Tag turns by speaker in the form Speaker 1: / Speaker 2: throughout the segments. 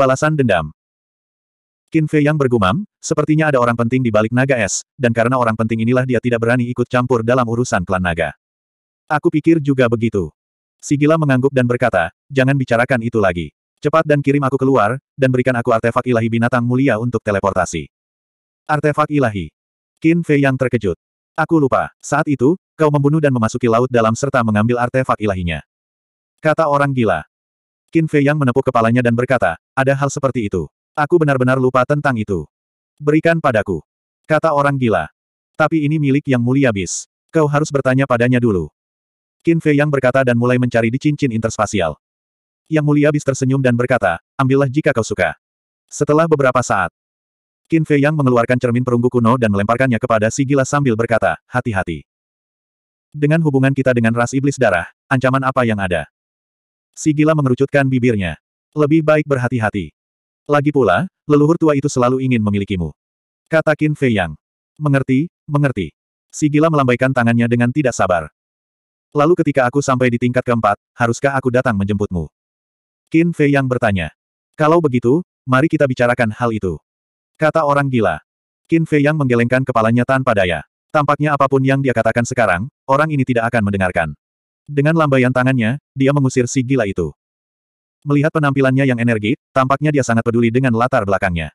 Speaker 1: Balasan dendam. Qin Fei yang bergumam, sepertinya ada orang penting di balik naga es, dan karena orang penting inilah dia tidak berani ikut campur dalam urusan klan naga. Aku pikir juga begitu. Si gila mengangguk dan berkata, jangan bicarakan itu lagi. Cepat dan kirim aku keluar, dan berikan aku artefak ilahi binatang mulia untuk teleportasi. Artefak ilahi. Qin Fei yang terkejut. Aku lupa, saat itu, kau membunuh dan memasuki laut dalam serta mengambil artefak ilahinya. Kata orang gila. Qin Fei yang menepuk kepalanya dan berkata, ada hal seperti itu. Aku benar-benar lupa tentang itu. Berikan padaku. Kata orang gila. Tapi ini milik yang mulia bis. Kau harus bertanya padanya dulu. Qin Fei yang berkata dan mulai mencari di cincin interspasial. Yang mulia bis tersenyum dan berkata, ambillah jika kau suka. Setelah beberapa saat, Qin Fei yang mengeluarkan cermin perunggu kuno dan melemparkannya kepada si gila sambil berkata, hati-hati. Dengan hubungan kita dengan ras iblis darah, ancaman apa yang ada? Si gila mengerucutkan bibirnya. Lebih baik berhati-hati. Lagi pula, leluhur tua itu selalu ingin memilikimu. Kata Qin Fei Yang. Mengerti, mengerti. Si gila melambaikan tangannya dengan tidak sabar. Lalu ketika aku sampai di tingkat keempat, haruskah aku datang menjemputmu? Qin Fei Yang bertanya. Kalau begitu, mari kita bicarakan hal itu. Kata orang gila. Qin Fei Yang menggelengkan kepalanya tanpa daya. Tampaknya apapun yang dia katakan sekarang, orang ini tidak akan mendengarkan. Dengan lambaian tangannya, dia mengusir si gila itu. Melihat penampilannya yang energi, tampaknya dia sangat peduli dengan latar belakangnya.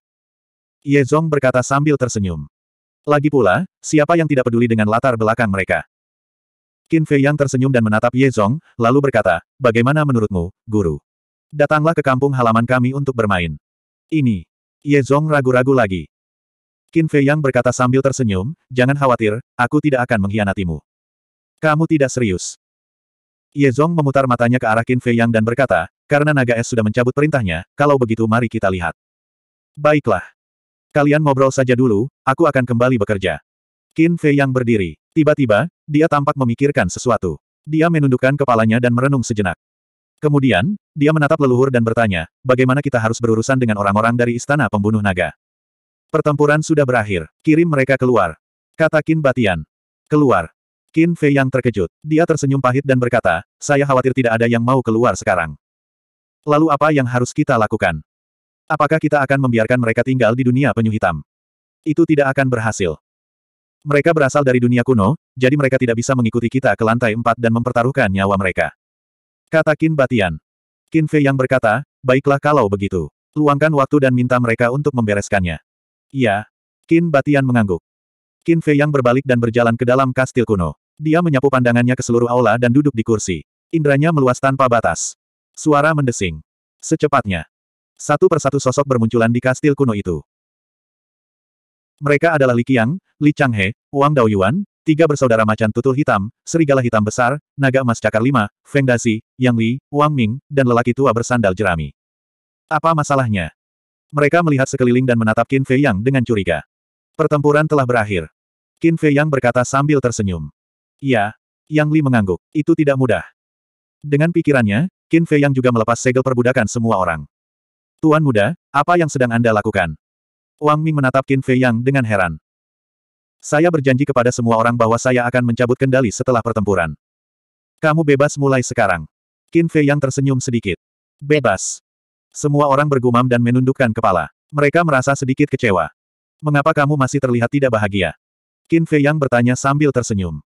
Speaker 1: Ye Zong berkata sambil tersenyum. Lagi pula, siapa yang tidak peduli dengan latar belakang mereka? Qin Fei yang tersenyum dan menatap Ye Zong, lalu berkata, bagaimana menurutmu, guru? Datanglah ke kampung halaman kami untuk bermain. Ini. Ye Zong ragu-ragu lagi. Qin Fei yang berkata sambil tersenyum, jangan khawatir, aku tidak akan mengkhianatimu. Kamu tidak serius. Ye Zong memutar matanya ke arah Qin Fei Yang dan berkata, karena naga es sudah mencabut perintahnya, kalau begitu mari kita lihat. Baiklah. Kalian ngobrol saja dulu, aku akan kembali bekerja. Qin Fei Yang berdiri. Tiba-tiba, dia tampak memikirkan sesuatu. Dia menundukkan kepalanya dan merenung sejenak. Kemudian, dia menatap leluhur dan bertanya, bagaimana kita harus berurusan dengan orang-orang dari istana pembunuh naga? Pertempuran sudah berakhir. Kirim mereka keluar. Kata Qin Batian. Keluar. Qin Fei yang terkejut. Dia tersenyum pahit dan berkata, saya khawatir tidak ada yang mau keluar sekarang. Lalu apa yang harus kita lakukan? Apakah kita akan membiarkan mereka tinggal di dunia penyu hitam? Itu tidak akan berhasil. Mereka berasal dari dunia kuno, jadi mereka tidak bisa mengikuti kita ke lantai empat dan mempertaruhkan nyawa mereka. Kata Qin Batian. Qin Fei yang berkata, baiklah kalau begitu. Luangkan waktu dan minta mereka untuk membereskannya. Iya. Qin Batian mengangguk. Qin Fei yang berbalik dan berjalan ke dalam kastil kuno. Dia menyapu pandangannya ke seluruh aula dan duduk di kursi. Indranya meluas tanpa batas. Suara mendesing. Secepatnya. Satu persatu sosok bermunculan di kastil kuno itu. Mereka adalah Li Qiang, Li Changhe, Wang Daoyuan, tiga bersaudara macan tutul hitam, serigala hitam besar, naga emas cakar lima, Feng Dasi, Yang Li, Wang Ming, dan lelaki tua bersandal jerami. Apa masalahnya? Mereka melihat sekeliling dan menatap Qin Fei Yang dengan curiga. Pertempuran telah berakhir. Qin Fei Yang berkata sambil tersenyum. Iya, Yang Li mengangguk. Itu tidak mudah. Dengan pikirannya, Qin Fei yang juga melepas segel perbudakan semua orang. Tuan muda, apa yang sedang Anda lakukan? Wang Ming menatap Qin Fei yang dengan heran. Saya berjanji kepada semua orang bahwa saya akan mencabut kendali setelah pertempuran. Kamu bebas mulai sekarang. Qin Fei yang tersenyum sedikit. Bebas. Semua orang bergumam dan menundukkan kepala. Mereka merasa sedikit kecewa. Mengapa kamu masih terlihat tidak bahagia? Qin Fei yang bertanya sambil tersenyum.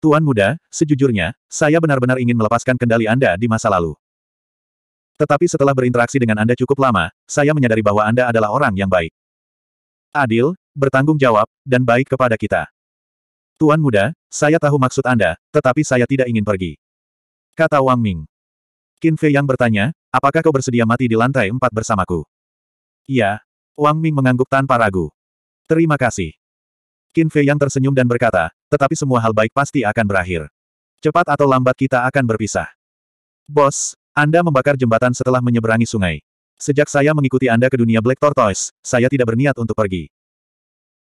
Speaker 1: Tuan muda, sejujurnya, saya benar-benar ingin melepaskan kendali Anda di masa lalu. Tetapi setelah berinteraksi dengan Anda cukup lama, saya menyadari bahwa Anda adalah orang yang baik. Adil, bertanggung jawab, dan baik kepada kita. Tuan muda, saya tahu maksud Anda, tetapi saya tidak ingin pergi. Kata Wang Ming. Qin Fei yang bertanya, apakah kau bersedia mati di lantai empat bersamaku? Iya. Wang Ming mengangguk tanpa ragu. Terima kasih. Qin Fei yang tersenyum dan berkata, tetapi semua hal baik pasti akan berakhir. Cepat atau lambat kita akan berpisah. Bos, Anda membakar jembatan setelah menyeberangi sungai. Sejak saya mengikuti Anda ke dunia Black Tortoise, saya tidak berniat untuk pergi.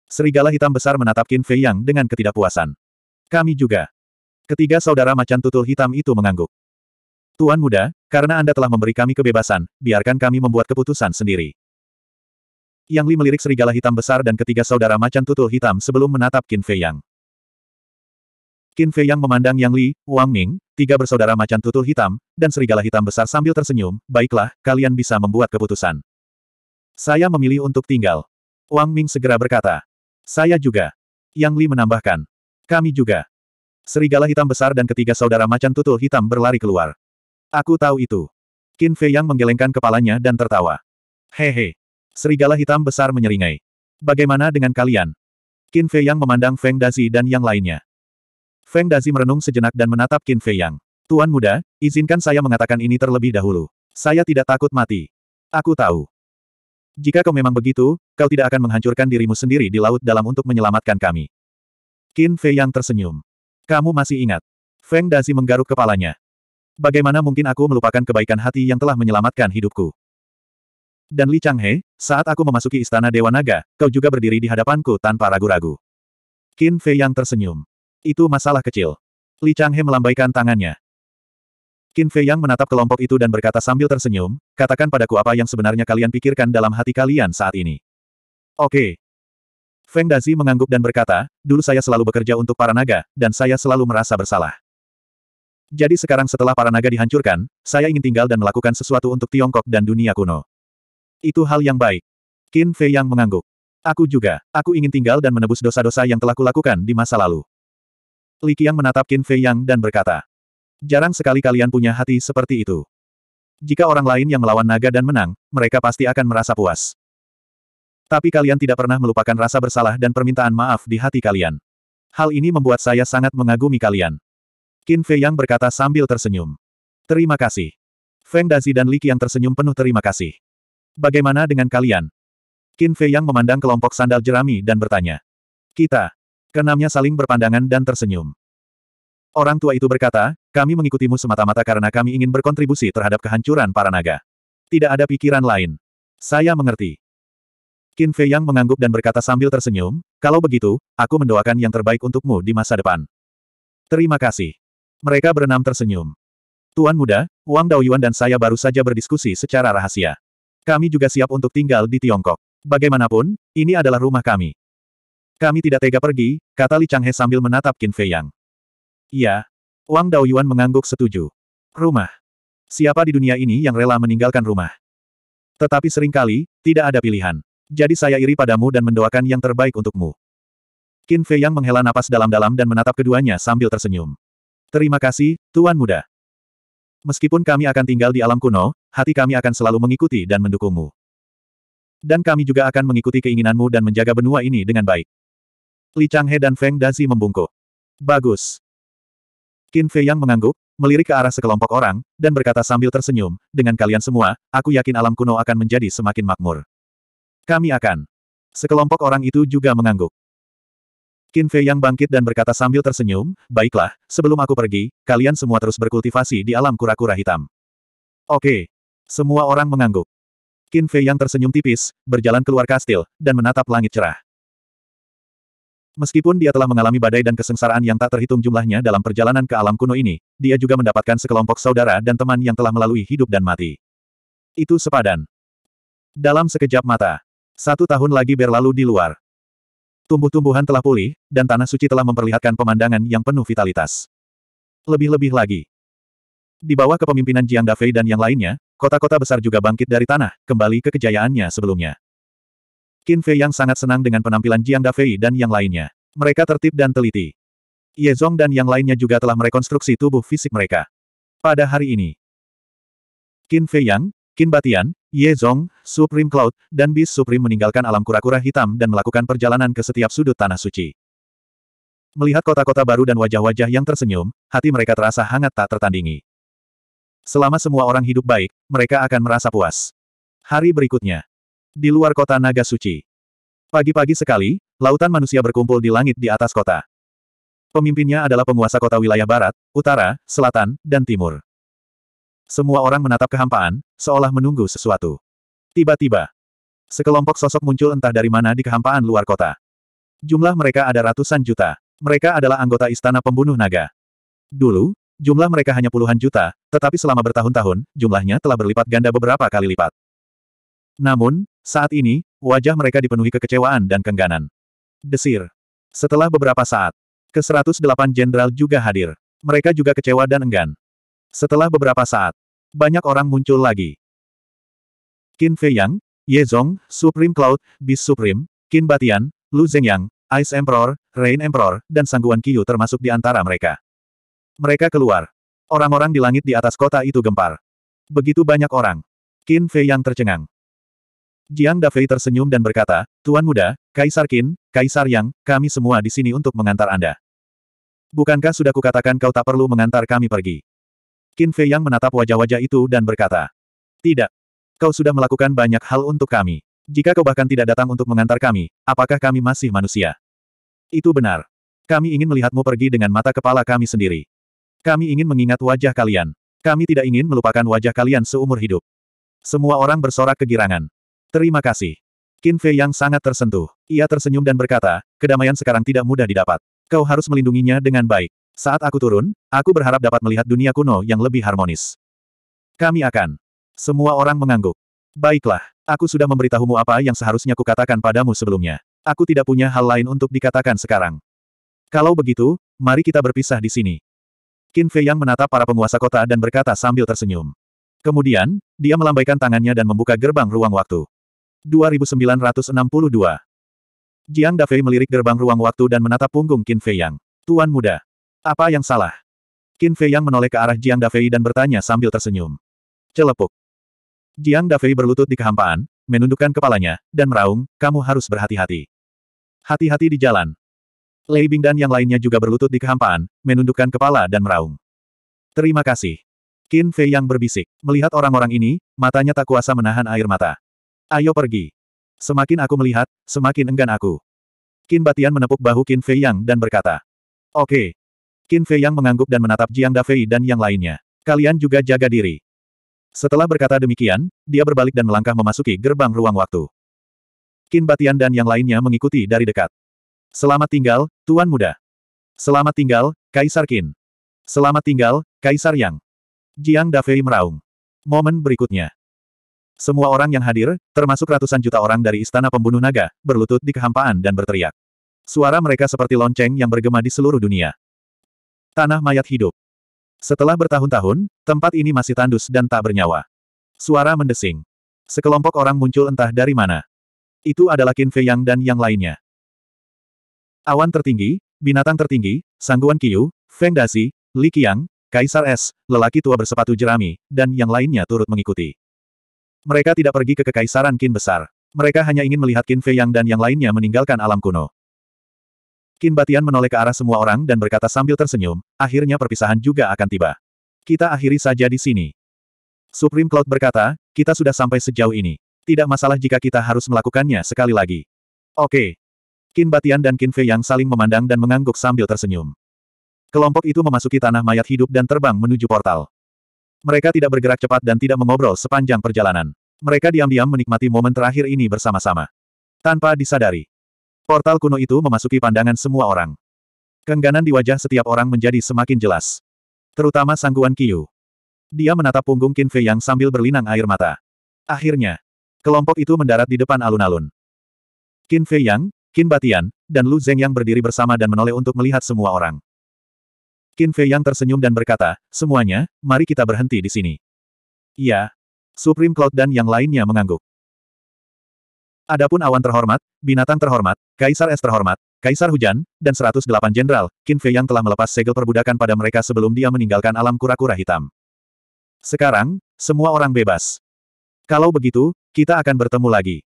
Speaker 1: Serigala hitam besar menatap Qin Fei Yang dengan ketidakpuasan. Kami juga. Ketiga saudara macan tutul hitam itu mengangguk. Tuan muda, karena Anda telah memberi kami kebebasan, biarkan kami membuat keputusan sendiri. Yang Li melirik serigala hitam besar dan ketiga saudara macan tutul hitam sebelum menatap Qin Fei Yang. Qin Fei Yang memandang Yang Li, Wang Ming, tiga bersaudara macan tutul hitam, dan serigala hitam besar sambil tersenyum, baiklah, kalian bisa membuat keputusan. Saya memilih untuk tinggal. Wang Ming segera berkata. Saya juga. Yang Li menambahkan. Kami juga. Serigala hitam besar dan ketiga saudara macan tutul hitam berlari keluar. Aku tahu itu. Qin Fei Yang menggelengkan kepalanya dan tertawa. Hehe. Serigala hitam besar menyeringai. Bagaimana dengan kalian? Qin Fei Yang memandang Feng Dazi dan yang lainnya. Feng Dazi merenung sejenak dan menatap Qin Fei Yang. Tuan muda, izinkan saya mengatakan ini terlebih dahulu. Saya tidak takut mati. Aku tahu. Jika kau memang begitu, kau tidak akan menghancurkan dirimu sendiri di laut dalam untuk menyelamatkan kami. Qin Fei Yang tersenyum. Kamu masih ingat? Feng Dazi menggaruk kepalanya. Bagaimana mungkin aku melupakan kebaikan hati yang telah menyelamatkan hidupku? Dan Li Changhe, saat aku memasuki istana Dewa Naga, kau juga berdiri di hadapanku tanpa ragu-ragu. Qin Fei yang tersenyum. Itu masalah kecil. Li Changhe melambaikan tangannya. Qin Fei yang menatap kelompok itu dan berkata sambil tersenyum, katakan padaku apa yang sebenarnya kalian pikirkan dalam hati kalian saat ini. Oke. Okay. Feng Dazi mengangguk dan berkata, dulu saya selalu bekerja untuk para naga, dan saya selalu merasa bersalah. Jadi sekarang setelah para naga dihancurkan, saya ingin tinggal dan melakukan sesuatu untuk Tiongkok dan dunia kuno. Itu hal yang baik. Qin Fei yang mengangguk. Aku juga, aku ingin tinggal dan menebus dosa-dosa yang telah kulakukan di masa lalu. Li Qiang menatap Qin Fei Yang dan berkata, Jarang sekali kalian punya hati seperti itu. Jika orang lain yang melawan naga dan menang, mereka pasti akan merasa puas. Tapi kalian tidak pernah melupakan rasa bersalah dan permintaan maaf di hati kalian. Hal ini membuat saya sangat mengagumi kalian. Qin Fei Yang berkata sambil tersenyum. Terima kasih. Feng Dazi dan Li Qiang tersenyum penuh terima kasih. Bagaimana dengan kalian? Qin Fei Yang memandang kelompok sandal jerami dan bertanya. Kita. Kenamnya saling berpandangan dan tersenyum. Orang tua itu berkata, kami mengikutimu semata-mata karena kami ingin berkontribusi terhadap kehancuran para naga. Tidak ada pikiran lain. Saya mengerti. Qin Fei Yang mengangguk dan berkata sambil tersenyum, kalau begitu, aku mendoakan yang terbaik untukmu di masa depan. Terima kasih. Mereka berenam tersenyum. Tuan muda, Wang Daoyuan dan saya baru saja berdiskusi secara rahasia. Kami juga siap untuk tinggal di Tiongkok. Bagaimanapun, ini adalah rumah kami. Kami tidak tega pergi, kata Li Changhe sambil menatap Qin Fei Yang. Iya. Wang Daoyuan mengangguk setuju. Rumah. Siapa di dunia ini yang rela meninggalkan rumah? Tetapi seringkali, tidak ada pilihan. Jadi saya iri padamu dan mendoakan yang terbaik untukmu. Qin Fei Yang menghela napas dalam-dalam dan menatap keduanya sambil tersenyum. Terima kasih, Tuan Muda. Meskipun kami akan tinggal di alam kuno, hati kami akan selalu mengikuti dan mendukungmu. Dan kami juga akan mengikuti keinginanmu dan menjaga benua ini dengan baik. Li Changhe dan Feng Dazi membungkuk. Bagus. Qin Fei yang mengangguk, melirik ke arah sekelompok orang, dan berkata sambil tersenyum, dengan kalian semua, aku yakin alam kuno akan menjadi semakin makmur. Kami akan. Sekelompok orang itu juga mengangguk. Qin Fei yang bangkit dan berkata sambil tersenyum, baiklah, sebelum aku pergi, kalian semua terus berkultivasi di alam kura-kura hitam. Oke. Semua orang mengangguk. Qin Fei yang tersenyum tipis, berjalan keluar kastil, dan menatap langit cerah. Meskipun dia telah mengalami badai dan kesengsaraan yang tak terhitung jumlahnya dalam perjalanan ke alam kuno ini, dia juga mendapatkan sekelompok saudara dan teman yang telah melalui hidup dan mati. Itu sepadan. Dalam sekejap mata, satu tahun lagi berlalu di luar. Tumbuh-tumbuhan telah pulih, dan tanah suci telah memperlihatkan pemandangan yang penuh vitalitas. Lebih-lebih lagi, di bawah kepemimpinan Jiang Dafei dan yang lainnya, kota-kota besar juga bangkit dari tanah, kembali ke kejayaannya sebelumnya. Qin Fei yang sangat senang dengan penampilan Jiang Dafei dan yang lainnya. Mereka tertib dan teliti. Ye Zong dan yang lainnya juga telah merekonstruksi tubuh fisik mereka. Pada hari ini, Qin Fei Yang, Qin Batian, Ye Zong, Supreme Cloud, dan Beast Supreme meninggalkan alam kura-kura hitam dan melakukan perjalanan ke setiap sudut tanah suci. Melihat kota-kota baru dan wajah-wajah yang tersenyum, hati mereka terasa hangat tak tertandingi. Selama semua orang hidup baik, mereka akan merasa puas. Hari berikutnya. Di luar kota Naga Suci. Pagi-pagi sekali, lautan manusia berkumpul di langit di atas kota. Pemimpinnya adalah penguasa kota wilayah barat, utara, selatan, dan timur. Semua orang menatap kehampaan, seolah menunggu sesuatu. Tiba-tiba, sekelompok sosok muncul entah dari mana di kehampaan luar kota. Jumlah mereka ada ratusan juta. Mereka adalah anggota istana pembunuh naga. Dulu, jumlah mereka hanya puluhan juta, tetapi selama bertahun-tahun, jumlahnya telah berlipat ganda beberapa kali lipat. Namun, saat ini, wajah mereka dipenuhi kekecewaan dan kengganan. Desir. Setelah beberapa saat, ke-108 jenderal juga hadir. Mereka juga kecewa dan enggan. Setelah beberapa saat, banyak orang muncul lagi. Qin Fei Yang, Ye Zong, Supreme Cloud, Beast Supreme, Qin Batian, Lu Zhengyang, Ice Emperor, Rain Emperor, dan Sangguan Qiu termasuk di antara mereka. Mereka keluar. Orang-orang di langit di atas kota itu gempar. Begitu banyak orang. Qin Fei yang tercengang. Jiang Dafei tersenyum dan berkata, Tuan Muda, Kaisar Qin, Kaisar Yang, kami semua di sini untuk mengantar Anda. Bukankah sudah kukatakan kau tak perlu mengantar kami pergi? Qin Fei Yang menatap wajah-wajah itu dan berkata, Tidak. Kau sudah melakukan banyak hal untuk kami. Jika kau bahkan tidak datang untuk mengantar kami, apakah kami masih manusia? Itu benar. Kami ingin melihatmu pergi dengan mata kepala kami sendiri. Kami ingin mengingat wajah kalian. Kami tidak ingin melupakan wajah kalian seumur hidup. Semua orang bersorak kegirangan. Terima kasih. Qin Fei yang sangat tersentuh. Ia tersenyum dan berkata, kedamaian sekarang tidak mudah didapat. Kau harus melindunginya dengan baik. Saat aku turun, aku berharap dapat melihat dunia kuno yang lebih harmonis. Kami akan. Semua orang mengangguk. Baiklah, aku sudah memberitahumu apa yang seharusnya kukatakan padamu sebelumnya. Aku tidak punya hal lain untuk dikatakan sekarang. Kalau begitu, mari kita berpisah di sini. Qin Fei Yang menatap para penguasa kota dan berkata sambil tersenyum. Kemudian, dia melambaikan tangannya dan membuka gerbang ruang waktu. 2962 Jiang Dafei melirik gerbang ruang waktu dan menatap punggung Qin Fei Yang. Tuan muda. Apa yang salah? Qin Fei Yang menoleh ke arah Jiang Dafei dan bertanya sambil tersenyum. Celepuk. Jiang Dafei berlutut di kehampaan, menundukkan kepalanya, dan meraung, kamu harus berhati-hati. Hati-hati di jalan. Lei Bing dan yang lainnya juga berlutut di kehampaan, menundukkan kepala dan meraung. Terima kasih. Qin Fei yang berbisik. Melihat orang-orang ini, matanya tak kuasa menahan air mata. Ayo pergi. Semakin aku melihat, semakin enggan aku. Qin Batian menepuk bahu Qin Fei Yang dan berkata. Oke. Okay. Qin Fei Yang mengangguk dan menatap Jiang Da Fei dan yang lainnya. Kalian juga jaga diri. Setelah berkata demikian, dia berbalik dan melangkah memasuki gerbang ruang waktu. Qin Batian dan yang lainnya mengikuti dari dekat. Selamat tinggal, Tuan Muda. Selamat tinggal, Kaisar Qin. Selamat tinggal, Kaisar Yang. Jiang Dafei meraung. Momen berikutnya. Semua orang yang hadir, termasuk ratusan juta orang dari Istana Pembunuh Naga, berlutut di kehampaan dan berteriak. Suara mereka seperti lonceng yang bergema di seluruh dunia. Tanah mayat hidup. Setelah bertahun-tahun, tempat ini masih tandus dan tak bernyawa. Suara mendesing. Sekelompok orang muncul entah dari mana. Itu adalah Qin Fei Yang dan yang lainnya. Awan tertinggi, binatang tertinggi, sangguan Qiu, Feng Dasi, Li Qiang, Kaisar Es, lelaki tua bersepatu jerami, dan yang lainnya turut mengikuti. Mereka tidak pergi ke kekaisaran Qin besar. Mereka hanya ingin melihat Qin Fei Yang dan yang lainnya meninggalkan alam kuno. Qin Batian menoleh ke arah semua orang dan berkata sambil tersenyum, akhirnya perpisahan juga akan tiba. Kita akhiri saja di sini. Supreme Cloud berkata, kita sudah sampai sejauh ini. Tidak masalah jika kita harus melakukannya sekali lagi. Oke. Kin Batian dan Kin Fei yang saling memandang dan mengangguk sambil tersenyum. Kelompok itu memasuki tanah mayat hidup dan terbang menuju portal. Mereka tidak bergerak cepat dan tidak mengobrol sepanjang perjalanan. Mereka diam-diam menikmati momen terakhir ini bersama-sama. Tanpa disadari. Portal kuno itu memasuki pandangan semua orang. Kengganan di wajah setiap orang menjadi semakin jelas. Terutama sangguan Kiyu. Dia menatap punggung Kin Fei yang sambil berlinang air mata. Akhirnya, kelompok itu mendarat di depan alun-alun. Kin Fei Yang, Qin Batian, dan Lu Zeng yang berdiri bersama dan menoleh untuk melihat semua orang. Qin Fei yang tersenyum dan berkata, semuanya, mari kita berhenti di sini. Iya. Supreme Cloud dan yang lainnya mengangguk. Adapun awan terhormat, binatang terhormat, kaisar es terhormat, kaisar hujan, dan 108 jenderal, Qin Fei yang telah melepas segel perbudakan pada mereka sebelum dia meninggalkan alam kura-kura hitam. Sekarang, semua orang bebas. Kalau begitu, kita akan bertemu lagi.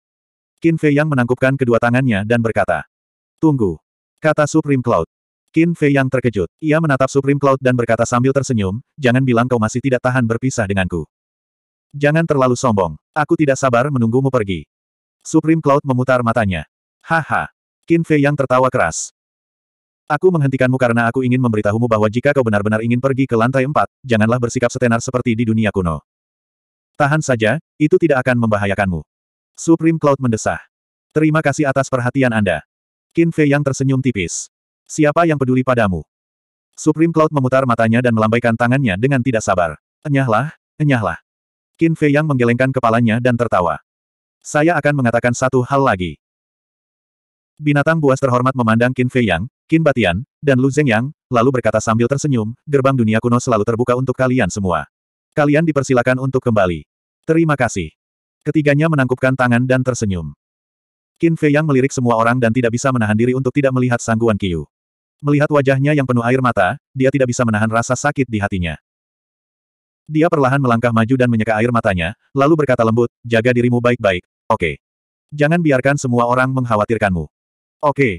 Speaker 1: Qin Fei Yang menangkupkan kedua tangannya dan berkata. Tunggu. Kata Supreme Cloud. Qin Fei Yang terkejut. Ia menatap Supreme Cloud dan berkata sambil tersenyum, jangan bilang kau masih tidak tahan berpisah denganku. Jangan terlalu sombong. Aku tidak sabar menunggumu pergi. Supreme Cloud memutar matanya. Haha. Qin Fei Yang tertawa keras. Aku menghentikanmu karena aku ingin memberitahumu bahwa jika kau benar-benar ingin pergi ke lantai empat, janganlah bersikap setenar seperti di dunia kuno. Tahan saja, itu tidak akan membahayakanmu. Supreme Cloud mendesah. Terima kasih atas perhatian Anda. Qin Fei yang tersenyum tipis. Siapa yang peduli padamu? Supreme Cloud memutar matanya dan melambaikan tangannya dengan tidak sabar. Enyahlah, enyahlah. Qin Fei yang menggelengkan kepalanya dan tertawa. Saya akan mengatakan satu hal lagi. Binatang buas terhormat memandang Qin Fei Yang, Qin Batian, dan Lu Zeng Yang, lalu berkata sambil tersenyum, gerbang dunia kuno selalu terbuka untuk kalian semua. Kalian dipersilakan untuk kembali. Terima kasih. Ketiganya menangkupkan tangan dan tersenyum. Qin Fei yang melirik semua orang dan tidak bisa menahan diri untuk tidak melihat sangguan Qiu. Melihat wajahnya yang penuh air mata, dia tidak bisa menahan rasa sakit di hatinya. Dia perlahan melangkah maju dan menyeka air matanya, lalu berkata lembut, jaga dirimu baik-baik, oke. Okay. Jangan biarkan semua orang mengkhawatirkanmu. Oke. Okay.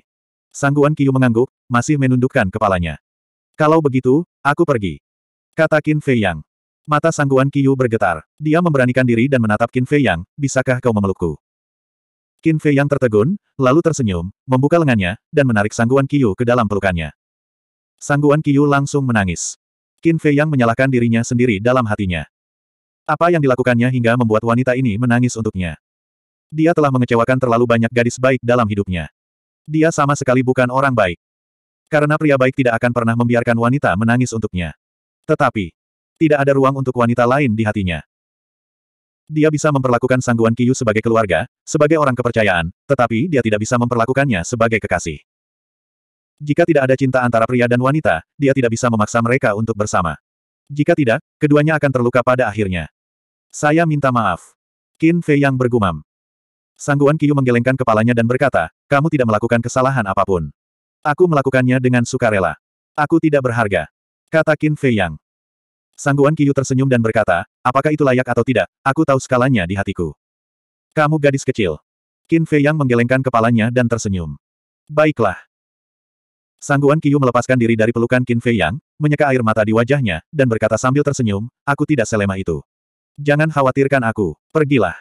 Speaker 1: Sangguan Qiu mengangguk, masih menundukkan kepalanya. Kalau begitu, aku pergi. Kata Qin Fei Yang. Mata sangguan Qiyu bergetar. Dia memberanikan diri dan menatap Qin Fei Yang, bisakah kau memelukku? Qin Fei Yang tertegun, lalu tersenyum, membuka lengannya, dan menarik sangguan Qiyu ke dalam pelukannya. Sangguan Qiyu langsung menangis. Qin Fei Yang menyalahkan dirinya sendiri dalam hatinya. Apa yang dilakukannya hingga membuat wanita ini menangis untuknya? Dia telah mengecewakan terlalu banyak gadis baik dalam hidupnya. Dia sama sekali bukan orang baik. Karena pria baik tidak akan pernah membiarkan wanita menangis untuknya. Tetapi, tidak ada ruang untuk wanita lain di hatinya. Dia bisa memperlakukan Sangguan Kiyu sebagai keluarga, sebagai orang kepercayaan, tetapi dia tidak bisa memperlakukannya sebagai kekasih. Jika tidak ada cinta antara pria dan wanita, dia tidak bisa memaksa mereka untuk bersama. Jika tidak, keduanya akan terluka pada akhirnya. Saya minta maaf. Qin Fei yang bergumam. Sangguan Kiyu menggelengkan kepalanya dan berkata, kamu tidak melakukan kesalahan apapun. Aku melakukannya dengan sukarela. Aku tidak berharga. Kata Qin Fei Yang. Sangguan Kiyu tersenyum dan berkata, apakah itu layak atau tidak, aku tahu skalanya di hatiku. Kamu gadis kecil. Qin Fei Yang menggelengkan kepalanya dan tersenyum. Baiklah. Sangguan Kiyu melepaskan diri dari pelukan Qin Fei Yang, menyeka air mata di wajahnya, dan berkata sambil tersenyum, aku tidak selema itu. Jangan khawatirkan aku, pergilah.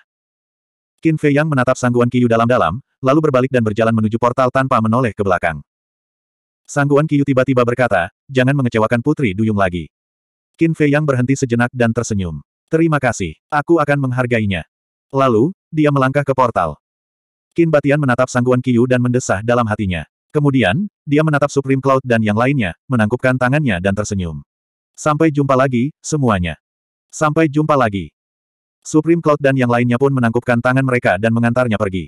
Speaker 1: Qin Fei Yang menatap Sangguan Kiyu dalam-dalam, lalu berbalik dan berjalan menuju portal tanpa menoleh ke belakang. Sangguan Kiyu tiba-tiba berkata, jangan mengecewakan Putri Duyung lagi. Qin Fei Yang berhenti sejenak dan tersenyum. Terima kasih, aku akan menghargainya. Lalu, dia melangkah ke portal. Qin Batian menatap sangguan Qiyu dan mendesah dalam hatinya. Kemudian, dia menatap Supreme Cloud dan yang lainnya, menangkupkan tangannya dan tersenyum. Sampai jumpa lagi, semuanya. Sampai jumpa lagi. Supreme Cloud dan yang lainnya pun menangkupkan tangan mereka dan mengantarnya pergi.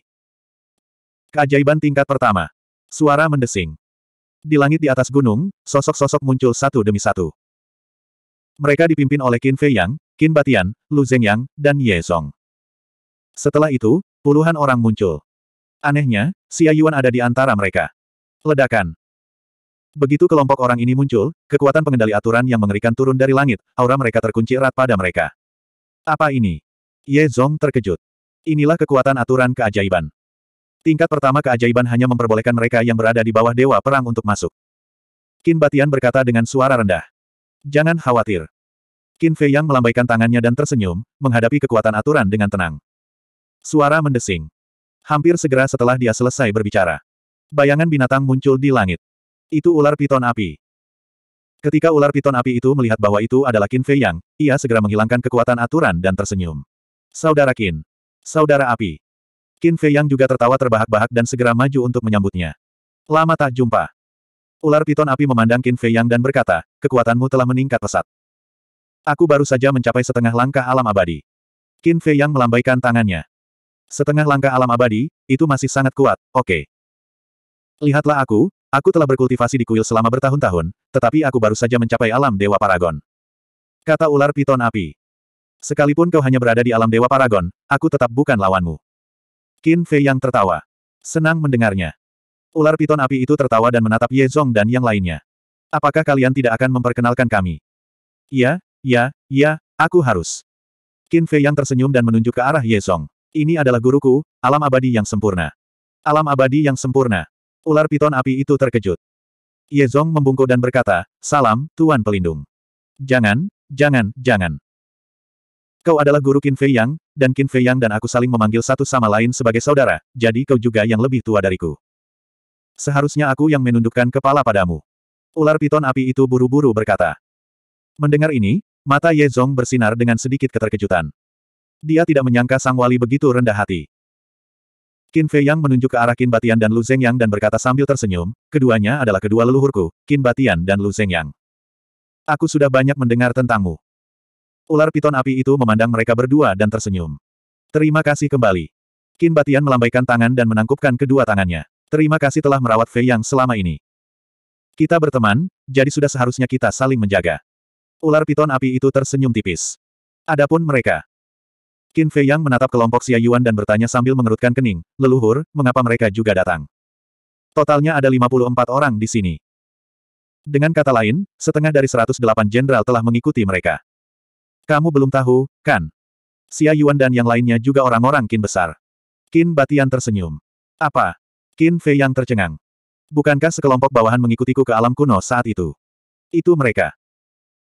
Speaker 1: Keajaiban tingkat pertama. Suara mendesing. Di langit di atas gunung, sosok-sosok muncul satu demi satu. Mereka dipimpin oleh Qin Fei Yang, Qin Batian, Lu Yang, dan Ye Song. Setelah itu, puluhan orang muncul. Anehnya, Xia Yuan ada di antara mereka. Ledakan. Begitu kelompok orang ini muncul, kekuatan pengendali aturan yang mengerikan turun dari langit, aura mereka terkunci erat pada mereka. Apa ini? Ye Zong terkejut. Inilah kekuatan aturan keajaiban. Tingkat pertama keajaiban hanya memperbolehkan mereka yang berada di bawah Dewa Perang untuk masuk. Qin Batian berkata dengan suara rendah. Jangan khawatir. Qin Fei Yang melambaikan tangannya dan tersenyum, menghadapi kekuatan aturan dengan tenang. Suara mendesing. Hampir segera setelah dia selesai berbicara. Bayangan binatang muncul di langit. Itu ular piton api. Ketika ular piton api itu melihat bahwa itu adalah Qin Fei Yang, ia segera menghilangkan kekuatan aturan dan tersenyum. Saudara Qin. Saudara api. Qin Fei Yang juga tertawa terbahak-bahak dan segera maju untuk menyambutnya. Lama tak jumpa. Ular piton api memandang Qin Fei Yang dan berkata, kekuatanmu telah meningkat pesat. Aku baru saja mencapai setengah langkah alam abadi. Qin Fei Yang melambaikan tangannya. Setengah langkah alam abadi, itu masih sangat kuat, oke. Okay. Lihatlah aku, aku telah berkultivasi di kuil selama bertahun-tahun, tetapi aku baru saja mencapai alam Dewa Paragon. Kata ular piton api. Sekalipun kau hanya berada di alam Dewa Paragon, aku tetap bukan lawanmu. Qin Fei Yang tertawa. Senang mendengarnya. Ular piton api itu tertawa dan menatap Ye Zong dan yang lainnya. Apakah kalian tidak akan memperkenalkan kami? Ya, ya, ya, aku harus. Qin Fei yang tersenyum dan menunjuk ke arah Ye Zong. Ini adalah guruku, alam abadi yang sempurna. Alam abadi yang sempurna. Ular piton api itu terkejut. Ye Zong membungkuk dan berkata, Salam, Tuan Pelindung. Jangan, jangan, jangan. Kau adalah guru Qin Fei Yang, dan Qin Fei Yang dan aku saling memanggil satu sama lain sebagai saudara, jadi kau juga yang lebih tua dariku. Seharusnya aku yang menundukkan kepala padamu. Ular piton api itu buru-buru berkata. Mendengar ini, mata Ye Zong bersinar dengan sedikit keterkejutan. Dia tidak menyangka Sang Wali begitu rendah hati. Qin Fei Yang menunjuk ke arah Qin Batian dan Lu Zeng Yang dan berkata sambil tersenyum, keduanya adalah kedua leluhurku, Qin Batian dan Lu Zeng Yang. Aku sudah banyak mendengar tentangmu. Ular piton api itu memandang mereka berdua dan tersenyum. Terima kasih kembali. Qin Batian melambaikan tangan dan menangkupkan kedua tangannya. Terima kasih telah merawat Fei Yang selama ini. Kita berteman, jadi sudah seharusnya kita saling menjaga. Ular piton api itu tersenyum tipis. Adapun mereka. Qin Fei Yang menatap kelompok Xia Yuan dan bertanya sambil mengerutkan kening, leluhur, mengapa mereka juga datang? Totalnya ada 54 orang di sini. Dengan kata lain, setengah dari 108 jenderal telah mengikuti mereka. Kamu belum tahu, kan? Xia Yuan dan yang lainnya juga orang-orang Qin besar. Qin Batian tersenyum. Apa? Qin Fei yang tercengang. Bukankah sekelompok bawahan mengikutiku ke alam kuno saat itu? Itu mereka.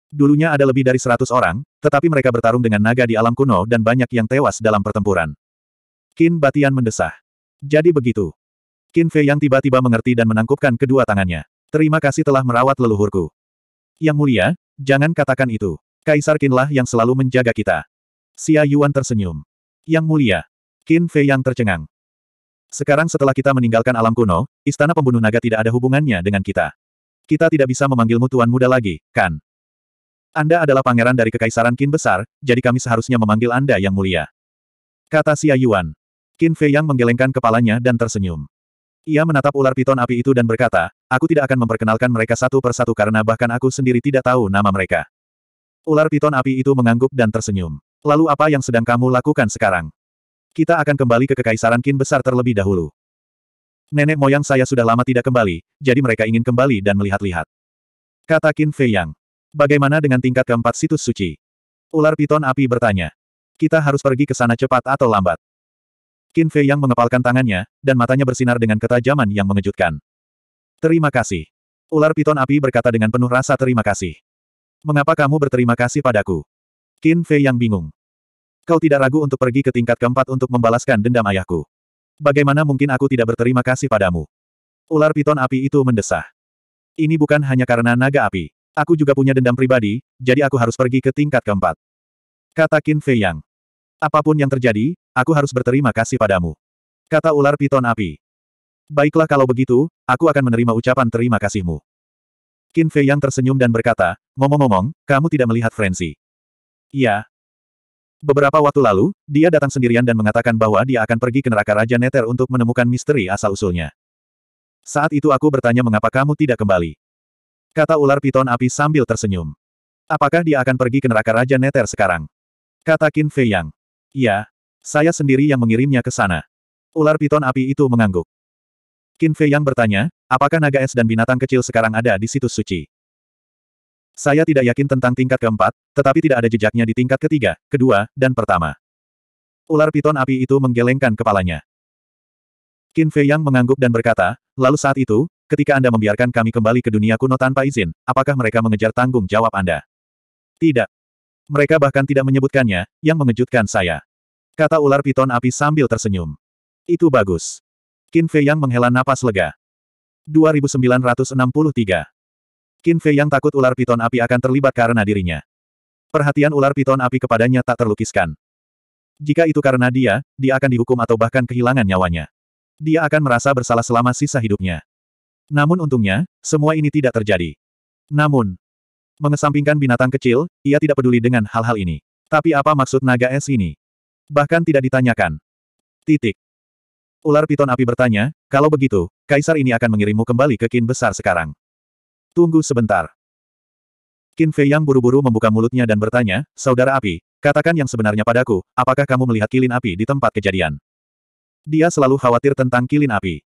Speaker 1: Dulunya ada lebih dari seratus orang, tetapi mereka bertarung dengan naga di alam kuno dan banyak yang tewas dalam pertempuran. Qin Batian mendesah. Jadi begitu. Qin Fei yang tiba-tiba mengerti dan menangkupkan kedua tangannya. Terima kasih telah merawat leluhurku. Yang mulia, jangan katakan itu. Kaisar lah yang selalu menjaga kita. Xia Yuan tersenyum. Yang mulia. Qin Fei yang tercengang. Sekarang setelah kita meninggalkan alam kuno, istana pembunuh naga tidak ada hubungannya dengan kita. Kita tidak bisa memanggilmu Tuan Muda lagi, kan? Anda adalah pangeran dari Kekaisaran Qin Besar, jadi kami seharusnya memanggil Anda Yang Mulia. Kata Xia Yuan. Qin Fei Yang menggelengkan kepalanya dan tersenyum. Ia menatap ular piton api itu dan berkata, aku tidak akan memperkenalkan mereka satu persatu karena bahkan aku sendiri tidak tahu nama mereka. Ular piton api itu mengangguk dan tersenyum. Lalu apa yang sedang kamu lakukan sekarang? Kita akan kembali ke Kekaisaran Qin Besar terlebih dahulu. Nenek moyang saya sudah lama tidak kembali, jadi mereka ingin kembali dan melihat-lihat. Kata Qin Fei Yang. Bagaimana dengan tingkat keempat situs suci? Ular piton api bertanya. Kita harus pergi ke sana cepat atau lambat. Qin Fei Yang mengepalkan tangannya, dan matanya bersinar dengan ketajaman yang mengejutkan. Terima kasih. Ular piton api berkata dengan penuh rasa terima kasih. Mengapa kamu berterima kasih padaku? Qin Fei Yang bingung. Kau tidak ragu untuk pergi ke tingkat keempat untuk membalaskan dendam ayahku. Bagaimana mungkin aku tidak berterima kasih padamu? Ular piton api itu mendesah. Ini bukan hanya karena naga api. Aku juga punya dendam pribadi, jadi aku harus pergi ke tingkat keempat. Kata Qin Fei Yang. Apapun yang terjadi, aku harus berterima kasih padamu. Kata ular piton api. Baiklah kalau begitu, aku akan menerima ucapan terima kasihmu. Qin Fei Yang tersenyum dan berkata, ngomong-ngomong, kamu tidak melihat Frenzy. Iya, Beberapa waktu lalu, dia datang sendirian dan mengatakan bahwa dia akan pergi ke neraka Raja Neter untuk menemukan misteri asal-usulnya. Saat itu aku bertanya mengapa kamu tidak kembali. Kata ular piton api sambil tersenyum. Apakah dia akan pergi ke neraka Raja Neter sekarang? Kata Qin Fei Yang. Ya, saya sendiri yang mengirimnya ke sana. Ular piton api itu mengangguk. Qin Fei Yang bertanya, apakah naga es dan binatang kecil sekarang ada di situs suci? Saya tidak yakin tentang tingkat keempat, tetapi tidak ada jejaknya di tingkat ketiga, kedua, dan pertama. Ular piton api itu menggelengkan kepalanya. Qin Fei Yang mengangguk dan berkata, lalu saat itu, ketika Anda membiarkan kami kembali ke dunia kuno tanpa izin, apakah mereka mengejar tanggung jawab Anda? Tidak. Mereka bahkan tidak menyebutkannya, yang mengejutkan saya. Kata ular piton api sambil tersenyum. Itu bagus. Qin Fei Yang menghela napas lega. 2963 Qin Fei yang takut ular piton api akan terlibat karena dirinya. Perhatian ular piton api kepadanya tak terlukiskan. Jika itu karena dia, dia akan dihukum atau bahkan kehilangan nyawanya. Dia akan merasa bersalah selama sisa hidupnya. Namun untungnya, semua ini tidak terjadi. Namun, mengesampingkan binatang kecil, ia tidak peduli dengan hal-hal ini. Tapi apa maksud naga es ini? Bahkan tidak ditanyakan. Titik. Ular piton api bertanya, kalau begitu, kaisar ini akan mengirimmu kembali ke kin besar sekarang. Tunggu sebentar. Qin Fei Yang buru-buru membuka mulutnya dan bertanya, Saudara api, katakan yang sebenarnya padaku, apakah kamu melihat kilin api di tempat kejadian? Dia selalu khawatir tentang kilin api.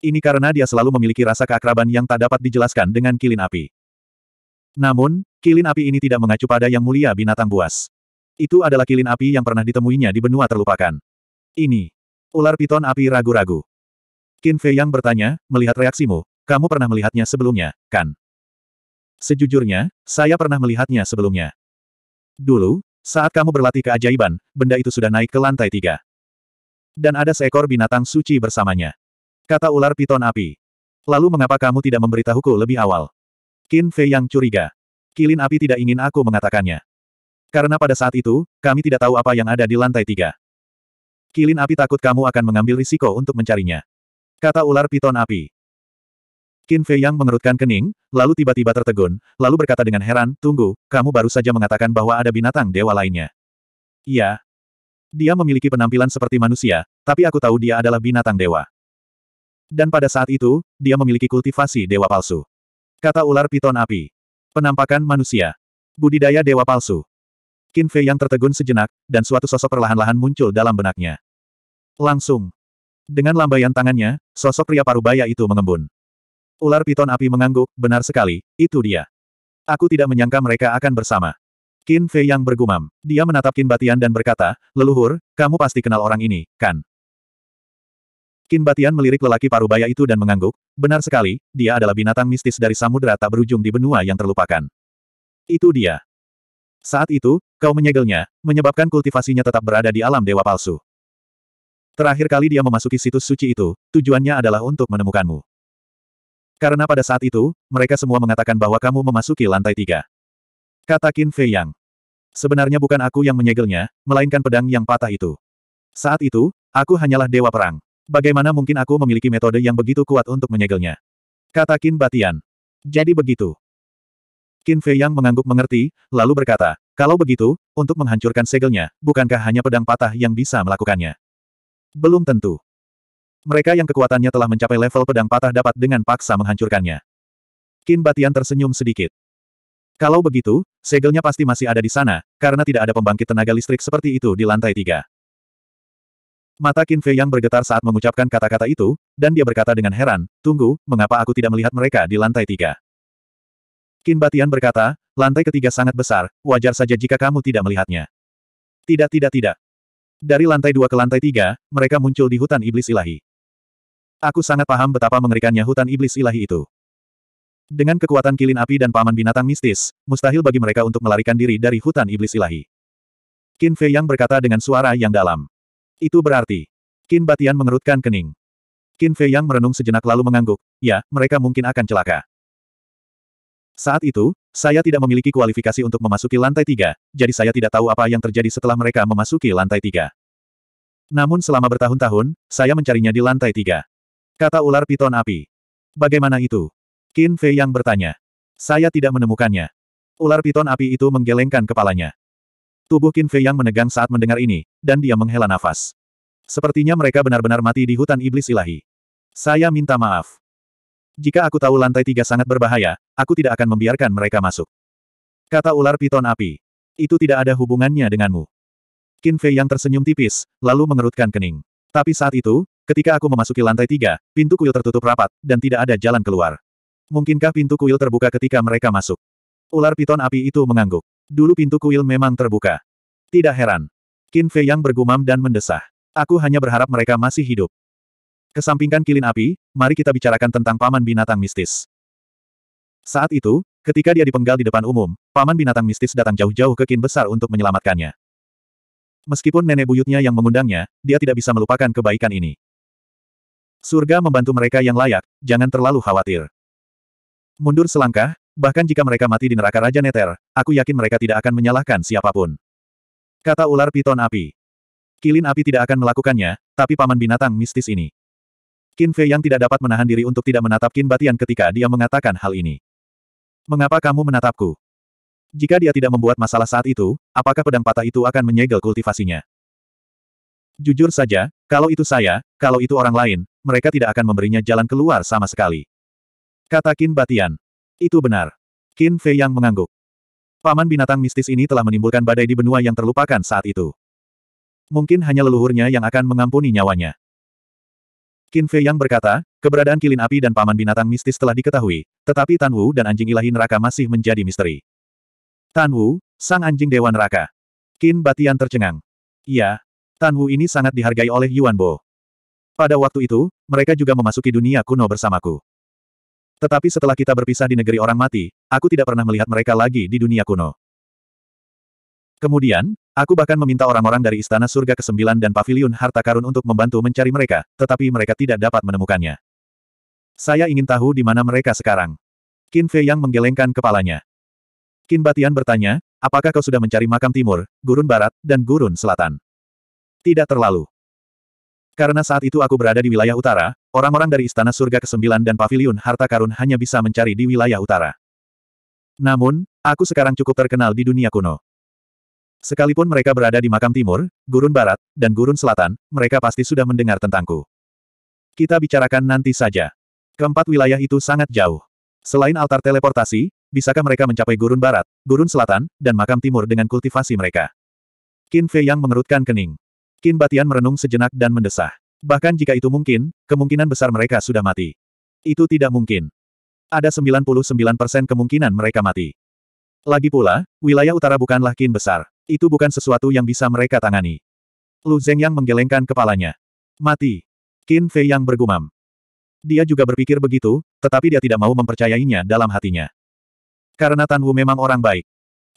Speaker 1: Ini karena dia selalu memiliki rasa keakraban yang tak dapat dijelaskan dengan kilin api. Namun, kilin api ini tidak mengacu pada yang mulia binatang buas. Itu adalah kilin api yang pernah ditemuinya di benua terlupakan. Ini. Ular piton api ragu-ragu. Qin Fei Yang bertanya, melihat reaksimu, kamu pernah melihatnya sebelumnya, kan? Sejujurnya, saya pernah melihatnya sebelumnya. Dulu, saat kamu berlatih keajaiban, benda itu sudah naik ke lantai tiga. Dan ada seekor binatang suci bersamanya. Kata ular piton api. Lalu mengapa kamu tidak memberitahuku lebih awal? Qin Fei yang curiga. Kilin api tidak ingin aku mengatakannya. Karena pada saat itu, kami tidak tahu apa yang ada di lantai tiga. Kilin api takut kamu akan mengambil risiko untuk mencarinya. Kata ular piton api. Qin Fei Yang mengerutkan kening, lalu tiba-tiba tertegun, lalu berkata dengan heran, Tunggu, kamu baru saja mengatakan bahwa ada binatang dewa lainnya. Iya. Dia memiliki penampilan seperti manusia, tapi aku tahu dia adalah binatang dewa. Dan pada saat itu, dia memiliki kultivasi dewa palsu. Kata ular piton api. Penampakan manusia. Budidaya dewa palsu. Qin Fei yang tertegun sejenak, dan suatu sosok perlahan-lahan muncul dalam benaknya. Langsung. Dengan lambaian tangannya, sosok pria parubaya itu mengembun. Ular piton api mengangguk, benar sekali, itu dia. Aku tidak menyangka mereka akan bersama. Qin Fei yang bergumam. Dia menatap Qin Batian dan berkata, leluhur, kamu pasti kenal orang ini, kan? Qin Batian melirik lelaki parubaya itu dan mengangguk, benar sekali, dia adalah binatang mistis dari samudera tak berujung di benua yang terlupakan. Itu dia. Saat itu, kau menyegelnya, menyebabkan kultivasinya tetap berada di alam dewa palsu. Terakhir kali dia memasuki situs suci itu, tujuannya adalah untuk menemukanmu. Karena pada saat itu, mereka semua mengatakan bahwa kamu memasuki lantai tiga. Kata Qin Fei Yang. Sebenarnya bukan aku yang menyegelnya, melainkan pedang yang patah itu. Saat itu, aku hanyalah dewa perang. Bagaimana mungkin aku memiliki metode yang begitu kuat untuk menyegelnya? Kata Qin Batian. Jadi begitu. Qin Fei Yang mengangguk mengerti, lalu berkata, kalau begitu, untuk menghancurkan segelnya, bukankah hanya pedang patah yang bisa melakukannya? Belum tentu. Mereka yang kekuatannya telah mencapai level pedang patah dapat dengan paksa menghancurkannya. Qin Batian tersenyum sedikit. Kalau begitu, segelnya pasti masih ada di sana, karena tidak ada pembangkit tenaga listrik seperti itu di lantai tiga. Mata Qin Fei yang bergetar saat mengucapkan kata-kata itu, dan dia berkata dengan heran, tunggu, mengapa aku tidak melihat mereka di lantai tiga? Qin Batian berkata, lantai ketiga sangat besar, wajar saja jika kamu tidak melihatnya. Tidak tidak tidak. Dari lantai dua ke lantai tiga, mereka muncul di hutan iblis ilahi. Aku sangat paham betapa mengerikannya hutan iblis ilahi itu. Dengan kekuatan kilin api dan paman binatang mistis, mustahil bagi mereka untuk melarikan diri dari hutan iblis ilahi. Qin Fei Yang berkata dengan suara yang dalam. Itu berarti. Qin Batian mengerutkan kening. Qin Fei Yang merenung sejenak lalu mengangguk, ya, mereka mungkin akan celaka. Saat itu, saya tidak memiliki kualifikasi untuk memasuki lantai tiga, jadi saya tidak tahu apa yang terjadi setelah mereka memasuki lantai tiga. Namun selama bertahun-tahun, saya mencarinya di lantai tiga. Kata ular piton api. Bagaimana itu? Qin Fei yang bertanya. Saya tidak menemukannya. Ular piton api itu menggelengkan kepalanya. Tubuh Qin Fei yang menegang saat mendengar ini, dan dia menghela nafas. Sepertinya mereka benar-benar mati di hutan iblis ilahi. Saya minta maaf. Jika aku tahu lantai tiga sangat berbahaya, aku tidak akan membiarkan mereka masuk. Kata ular piton api. Itu tidak ada hubungannya denganmu. Qin Fei yang tersenyum tipis, lalu mengerutkan kening. Tapi saat itu, Ketika aku memasuki lantai tiga, pintu kuil tertutup rapat, dan tidak ada jalan keluar. Mungkinkah pintu kuil terbuka ketika mereka masuk? Ular piton api itu mengangguk. Dulu pintu kuil memang terbuka. Tidak heran. Qin Fei yang bergumam dan mendesah. Aku hanya berharap mereka masih hidup. Kesampingkan kilin api, mari kita bicarakan tentang paman binatang mistis. Saat itu, ketika dia dipenggal di depan umum, paman binatang mistis datang jauh-jauh ke Qin besar untuk menyelamatkannya. Meskipun nenek buyutnya yang mengundangnya, dia tidak bisa melupakan kebaikan ini. Surga membantu mereka yang layak, jangan terlalu khawatir. Mundur selangkah, bahkan jika mereka mati di neraka Raja Neter, aku yakin mereka tidak akan menyalahkan siapapun. Kata ular piton api. Kilin api tidak akan melakukannya, tapi paman binatang mistis ini. Qin Fei yang tidak dapat menahan diri untuk tidak menatap Qin Batian ketika dia mengatakan hal ini. Mengapa kamu menatapku? Jika dia tidak membuat masalah saat itu, apakah pedang patah itu akan menyegel kultivasinya? Jujur saja, kalau itu saya, kalau itu orang lain, mereka tidak akan memberinya jalan keluar sama sekali. Kata Qin Batian. Itu benar. Qin Fei yang mengangguk. Paman binatang mistis ini telah menimbulkan badai di benua yang terlupakan saat itu. Mungkin hanya leluhurnya yang akan mengampuni nyawanya. Qin Fei yang berkata, keberadaan kilin api dan paman binatang mistis telah diketahui, tetapi Tan Wu dan anjing ilahi neraka masih menjadi misteri. Tan Wu, sang anjing dewa neraka. Qin Batian tercengang. Iya, Tanhu ini sangat dihargai oleh Yuan Bo. Pada waktu itu, mereka juga memasuki dunia kuno bersamaku. Tetapi setelah kita berpisah di negeri orang mati, aku tidak pernah melihat mereka lagi di dunia kuno. Kemudian, aku bahkan meminta orang-orang dari Istana Surga ke-9 dan Paviliun Harta Karun untuk membantu mencari mereka, tetapi mereka tidak dapat menemukannya. Saya ingin tahu di mana mereka sekarang. Qin Fei yang menggelengkan kepalanya. Qin Batian bertanya, apakah kau sudah mencari makam timur, gurun barat, dan gurun selatan? Tidak terlalu. Karena saat itu aku berada di wilayah utara, orang-orang dari Istana Surga ke-9 dan Paviliun Harta Karun hanya bisa mencari di wilayah utara. Namun, aku sekarang cukup terkenal di dunia kuno. Sekalipun mereka berada di makam timur, gurun barat, dan gurun selatan, mereka pasti sudah mendengar tentangku. Kita bicarakan nanti saja. Keempat wilayah itu sangat jauh. Selain altar teleportasi, bisakah mereka mencapai gurun barat, gurun selatan, dan makam timur dengan kultivasi mereka? Qin Fei yang mengerutkan kening. Kin Batian merenung sejenak dan mendesah. Bahkan jika itu mungkin, kemungkinan besar mereka sudah mati. Itu tidak mungkin. Ada 99% kemungkinan mereka mati. Lagi pula, wilayah utara bukanlah kin besar. Itu bukan sesuatu yang bisa mereka tangani. Lu Zeng yang menggelengkan kepalanya. Mati. Kin Fei yang bergumam. Dia juga berpikir begitu, tetapi dia tidak mau mempercayainya dalam hatinya. Karena Tan Wu memang orang baik.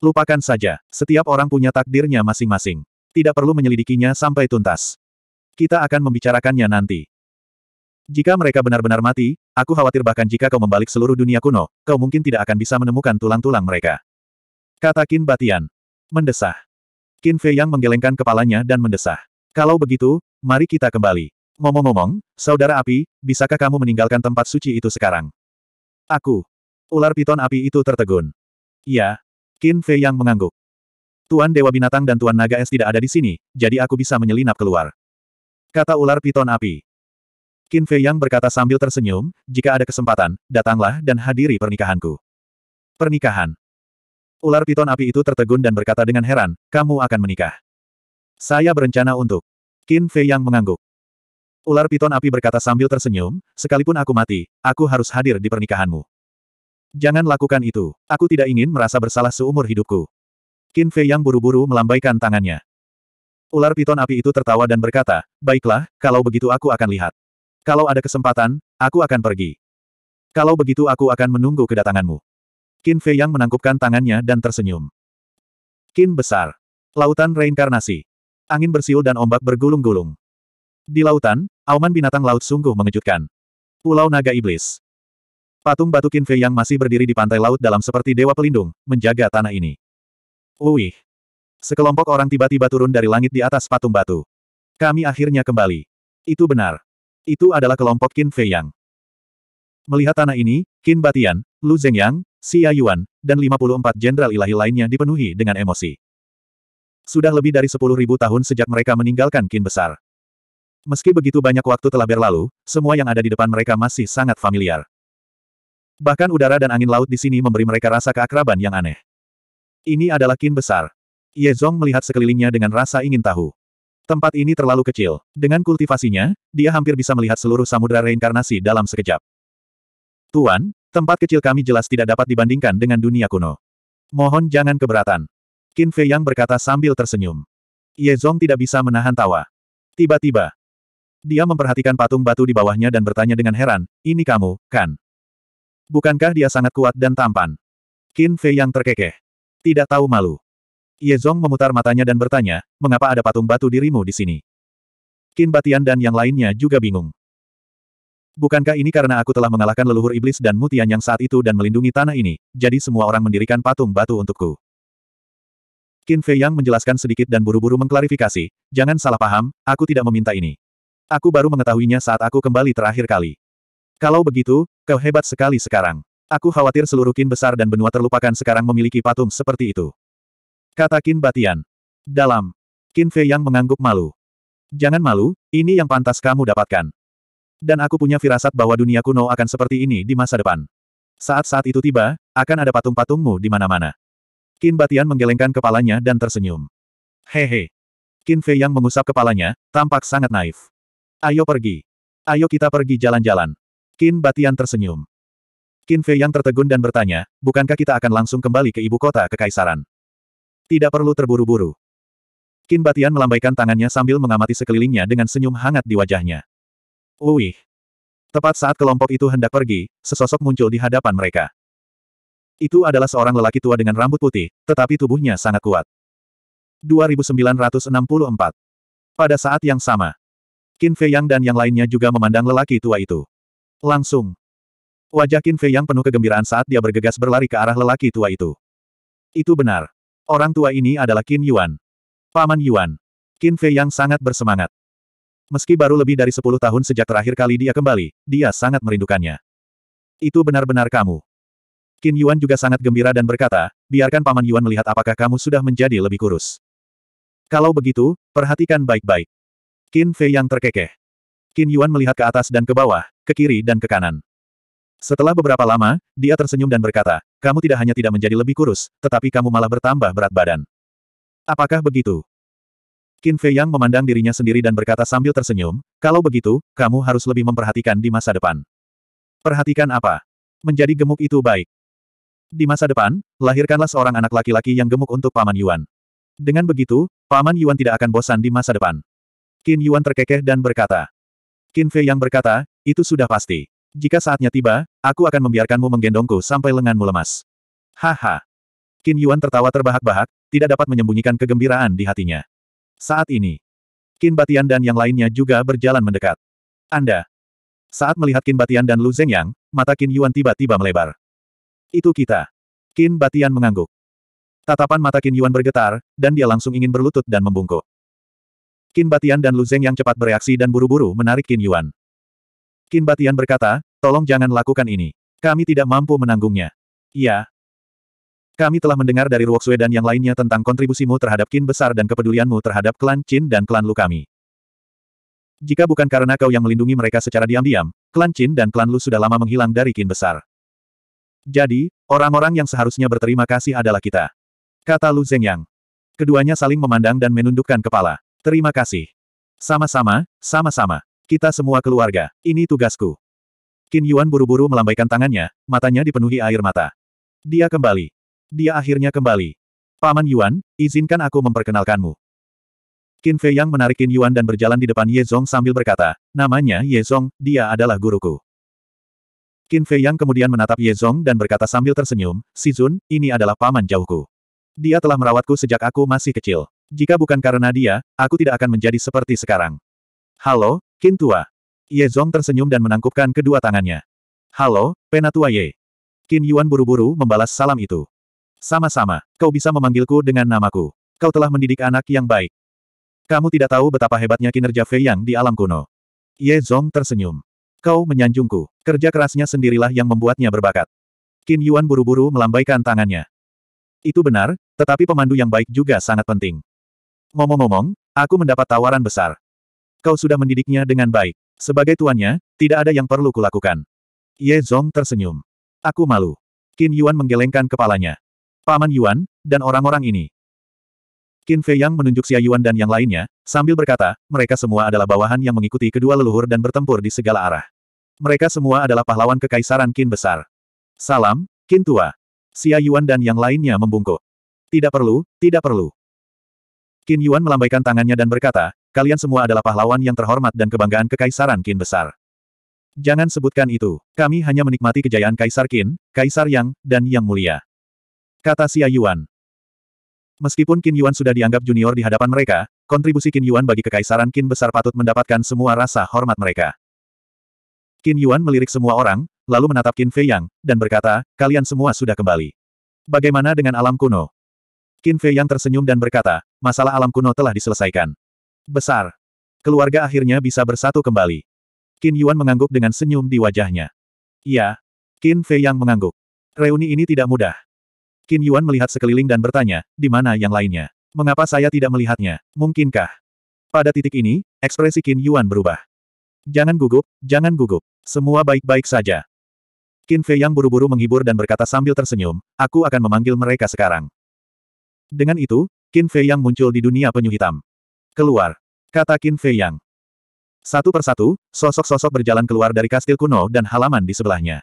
Speaker 1: Lupakan saja, setiap orang punya takdirnya masing-masing. Tidak perlu menyelidikinya sampai tuntas. Kita akan membicarakannya nanti. Jika mereka benar-benar mati, aku khawatir bahkan jika kau membalik seluruh dunia kuno, kau mungkin tidak akan bisa menemukan tulang-tulang mereka. Kata Qin Batian. Mendesah. Qin Fei yang menggelengkan kepalanya dan mendesah. Kalau begitu, mari kita kembali. Ngomong-ngomong, Saudara Api, bisakah kamu meninggalkan tempat suci itu sekarang? Aku. Ular piton api itu tertegun. Ya, Qin Fei yang mengangguk. Tuan Dewa Binatang dan Tuan Naga Es tidak ada di sini, jadi aku bisa menyelinap keluar. Kata ular piton api. Qin Fei Yang berkata sambil tersenyum, jika ada kesempatan, datanglah dan hadiri pernikahanku. Pernikahan. Ular piton api itu tertegun dan berkata dengan heran, kamu akan menikah. Saya berencana untuk. Qin Fei Yang mengangguk. Ular piton api berkata sambil tersenyum, sekalipun aku mati, aku harus hadir di pernikahanmu. Jangan lakukan itu. Aku tidak ingin merasa bersalah seumur hidupku. Qin Fei yang buru-buru melambaikan tangannya. Ular piton api itu tertawa dan berkata, baiklah, kalau begitu aku akan lihat. Kalau ada kesempatan, aku akan pergi. Kalau begitu aku akan menunggu kedatanganmu. Qin Fei yang menangkupkan tangannya dan tersenyum. Qin besar. Lautan reinkarnasi. Angin bersiul dan ombak bergulung-gulung. Di lautan, auman binatang laut sungguh mengejutkan. Pulau Naga Iblis. Patung batu Qin Fei yang masih berdiri di pantai laut dalam seperti dewa pelindung, menjaga tanah ini. Uih. Sekelompok orang tiba-tiba turun dari langit di atas patung batu. Kami akhirnya kembali. Itu benar. Itu adalah kelompok Qin Fei Yang. Melihat tanah ini, Qin Batian, Lu Zhengyang, Xia Yuan, dan 54 jenderal ilahi lainnya dipenuhi dengan emosi. Sudah lebih dari 10.000 tahun sejak mereka meninggalkan Qin Besar. Meski begitu banyak waktu telah berlalu, semua yang ada di depan mereka masih sangat familiar. Bahkan udara dan angin laut di sini memberi mereka rasa keakraban yang aneh. Ini adalah kin besar. Ye Zong melihat sekelilingnya dengan rasa ingin tahu. Tempat ini terlalu kecil. Dengan kultivasinya, dia hampir bisa melihat seluruh samudera reinkarnasi dalam sekejap. Tuan, tempat kecil kami jelas tidak dapat dibandingkan dengan dunia kuno. Mohon jangan keberatan. Qin Fei Yang berkata sambil tersenyum. Ye Zong tidak bisa menahan tawa. Tiba-tiba, dia memperhatikan patung batu di bawahnya dan bertanya dengan heran, ini kamu, kan? Bukankah dia sangat kuat dan tampan? Qin Fei Yang terkekeh. Tidak tahu malu. Ye Zong memutar matanya dan bertanya, mengapa ada patung batu dirimu di sini? Qin Batian dan yang lainnya juga bingung. Bukankah ini karena aku telah mengalahkan leluhur iblis dan mutian yang saat itu dan melindungi tanah ini, jadi semua orang mendirikan patung batu untukku? Qin Fei Yang menjelaskan sedikit dan buru-buru mengklarifikasi, jangan salah paham, aku tidak meminta ini. Aku baru mengetahuinya saat aku kembali terakhir kali. Kalau begitu, kau hebat sekali sekarang. Aku khawatir seluruh kin besar dan benua terlupakan sekarang memiliki patung seperti itu. Kata Kin Batian. Dalam. Kin Fei yang mengangguk malu. Jangan malu, ini yang pantas kamu dapatkan. Dan aku punya firasat bahwa dunia kuno akan seperti ini di masa depan. Saat-saat itu tiba, akan ada patung-patungmu di mana-mana. Kin Batian menggelengkan kepalanya dan tersenyum. Hehe. Kin Fei yang mengusap kepalanya, tampak sangat naif. Ayo pergi. Ayo kita pergi jalan-jalan. Kin Batian tersenyum. Qin Fei yang tertegun dan bertanya, bukankah kita akan langsung kembali ke ibu kota kekaisaran? Tidak perlu terburu-buru. Qin Batian melambaikan tangannya sambil mengamati sekelilingnya dengan senyum hangat di wajahnya. Uih! Tepat saat kelompok itu hendak pergi, sesosok muncul di hadapan mereka. Itu adalah seorang lelaki tua dengan rambut putih, tetapi tubuhnya sangat kuat. 2964 Pada saat yang sama, Qin Fei Yang dan yang lainnya juga memandang lelaki tua itu. Langsung, Wajah Qin Fei yang penuh kegembiraan saat dia bergegas berlari ke arah lelaki tua itu. Itu benar. Orang tua ini adalah Qin Yuan. Paman Yuan. Qin Fei yang sangat bersemangat. Meski baru lebih dari sepuluh tahun sejak terakhir kali dia kembali, dia sangat merindukannya. Itu benar-benar kamu. Qin Yuan juga sangat gembira dan berkata, biarkan Paman Yuan melihat apakah kamu sudah menjadi lebih kurus. Kalau begitu, perhatikan baik-baik. Qin Fei yang terkekeh. Qin Yuan melihat ke atas dan ke bawah, ke kiri dan ke kanan. Setelah beberapa lama, dia tersenyum dan berkata, kamu tidak hanya tidak menjadi lebih kurus, tetapi kamu malah bertambah berat badan. Apakah begitu? Qin Fei Yang memandang dirinya sendiri dan berkata sambil tersenyum, kalau begitu, kamu harus lebih memperhatikan di masa depan. Perhatikan apa? Menjadi gemuk itu baik. Di masa depan, lahirkanlah seorang anak laki-laki yang gemuk untuk Paman Yuan. Dengan begitu, Paman Yuan tidak akan bosan di masa depan. Qin Yuan terkekeh dan berkata. Qin Fei Yang berkata, itu sudah pasti. Jika saatnya tiba, aku akan membiarkanmu menggendongku sampai lenganmu lemas. Haha. Qin Yuan tertawa terbahak-bahak, tidak dapat menyembunyikan kegembiraan di hatinya. Saat ini, Qin Batian dan yang lainnya juga berjalan mendekat. Anda. Saat melihat Qin Batian dan Lu Zeng yang, mata Qin Yuan tiba-tiba melebar. Itu kita. Qin Batian mengangguk. Tatapan mata Qin Yuan bergetar, dan dia langsung ingin berlutut dan membungkuk. Qin Batian dan Lu Zeng yang cepat bereaksi dan buru-buru menarik Qin Yuan. Kin Batian berkata, tolong jangan lakukan ini. Kami tidak mampu menanggungnya. Iya. Kami telah mendengar dari Ruok Sue dan yang lainnya tentang kontribusimu terhadap Kin besar dan kepedulianmu terhadap klan Chin dan klan Lu kami. Jika bukan karena kau yang melindungi mereka secara diam-diam, klan Chin dan klan Lu sudah lama menghilang dari Kin besar. Jadi, orang-orang yang seharusnya berterima kasih adalah kita. Kata Lu Zhengyang. Keduanya saling memandang dan menundukkan kepala. Terima kasih. Sama-sama, sama-sama. Kita semua keluarga, ini tugasku. Qin Yuan buru-buru melambaikan tangannya, matanya dipenuhi air mata. Dia kembali. Dia akhirnya kembali. Paman Yuan, izinkan aku memperkenalkanmu. Qin Fei Yang menarik Qin Yuan dan berjalan di depan Ye Zong sambil berkata, namanya Ye Zong, dia adalah guruku. Qin Fei Yang kemudian menatap Ye Zong dan berkata sambil tersenyum, Si Zun, ini adalah paman jauhku. Dia telah merawatku sejak aku masih kecil. Jika bukan karena dia, aku tidak akan menjadi seperti sekarang. Halo, Kintua, tua. Ye Zong tersenyum dan menangkupkan kedua tangannya. Halo, penatua Ye. Qin Yuan buru-buru membalas salam itu. Sama-sama, kau bisa memanggilku dengan namaku. Kau telah mendidik anak yang baik. Kamu tidak tahu betapa hebatnya kinerja Fei Yang di alam kuno. Ye Zong tersenyum. Kau menyanjungku. Kerja kerasnya sendirilah yang membuatnya berbakat. Qin Yuan buru-buru melambaikan tangannya. Itu benar, tetapi pemandu yang baik juga sangat penting. Ngomong-ngomong, aku mendapat tawaran besar. Kau sudah mendidiknya dengan baik. Sebagai tuannya, tidak ada yang perlu kulakukan. Ye Zong tersenyum. Aku malu. Qin Yuan menggelengkan kepalanya. Paman Yuan, dan orang-orang ini. Qin Fei Yang menunjuk Xia Yuan dan yang lainnya, sambil berkata, mereka semua adalah bawahan yang mengikuti kedua leluhur dan bertempur di segala arah. Mereka semua adalah pahlawan kekaisaran Qin besar. Salam, Qin tua. Xia Yuan dan yang lainnya membungkuk. Tidak perlu, tidak perlu. Qin Yuan melambaikan tangannya dan berkata, kalian semua adalah pahlawan yang terhormat dan kebanggaan kekaisaran Qin besar. Jangan sebutkan itu, kami hanya menikmati kejayaan Kaisar Qin, Kaisar Yang, dan Yang Mulia. Kata Xia Yuan. Meskipun Qin Yuan sudah dianggap junior di hadapan mereka, kontribusi Qin Yuan bagi kekaisaran Qin besar patut mendapatkan semua rasa hormat mereka. Qin Yuan melirik semua orang, lalu menatap Qin Fei Yang, dan berkata, kalian semua sudah kembali. Bagaimana dengan alam kuno? Qin Fei Yang tersenyum dan berkata, masalah alam kuno telah diselesaikan. Besar. Keluarga akhirnya bisa bersatu kembali. Qin Yuan mengangguk dengan senyum di wajahnya. ya Qin Fei yang mengangguk. Reuni ini tidak mudah. Qin Yuan melihat sekeliling dan bertanya, di mana yang lainnya? Mengapa saya tidak melihatnya? Mungkinkah? Pada titik ini, ekspresi Qin Yuan berubah. Jangan gugup, jangan gugup. Semua baik-baik saja. Qin Fei yang buru-buru menghibur dan berkata sambil tersenyum, aku akan memanggil mereka sekarang. Dengan itu, Qin Fei yang muncul di dunia penyu hitam. Keluar. Kata Qin Fei Yang. Satu persatu, sosok-sosok berjalan keluar dari kastil kuno dan halaman di sebelahnya.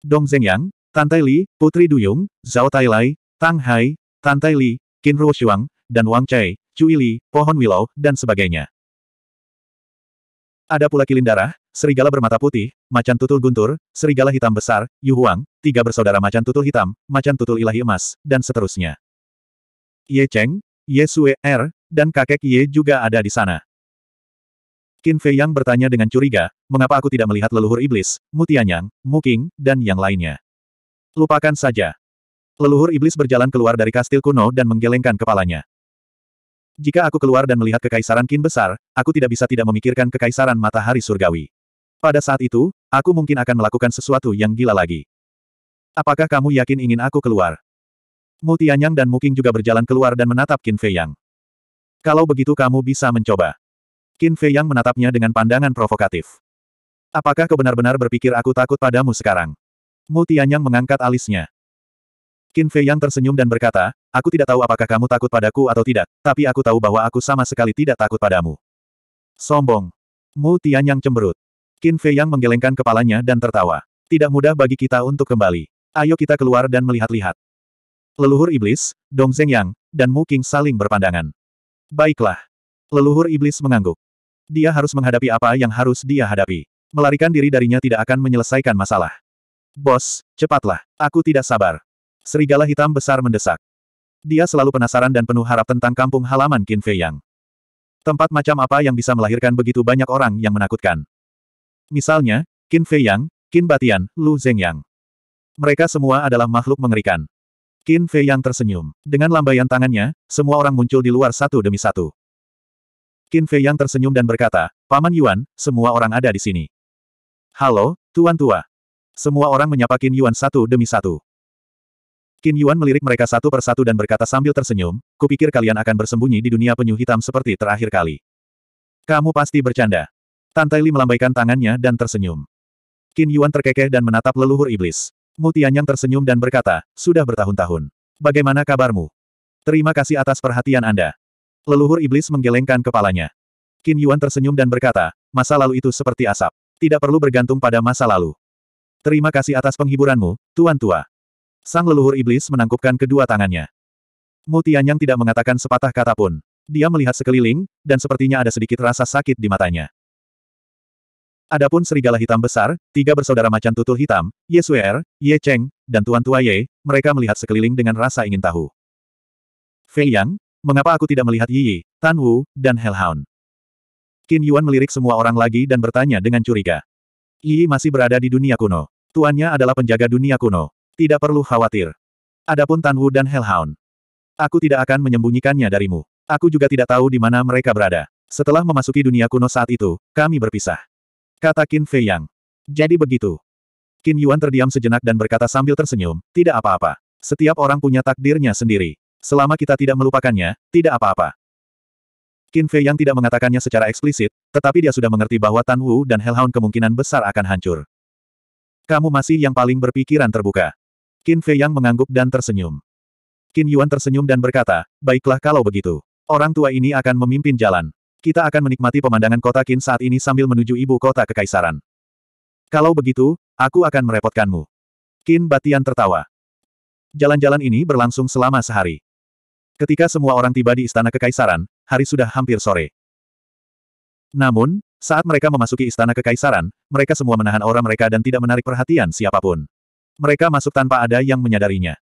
Speaker 1: Dong Zhengyang, Tantai Li, Putri Duyung, Zhao Tai Lai, Tang Hai, Tantai Li, Qin Ruo Shuang dan Wang Chai, Cui Li, Pohon Willow, dan sebagainya. Ada pula kilin darah, serigala bermata putih, macan tutul guntur, serigala hitam besar, Yu Huang, tiga bersaudara macan tutul hitam, macan tutul ilahi emas, dan seterusnya. Ye Cheng, Yesue, R, er, dan kakek Ye juga ada di sana. Qin Fei Yang bertanya dengan curiga, mengapa aku tidak melihat leluhur iblis, Mutianyang, Muking, dan yang lainnya. Lupakan saja. Leluhur iblis berjalan keluar dari kastil kuno dan menggelengkan kepalanya. Jika aku keluar dan melihat kekaisaran Qin besar, aku tidak bisa tidak memikirkan kekaisaran matahari surgawi. Pada saat itu, aku mungkin akan melakukan sesuatu yang gila lagi. Apakah kamu yakin ingin aku keluar? Mu Tianyang dan Muking juga berjalan keluar dan menatap Qin Fei Yang. Kalau begitu kamu bisa mencoba. Qin Fei Yang menatapnya dengan pandangan provokatif. Apakah kau benar-benar berpikir aku takut padamu sekarang? Mu Tianyang mengangkat alisnya. Qin Fei Yang tersenyum dan berkata, aku tidak tahu apakah kamu takut padaku atau tidak, tapi aku tahu bahwa aku sama sekali tidak takut padamu. Sombong. Mu Tianyang cemberut. Qin Fei Yang menggelengkan kepalanya dan tertawa. Tidak mudah bagi kita untuk kembali. Ayo kita keluar dan melihat-lihat. Leluhur Iblis, Dong Zhengyang, dan Mu King saling berpandangan. Baiklah. Leluhur Iblis mengangguk. Dia harus menghadapi apa yang harus dia hadapi. Melarikan diri darinya tidak akan menyelesaikan masalah. Bos, cepatlah. Aku tidak sabar. Serigala hitam besar mendesak. Dia selalu penasaran dan penuh harap tentang kampung halaman Qin Fei Yang. Tempat macam apa yang bisa melahirkan begitu banyak orang yang menakutkan. Misalnya, Qin Fei Yang, Qin Batian, Lu Zhengyang. Mereka semua adalah makhluk mengerikan. Qin Fei yang tersenyum. Dengan lambaian tangannya, semua orang muncul di luar satu demi satu. Qin Fei yang tersenyum dan berkata, Paman Yuan, semua orang ada di sini. Halo, Tuan Tua. Semua orang menyapa Qin Yuan satu demi satu. Qin Yuan melirik mereka satu persatu dan berkata sambil tersenyum, kupikir kalian akan bersembunyi di dunia penyu hitam seperti terakhir kali. Kamu pasti bercanda. Tantai Li melambaikan tangannya dan tersenyum. Qin Yuan terkekeh dan menatap leluhur iblis. Mu Tianyang tersenyum dan berkata, sudah bertahun-tahun. Bagaimana kabarmu? Terima kasih atas perhatian Anda. Leluhur iblis menggelengkan kepalanya. Qin Yuan tersenyum dan berkata, masa lalu itu seperti asap. Tidak perlu bergantung pada masa lalu. Terima kasih atas penghiburanmu, Tuan Tua. Sang leluhur iblis menangkupkan kedua tangannya. Mu Tianyang tidak mengatakan sepatah kata pun. Dia melihat sekeliling, dan sepertinya ada sedikit rasa sakit di matanya. Adapun serigala hitam besar, tiga bersaudara macan tutul hitam, Ye Suer, er, Ye Cheng, dan Tuan Tua Ye, mereka melihat sekeliling dengan rasa ingin tahu. Fei Yang, mengapa aku tidak melihat Yi Yi, Tan Wu, dan Hellhound? Qin Yuan melirik semua orang lagi dan bertanya dengan curiga. Yi Yi masih berada di dunia kuno. Tuannya adalah penjaga dunia kuno. Tidak perlu khawatir. Adapun Tan Wu dan Hellhound. Aku tidak akan menyembunyikannya darimu. Aku juga tidak tahu di mana mereka berada. Setelah memasuki dunia kuno saat itu, kami berpisah. Kata Qin Fei Yang. Jadi begitu. Qin Yuan terdiam sejenak dan berkata sambil tersenyum, tidak apa-apa. Setiap orang punya takdirnya sendiri. Selama kita tidak melupakannya, tidak apa-apa. Qin Fei Yang tidak mengatakannya secara eksplisit, tetapi dia sudah mengerti bahwa Tan Wu dan Hellhound kemungkinan besar akan hancur. Kamu masih yang paling berpikiran terbuka. Qin Fei Yang mengangguk dan tersenyum. Qin Yuan tersenyum dan berkata, baiklah kalau begitu. Orang tua ini akan memimpin jalan. Kita akan menikmati pemandangan kota Qin saat ini sambil menuju ibu kota kekaisaran. Kalau begitu, aku akan merepotkanmu. Kin Batian tertawa. Jalan-jalan ini berlangsung selama sehari. Ketika semua orang tiba di istana kekaisaran, hari sudah hampir sore. Namun, saat mereka memasuki istana kekaisaran, mereka semua menahan aura mereka dan tidak menarik perhatian siapapun. Mereka masuk tanpa ada yang menyadarinya.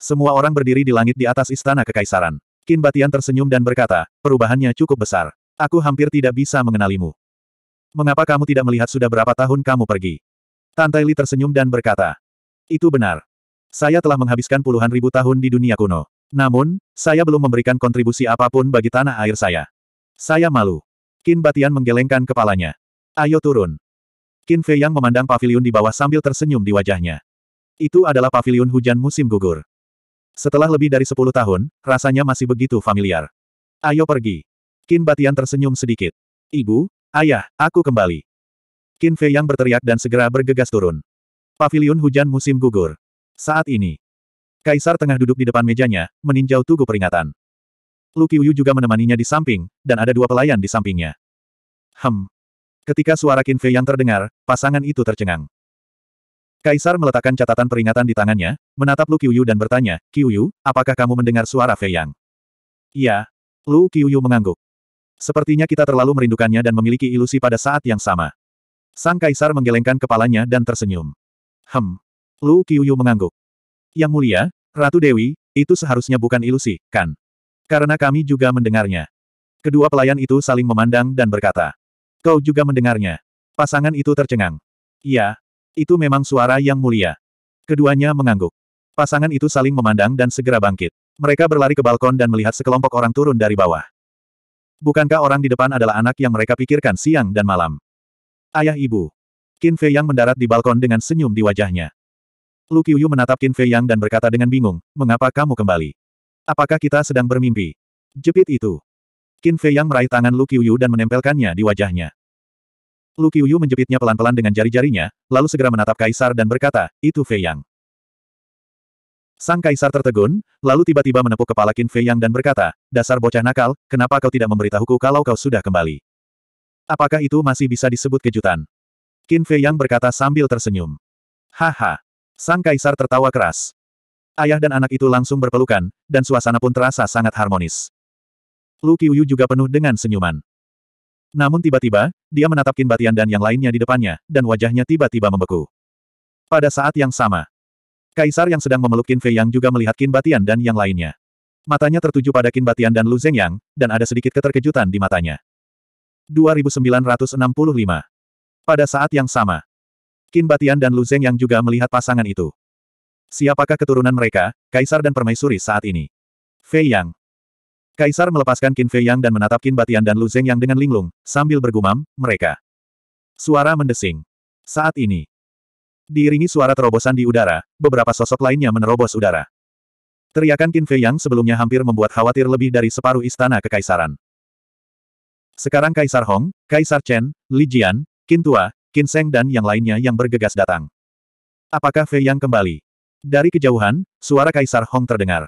Speaker 1: Semua orang berdiri di langit di atas istana kekaisaran. Kin Batian tersenyum dan berkata, perubahannya cukup besar. Aku hampir tidak bisa mengenalimu. Mengapa kamu tidak melihat sudah berapa tahun kamu pergi? Tantai Li tersenyum dan berkata, itu benar. Saya telah menghabiskan puluhan ribu tahun di dunia kuno. Namun, saya belum memberikan kontribusi apapun bagi tanah air saya. Saya malu. Kin Batian menggelengkan kepalanya. Ayo turun. Kin Fei yang memandang pavilion di bawah sambil tersenyum di wajahnya. Itu adalah pavilion hujan musim gugur. Setelah lebih dari sepuluh tahun, rasanya masih begitu familiar. Ayo pergi. Qin Batian tersenyum sedikit. Ibu, ayah, aku kembali. Qin Fei yang berteriak dan segera bergegas turun. Paviliun hujan musim gugur. Saat ini, Kaisar tengah duduk di depan mejanya, meninjau tugu peringatan. Lu Qiuyu juga menemaninya di samping, dan ada dua pelayan di sampingnya. Hem. Ketika suara Qin Fei yang terdengar, pasangan itu tercengang. Kaisar meletakkan catatan peringatan di tangannya, menatap Lu Qiuyu dan bertanya, Qiuyu, apakah kamu mendengar suara Fei Yang? Iya. Lu Qiuyu mengangguk. Sepertinya kita terlalu merindukannya dan memiliki ilusi pada saat yang sama. Sang Kaisar menggelengkan kepalanya dan tersenyum. Hem. Lu Qiuyu mengangguk. Yang mulia, Ratu Dewi, itu seharusnya bukan ilusi, kan? Karena kami juga mendengarnya. Kedua pelayan itu saling memandang dan berkata. Kau juga mendengarnya. Pasangan itu tercengang. Iya, itu memang suara yang mulia. Keduanya mengangguk. Pasangan itu saling memandang dan segera bangkit. Mereka berlari ke balkon dan melihat sekelompok orang turun dari bawah. Bukankah orang di depan adalah anak yang mereka pikirkan siang dan malam? Ayah ibu. Qin Fei Yang mendarat di balkon dengan senyum di wajahnya. Lu Qiuyu menatap Qin Fei Yang dan berkata dengan bingung, mengapa kamu kembali? Apakah kita sedang bermimpi? Jepit itu. Qin Fei Yang meraih tangan Lu Qiuyu dan menempelkannya di wajahnya. Lu Qiuyu menjepitnya pelan-pelan dengan jari-jarinya, lalu segera menatap Kaisar dan berkata, itu Fei Yang. Sang Kaisar tertegun, lalu tiba-tiba menepuk kepala Qin Fei Yang dan berkata, dasar bocah nakal, kenapa kau tidak memberitahuku kalau kau sudah kembali? Apakah itu masih bisa disebut kejutan? Qin Fei Yang berkata sambil tersenyum. Haha. Sang Kaisar tertawa keras. Ayah dan anak itu langsung berpelukan, dan suasana pun terasa sangat harmonis. Lu Qiuyu juga penuh dengan senyuman. Namun tiba-tiba, dia menatap Kin Batian dan yang lainnya di depannya, dan wajahnya tiba-tiba membeku. Pada saat yang sama, Kaisar yang sedang memeluk Kin Fei Yang juga melihat Kin Batian dan yang lainnya. Matanya tertuju pada Kin Batian dan Lu Zeng Yang, dan ada sedikit keterkejutan di matanya. 2965 Pada saat yang sama, Kin Batian dan Lu Zeng Yang juga melihat pasangan itu. Siapakah keturunan mereka, Kaisar dan Permaisuri saat ini? Fei Yang, Kaisar melepaskan Qin Fei Yang dan menatap Qin Batian dan Lu Zeng Yang dengan linglung, sambil bergumam, mereka. Suara mendesing. Saat ini. Diiringi suara terobosan di udara, beberapa sosok lainnya menerobos udara. Teriakan Qin Fei Yang sebelumnya hampir membuat khawatir lebih dari separuh istana kekaisaran. Sekarang Kaisar Hong, Kaisar Chen, Li Jian, Qin Tua, Qin Seng dan yang lainnya yang bergegas datang. Apakah Fei Yang kembali? Dari kejauhan, suara Kaisar Hong terdengar.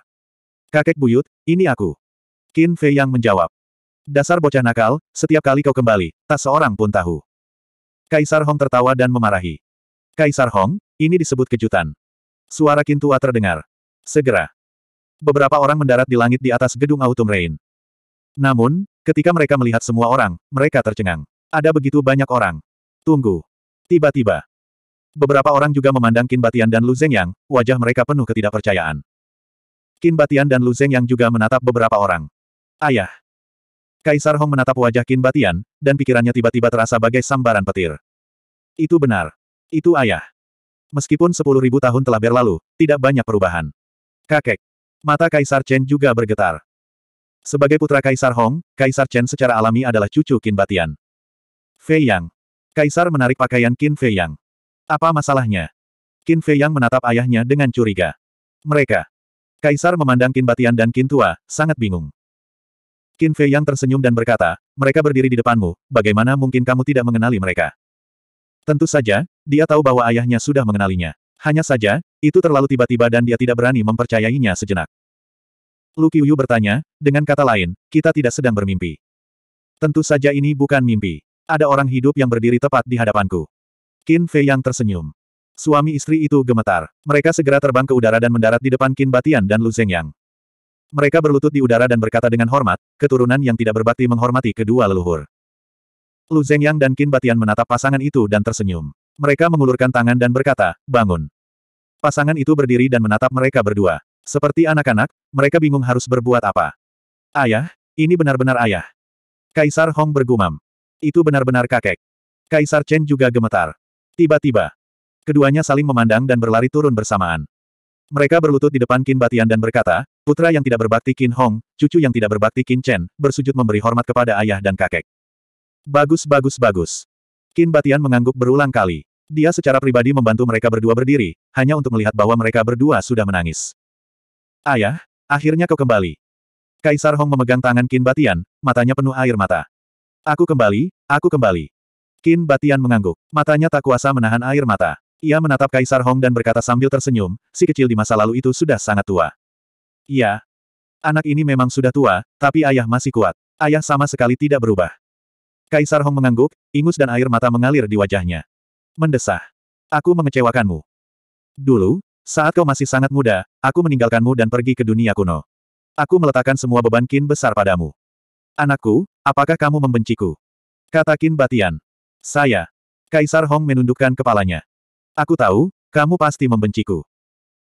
Speaker 1: Kakek buyut, ini aku. Qin Fei yang menjawab. Dasar bocah nakal, setiap kali kau kembali, tak seorang pun tahu. Kaisar Hong tertawa dan memarahi. Kaisar Hong, ini disebut kejutan. Suara Qin tua terdengar. Segera. Beberapa orang mendarat di langit di atas gedung Autumn Rain. Namun, ketika mereka melihat semua orang, mereka tercengang. Ada begitu banyak orang. Tunggu. Tiba-tiba. Beberapa orang juga memandang Qin Batian dan Lu Zeng wajah mereka penuh ketidakpercayaan. Qin Batian dan Lu Zeng juga menatap beberapa orang. Ayah. Kaisar Hong menatap wajah Qin Batian, dan pikirannya tiba-tiba terasa bagai sambaran petir. Itu benar. Itu ayah. Meskipun sepuluh ribu tahun telah berlalu, tidak banyak perubahan. Kakek. Mata Kaisar Chen juga bergetar. Sebagai putra Kaisar Hong, Kaisar Chen secara alami adalah cucu Qin Batian. Fei Yang. Kaisar menarik pakaian Qin Fei Yang. Apa masalahnya? Qin Fei Yang menatap ayahnya dengan curiga. Mereka. Kaisar memandang Qin Batian dan Qin Tua, sangat bingung. Qin Fei Yang tersenyum dan berkata, mereka berdiri di depanmu, bagaimana mungkin kamu tidak mengenali mereka? Tentu saja, dia tahu bahwa ayahnya sudah mengenalinya. Hanya saja, itu terlalu tiba-tiba dan dia tidak berani mempercayainya sejenak. Lu Qiuyu bertanya, dengan kata lain, kita tidak sedang bermimpi. Tentu saja ini bukan mimpi. Ada orang hidup yang berdiri tepat di hadapanku. Qin Fei Yang tersenyum. Suami istri itu gemetar. Mereka segera terbang ke udara dan mendarat di depan Qin Batian dan Lu Zhengyang. Mereka berlutut di udara dan berkata dengan hormat, keturunan yang tidak berbakti menghormati kedua leluhur. Lu Zhengyang dan Qin Batian menatap pasangan itu dan tersenyum. Mereka mengulurkan tangan dan berkata, bangun. Pasangan itu berdiri dan menatap mereka berdua. Seperti anak-anak, mereka bingung harus berbuat apa. Ayah, ini benar-benar ayah. Kaisar Hong bergumam. Itu benar-benar kakek. Kaisar Chen juga gemetar. Tiba-tiba, keduanya saling memandang dan berlari turun bersamaan. Mereka berlutut di depan Qin Batian dan berkata, Putra yang tidak berbakti Qin Hong, cucu yang tidak berbakti Qin Chen, bersujud memberi hormat kepada ayah dan kakek. Bagus bagus bagus. Qin Batian mengangguk berulang kali. Dia secara pribadi membantu mereka berdua berdiri, hanya untuk melihat bahwa mereka berdua sudah menangis. Ayah, akhirnya kau kembali. Kaisar Hong memegang tangan Qin Batian, matanya penuh air mata. Aku kembali, aku kembali. Qin Batian mengangguk, matanya tak kuasa menahan air mata. Ia menatap Kaisar Hong dan berkata sambil tersenyum, si kecil di masa lalu itu sudah sangat tua. Iya. Anak ini memang sudah tua, tapi ayah masih kuat. Ayah sama sekali tidak berubah. Kaisar Hong mengangguk, ingus dan air mata mengalir di wajahnya. Mendesah. Aku mengecewakanmu. Dulu, saat kau masih sangat muda, aku meninggalkanmu dan pergi ke dunia kuno. Aku meletakkan semua beban kin besar padamu. Anakku, apakah kamu membenciku? Kata Kin Batian. Saya. Kaisar Hong menundukkan kepalanya. Aku tahu, kamu pasti membenciku.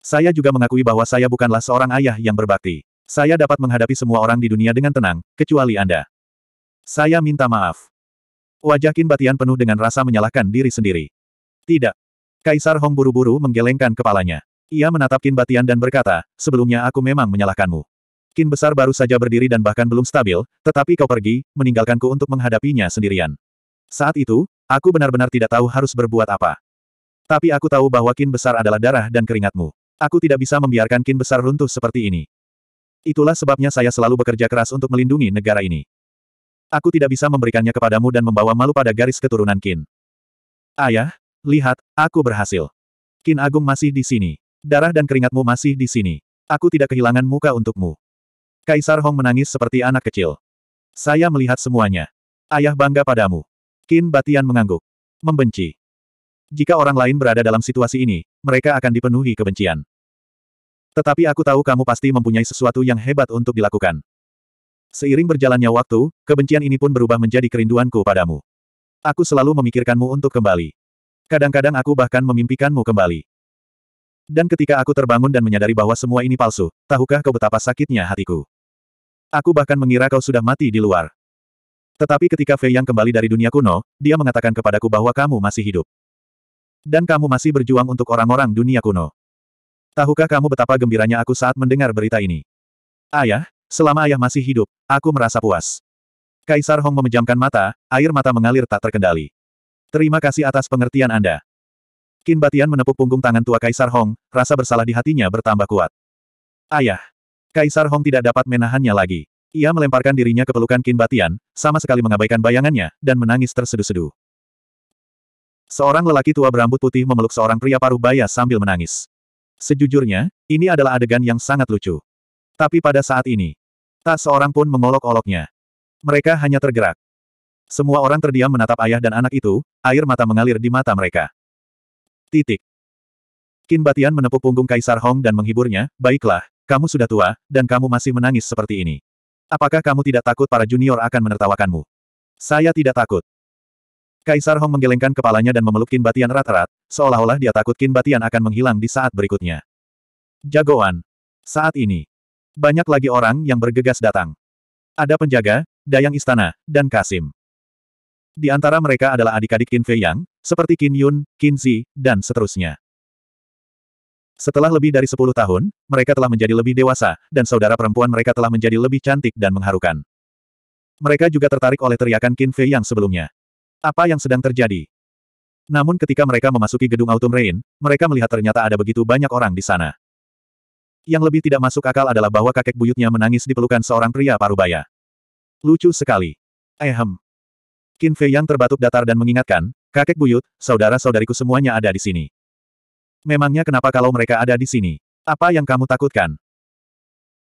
Speaker 1: Saya juga mengakui bahwa saya bukanlah seorang ayah yang berbakti. Saya dapat menghadapi semua orang di dunia dengan tenang, kecuali Anda. Saya minta maaf. Wajah Kin Batian penuh dengan rasa menyalahkan diri sendiri. Tidak. Kaisar Hong buru-buru menggelengkan kepalanya. Ia menatap Kin Batian dan berkata, sebelumnya aku memang menyalahkanmu. Kin besar baru saja berdiri dan bahkan belum stabil, tetapi kau pergi, meninggalkanku untuk menghadapinya sendirian. Saat itu, aku benar-benar tidak tahu harus berbuat apa. Tapi aku tahu bahwa Kin besar adalah darah dan keringatmu. Aku tidak bisa membiarkan kin besar runtuh seperti ini. Itulah sebabnya saya selalu bekerja keras untuk melindungi negara ini. Aku tidak bisa memberikannya kepadamu dan membawa malu pada garis keturunan Kin. Ayah, lihat, aku berhasil. Kin Agung masih di sini. Darah dan keringatmu masih di sini. Aku tidak kehilangan muka untukmu. Kaisar Hong menangis seperti anak kecil. Saya melihat semuanya. Ayah bangga padamu. Kin Batian mengangguk. Membenci. Jika orang lain berada dalam situasi ini, mereka akan dipenuhi kebencian. Tetapi aku tahu kamu pasti mempunyai sesuatu yang hebat untuk dilakukan. Seiring berjalannya waktu, kebencian ini pun berubah menjadi kerinduanku padamu. Aku selalu memikirkanmu untuk kembali. Kadang-kadang aku bahkan memimpikanmu kembali. Dan ketika aku terbangun dan menyadari bahwa semua ini palsu, tahukah kau betapa sakitnya hatiku? Aku bahkan mengira kau sudah mati di luar. Tetapi ketika Fei Yang kembali dari dunia kuno, dia mengatakan kepadaku bahwa kamu masih hidup. Dan kamu masih berjuang untuk orang-orang dunia kuno. Tahukah kamu betapa gembiranya aku saat mendengar berita ini? Ayah, selama ayah masih hidup, aku merasa puas. Kaisar Hong memejamkan mata, air mata mengalir tak terkendali. Terima kasih atas pengertian Anda. Kin Batian menepuk punggung tangan tua Kaisar Hong, rasa bersalah di hatinya bertambah kuat. Ayah. Kaisar Hong tidak dapat menahannya lagi. Ia melemparkan dirinya ke pelukan Kin Batian, sama sekali mengabaikan bayangannya, dan menangis terseduh-seduh. Seorang lelaki tua berambut putih memeluk seorang pria paruh baya sambil menangis. Sejujurnya, ini adalah adegan yang sangat lucu. Tapi pada saat ini, tak seorang pun mengolok-oloknya. Mereka hanya tergerak. Semua orang terdiam menatap ayah dan anak itu, air mata mengalir di mata mereka. Titik. Qin Batian menepuk punggung Kaisar Hong dan menghiburnya, baiklah, kamu sudah tua, dan kamu masih menangis seperti ini. Apakah kamu tidak takut para junior akan menertawakanmu? Saya tidak takut. Kaisar Hong menggelengkan kepalanya dan memeluk Kin Batian erat-erat, seolah-olah dia takut Kin Batian akan menghilang di saat berikutnya. Jagoan. Saat ini. Banyak lagi orang yang bergegas datang. Ada penjaga, Dayang Istana, dan Kasim. Di antara mereka adalah adik-adik Qin Fei Yang, seperti Qin Yun, Qin Zi, dan seterusnya. Setelah lebih dari sepuluh tahun, mereka telah menjadi lebih dewasa, dan saudara perempuan mereka telah menjadi lebih cantik dan mengharukan. Mereka juga tertarik oleh teriakan Qin Fei Yang sebelumnya. Apa yang sedang terjadi? Namun ketika mereka memasuki gedung Autumn Rain, mereka melihat ternyata ada begitu banyak orang di sana. Yang lebih tidak masuk akal adalah bahwa kakek buyutnya menangis di pelukan seorang pria parubaya. Lucu sekali. Ehem. Eh, Qin Fei yang terbatuk datar dan mengingatkan, kakek buyut, saudara-saudariku semuanya ada di sini. Memangnya kenapa kalau mereka ada di sini? Apa yang kamu takutkan?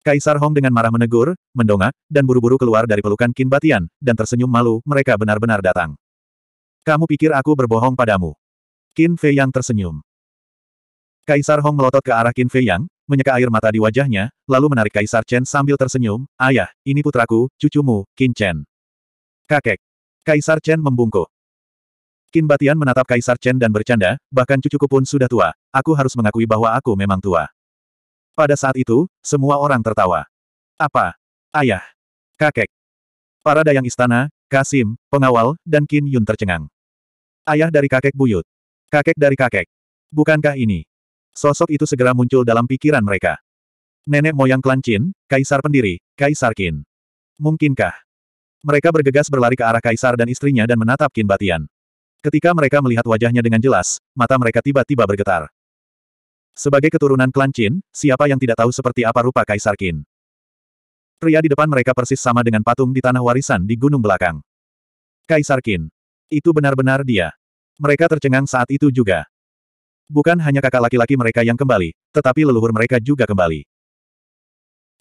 Speaker 1: Kaisar Hong dengan marah menegur, mendongak, dan buru-buru keluar dari pelukan Qin Batian, dan tersenyum malu, mereka benar-benar datang. Kamu pikir aku berbohong padamu? Qin Fei Yang tersenyum. Kaisar Hong melotot ke arah Qin Fei Yang, menyeka air mata di wajahnya, lalu menarik Kaisar Chen sambil tersenyum, Ayah, ini putraku, cucumu, Qin Chen. Kakek. Kaisar Chen membungkuk. Qin Batian menatap Kaisar Chen dan bercanda, bahkan cucuku pun sudah tua, aku harus mengakui bahwa aku memang tua. Pada saat itu, semua orang tertawa. Apa? Ayah. Kakek. Para dayang istana, Kasim, pengawal, dan Kin Yun tercengang. Ayah dari kakek buyut. Kakek dari kakek. Bukankah ini? Sosok itu segera muncul dalam pikiran mereka. Nenek moyang klan Qin, kaisar pendiri, kaisar Qin. Mungkinkah? Mereka bergegas berlari ke arah kaisar dan istrinya dan menatap Qin Batian. Ketika mereka melihat wajahnya dengan jelas, mata mereka tiba-tiba bergetar. Sebagai keturunan klan Qin, siapa yang tidak tahu seperti apa rupa kaisar Qin? Pria di depan mereka persis sama dengan patung di tanah warisan di gunung belakang. Kaisar Qin. Itu benar-benar dia. Mereka tercengang saat itu juga. Bukan hanya kakak laki-laki mereka yang kembali, tetapi leluhur mereka juga kembali.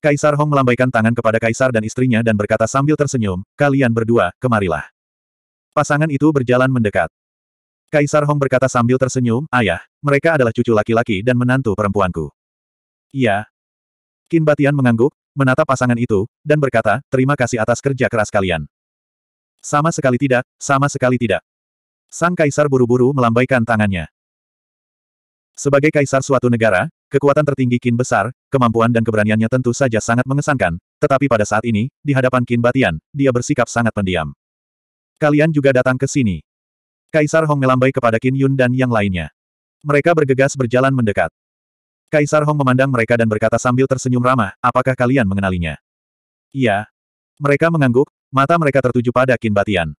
Speaker 1: Kaisar Hong melambaikan tangan kepada kaisar dan istrinya dan berkata sambil tersenyum, kalian berdua, kemarilah. Pasangan itu berjalan mendekat. Kaisar Hong berkata sambil tersenyum, ayah, mereka adalah cucu laki-laki dan menantu perempuanku. Iya. Kin Batian mengangguk, menatap pasangan itu, dan berkata, terima kasih atas kerja keras kalian. Sama sekali tidak, sama sekali tidak. Sang kaisar buru-buru melambaikan tangannya. Sebagai kaisar suatu negara, kekuatan tertinggi Kin besar, kemampuan dan keberaniannya tentu saja sangat mengesankan, tetapi pada saat ini, di hadapan Kin Batian, dia bersikap sangat pendiam. Kalian juga datang ke sini. Kaisar Hong melambai kepada Kin Yun dan yang lainnya. Mereka bergegas berjalan mendekat. Kaisar Hong memandang mereka dan berkata sambil tersenyum ramah, apakah kalian mengenalinya? Iya. Mereka mengangguk, mata mereka tertuju pada Qin Batian.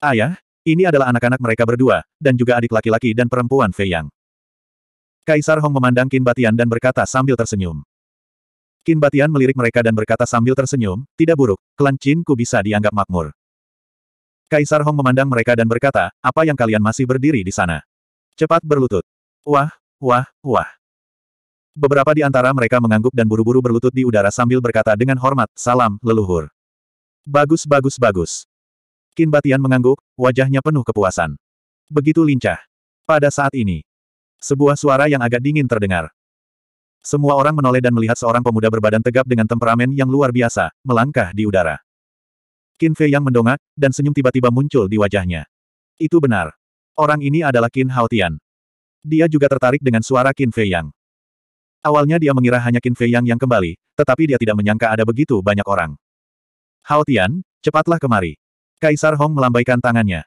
Speaker 1: Ayah, ini adalah anak-anak mereka berdua, dan juga adik laki-laki dan perempuan Fei Yang. Kaisar Hong memandang Qin Batian dan berkata sambil tersenyum. Qin Batian melirik mereka dan berkata sambil tersenyum, tidak buruk, klan Qin ku bisa dianggap makmur. Kaisar Hong memandang mereka dan berkata, apa yang kalian masih berdiri di sana? Cepat berlutut. Wah, wah, wah. Beberapa di antara mereka mengangguk dan buru-buru berlutut di udara sambil berkata dengan hormat, salam, leluhur. Bagus bagus bagus. Qin Batian mengangguk, wajahnya penuh kepuasan. Begitu lincah. Pada saat ini, sebuah suara yang agak dingin terdengar. Semua orang menoleh dan melihat seorang pemuda berbadan tegap dengan temperamen yang luar biasa, melangkah di udara. Qin Fei yang mendongak, dan senyum tiba-tiba muncul di wajahnya. Itu benar. Orang ini adalah Qin Haotian. Dia juga tertarik dengan suara Qin Fei Yang. Awalnya dia mengira hanya Qin Fei Yang yang kembali, tetapi dia tidak menyangka ada begitu banyak orang. Hao Tian, cepatlah kemari. Kaisar Hong melambaikan tangannya.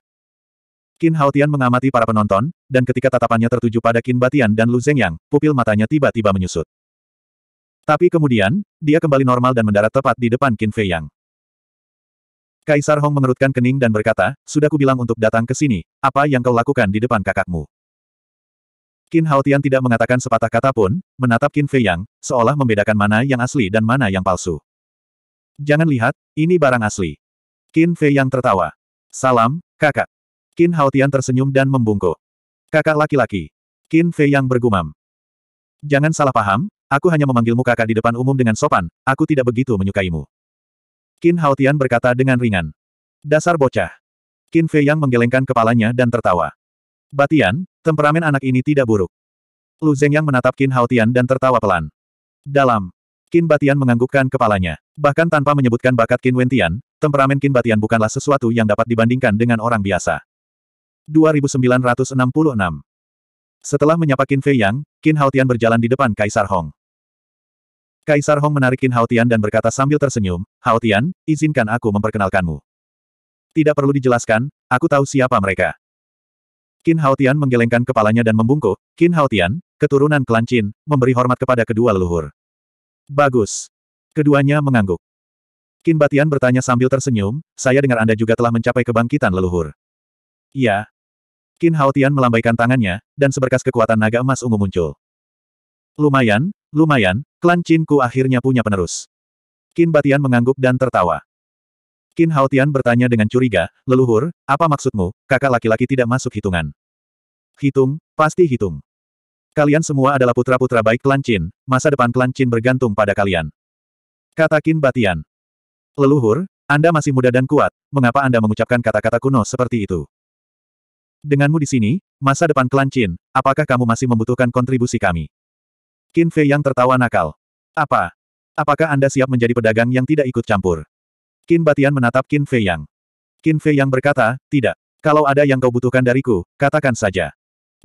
Speaker 1: Qin Hao Tian mengamati para penonton, dan ketika tatapannya tertuju pada Qin Batian dan Lu Zhengyang, pupil matanya tiba-tiba menyusut. Tapi kemudian, dia kembali normal dan mendarat tepat di depan Qin Fei Yang. Kaisar Hong mengerutkan kening dan berkata, sudah kubilang untuk datang ke sini, apa yang kau lakukan di depan kakakmu? Qin Haotian tidak mengatakan sepatah kata pun, menatap Qin Fei seolah membedakan mana yang asli dan mana yang palsu. Jangan lihat, ini barang asli. Qin Fei tertawa. Salam, kakak. Qin Haotian tersenyum dan membungkuk. Kakak laki-laki. Qin Fei bergumam. Jangan salah paham, aku hanya memanggilmu kakak di depan umum dengan sopan, aku tidak begitu menyukaimu. Qin Haotian berkata dengan ringan. Dasar bocah. Qin Fei menggelengkan kepalanya dan tertawa. Batian, temperamen anak ini tidak buruk. Lu Zeng yang menatap Qin Haotian dan tertawa pelan. Dalam. Qin Batian menganggukkan kepalanya. Bahkan tanpa menyebutkan bakat Qin Wentian, temperamen Qin Batian bukanlah sesuatu yang dapat dibandingkan dengan orang biasa. 2966 Setelah menyapa Qin Fei Yang, Qin Haotian berjalan di depan Kaisar Hong. Kaisar Hong menarik Qin Haotian dan berkata sambil tersenyum, Haotian, izinkan aku memperkenalkanmu. Tidak perlu dijelaskan, aku tahu siapa mereka. Qin Haotian menggelengkan kepalanya dan membungkuk, Qin Haotian, keturunan klan Qin, memberi hormat kepada kedua leluhur. Bagus. Keduanya mengangguk. Qin Batian bertanya sambil tersenyum, saya dengar Anda juga telah mencapai kebangkitan leluhur. Iya. Qin Haotian melambaikan tangannya, dan seberkas kekuatan naga emas ungu muncul. Lumayan, lumayan, klan ku akhirnya punya penerus. Qin Batian mengangguk dan tertawa. Qin Haotian bertanya dengan curiga, leluhur, apa maksudmu, kakak laki-laki tidak masuk hitungan? Hitung, pasti hitung. Kalian semua adalah putra-putra baik klan Qin, masa depan klan Qin bergantung pada kalian. Kata Qin Batian. Leluhur, Anda masih muda dan kuat, mengapa Anda mengucapkan kata-kata kuno seperti itu? Denganmu di sini, masa depan klan Qin, apakah kamu masih membutuhkan kontribusi kami? Qin Fei yang tertawa nakal. Apa? Apakah Anda siap menjadi pedagang yang tidak ikut campur? Qin Batian menatap Qin Fei Yang. Qin Fei Yang berkata, tidak. Kalau ada yang kau butuhkan dariku, katakan saja.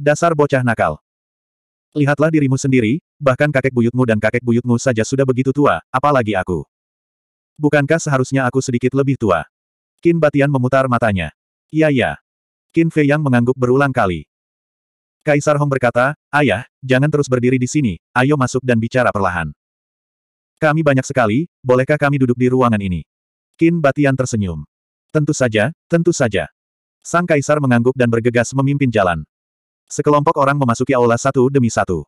Speaker 1: Dasar bocah nakal. Lihatlah dirimu sendiri, bahkan kakek buyutmu dan kakek buyutmu saja sudah begitu tua, apalagi aku. Bukankah seharusnya aku sedikit lebih tua? Qin Batian memutar matanya. Iya ya. Qin Fei Yang mengangguk berulang kali. Kaisar Hong berkata, Ayah, jangan terus berdiri di sini, ayo masuk dan bicara perlahan. Kami banyak sekali, bolehkah kami duduk di ruangan ini? Kin Batian tersenyum. Tentu saja, tentu saja. Sang kaisar mengangguk dan bergegas memimpin jalan. Sekelompok orang memasuki aula satu demi satu.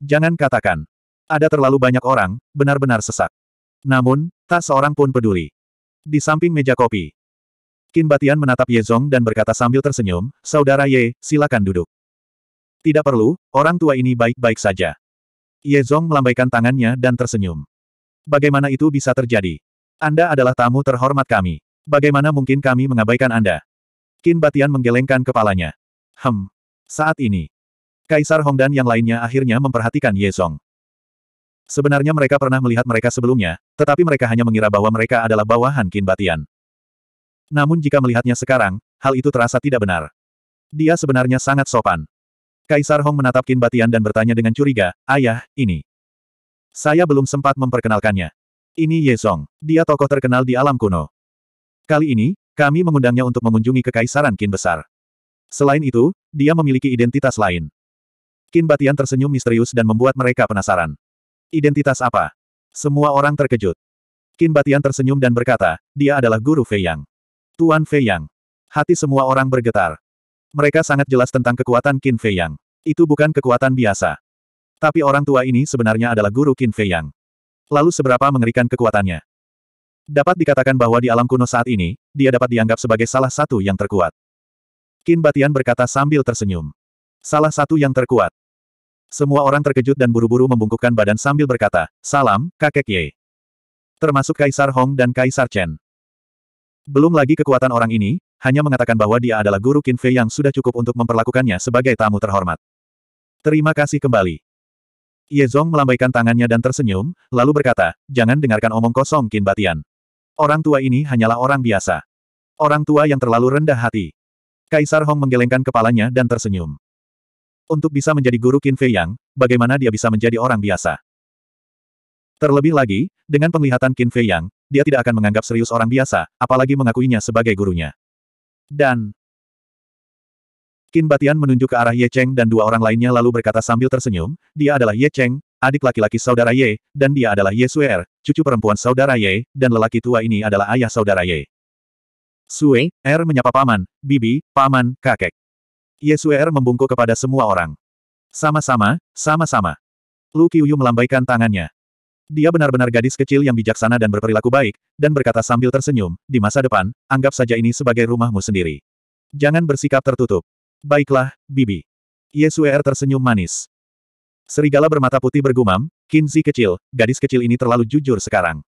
Speaker 1: Jangan katakan. Ada terlalu banyak orang, benar-benar sesak. Namun, tak seorang pun peduli. Di samping meja kopi. Kin Batian menatap Ye Zong dan berkata sambil tersenyum, Saudara Ye, silakan duduk. Tidak perlu, orang tua ini baik-baik saja. Ye Zong melambaikan tangannya dan tersenyum. Bagaimana itu bisa terjadi? Anda adalah tamu terhormat kami. Bagaimana mungkin kami mengabaikan Anda? Qin Batian menggelengkan kepalanya. Hem. Saat ini. Kaisar Hong dan yang lainnya akhirnya memperhatikan Ye Song. Sebenarnya mereka pernah melihat mereka sebelumnya, tetapi mereka hanya mengira bahwa mereka adalah bawahan Qin Batian. Namun jika melihatnya sekarang, hal itu terasa tidak benar. Dia sebenarnya sangat sopan. Kaisar Hong menatap Qin Batian dan bertanya dengan curiga, Ayah, ini. Saya belum sempat memperkenalkannya. Ini Ye Song. Dia tokoh terkenal di alam kuno. Kali ini, kami mengundangnya untuk mengunjungi Kekaisaran Qin Besar. Selain itu, dia memiliki identitas lain. Qin Batian tersenyum misterius dan membuat mereka penasaran. Identitas apa? Semua orang terkejut. Qin Batian tersenyum dan berkata, dia adalah guru Fei Yang. Tuan Fei Yang. Hati semua orang bergetar. Mereka sangat jelas tentang kekuatan Qin Fei Yang. Itu bukan kekuatan biasa. Tapi orang tua ini sebenarnya adalah guru Qin Fei Yang. Lalu seberapa mengerikan kekuatannya. Dapat dikatakan bahwa di alam kuno saat ini, dia dapat dianggap sebagai salah satu yang terkuat. Kin Batian berkata sambil tersenyum. Salah satu yang terkuat. Semua orang terkejut dan buru-buru membungkukkan badan sambil berkata, Salam, kakek Ye. Termasuk Kaisar Hong dan Kaisar Chen. Belum lagi kekuatan orang ini, hanya mengatakan bahwa dia adalah guru Qin Fei yang sudah cukup untuk memperlakukannya sebagai tamu terhormat. Terima kasih kembali. Ye Zong melambaikan tangannya dan tersenyum, lalu berkata, jangan dengarkan omong kosong kin Batian. Orang tua ini hanyalah orang biasa. Orang tua yang terlalu rendah hati. Kaisar Hong menggelengkan kepalanya dan tersenyum. Untuk bisa menjadi guru Qin Fei Yang, bagaimana dia bisa menjadi orang biasa? Terlebih lagi, dengan penglihatan Qin Fei Yang, dia tidak akan menganggap serius orang biasa, apalagi mengakuinya sebagai gurunya. Dan, Qin Batian menunjuk ke arah Ye Cheng dan dua orang lainnya lalu berkata sambil tersenyum, dia adalah Ye Cheng, adik laki-laki saudara Ye, dan dia adalah Ye Suer, cucu perempuan saudara Ye, dan lelaki tua ini adalah ayah saudara Ye. Sue, Er menyapa paman, bibi, paman, kakek. Ye Suer membungkuk kepada semua orang. Sama-sama, sama-sama. Lu Qiuyu melambaikan tangannya. Dia benar-benar gadis kecil yang bijaksana dan berperilaku baik, dan berkata sambil tersenyum, di masa depan, anggap saja ini sebagai rumahmu sendiri. Jangan bersikap tertutup. Baiklah, Bibi. Yesuer tersenyum manis. Serigala bermata putih bergumam, Kinzi kecil, gadis kecil ini terlalu jujur sekarang.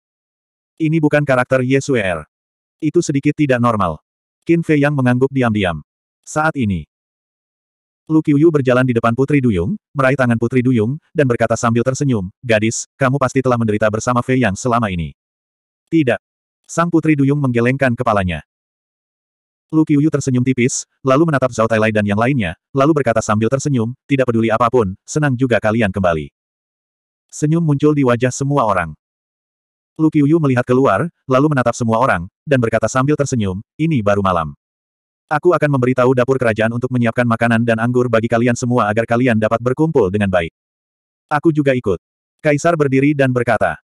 Speaker 1: Ini bukan karakter Yesuer. Itu sedikit tidak normal. Qin Fei yang mengangguk diam-diam. Saat ini, Lu Qiuyu berjalan di depan Putri Duyung, meraih tangan Putri Duyung, dan berkata sambil tersenyum, Gadis, kamu pasti telah menderita bersama Fei Yang selama ini. Tidak. Sang Putri Duyung menggelengkan kepalanya. Lu Qiuyu tersenyum tipis, lalu menatap Zhao Tailai dan yang lainnya, lalu berkata sambil tersenyum, tidak peduli apapun, senang juga kalian kembali. Senyum muncul di wajah semua orang. Lu Qiuyu melihat keluar, lalu menatap semua orang, dan berkata sambil tersenyum, ini baru malam. Aku akan memberitahu dapur kerajaan untuk menyiapkan makanan dan anggur bagi kalian semua agar kalian dapat berkumpul dengan baik. Aku juga ikut. Kaisar berdiri dan berkata.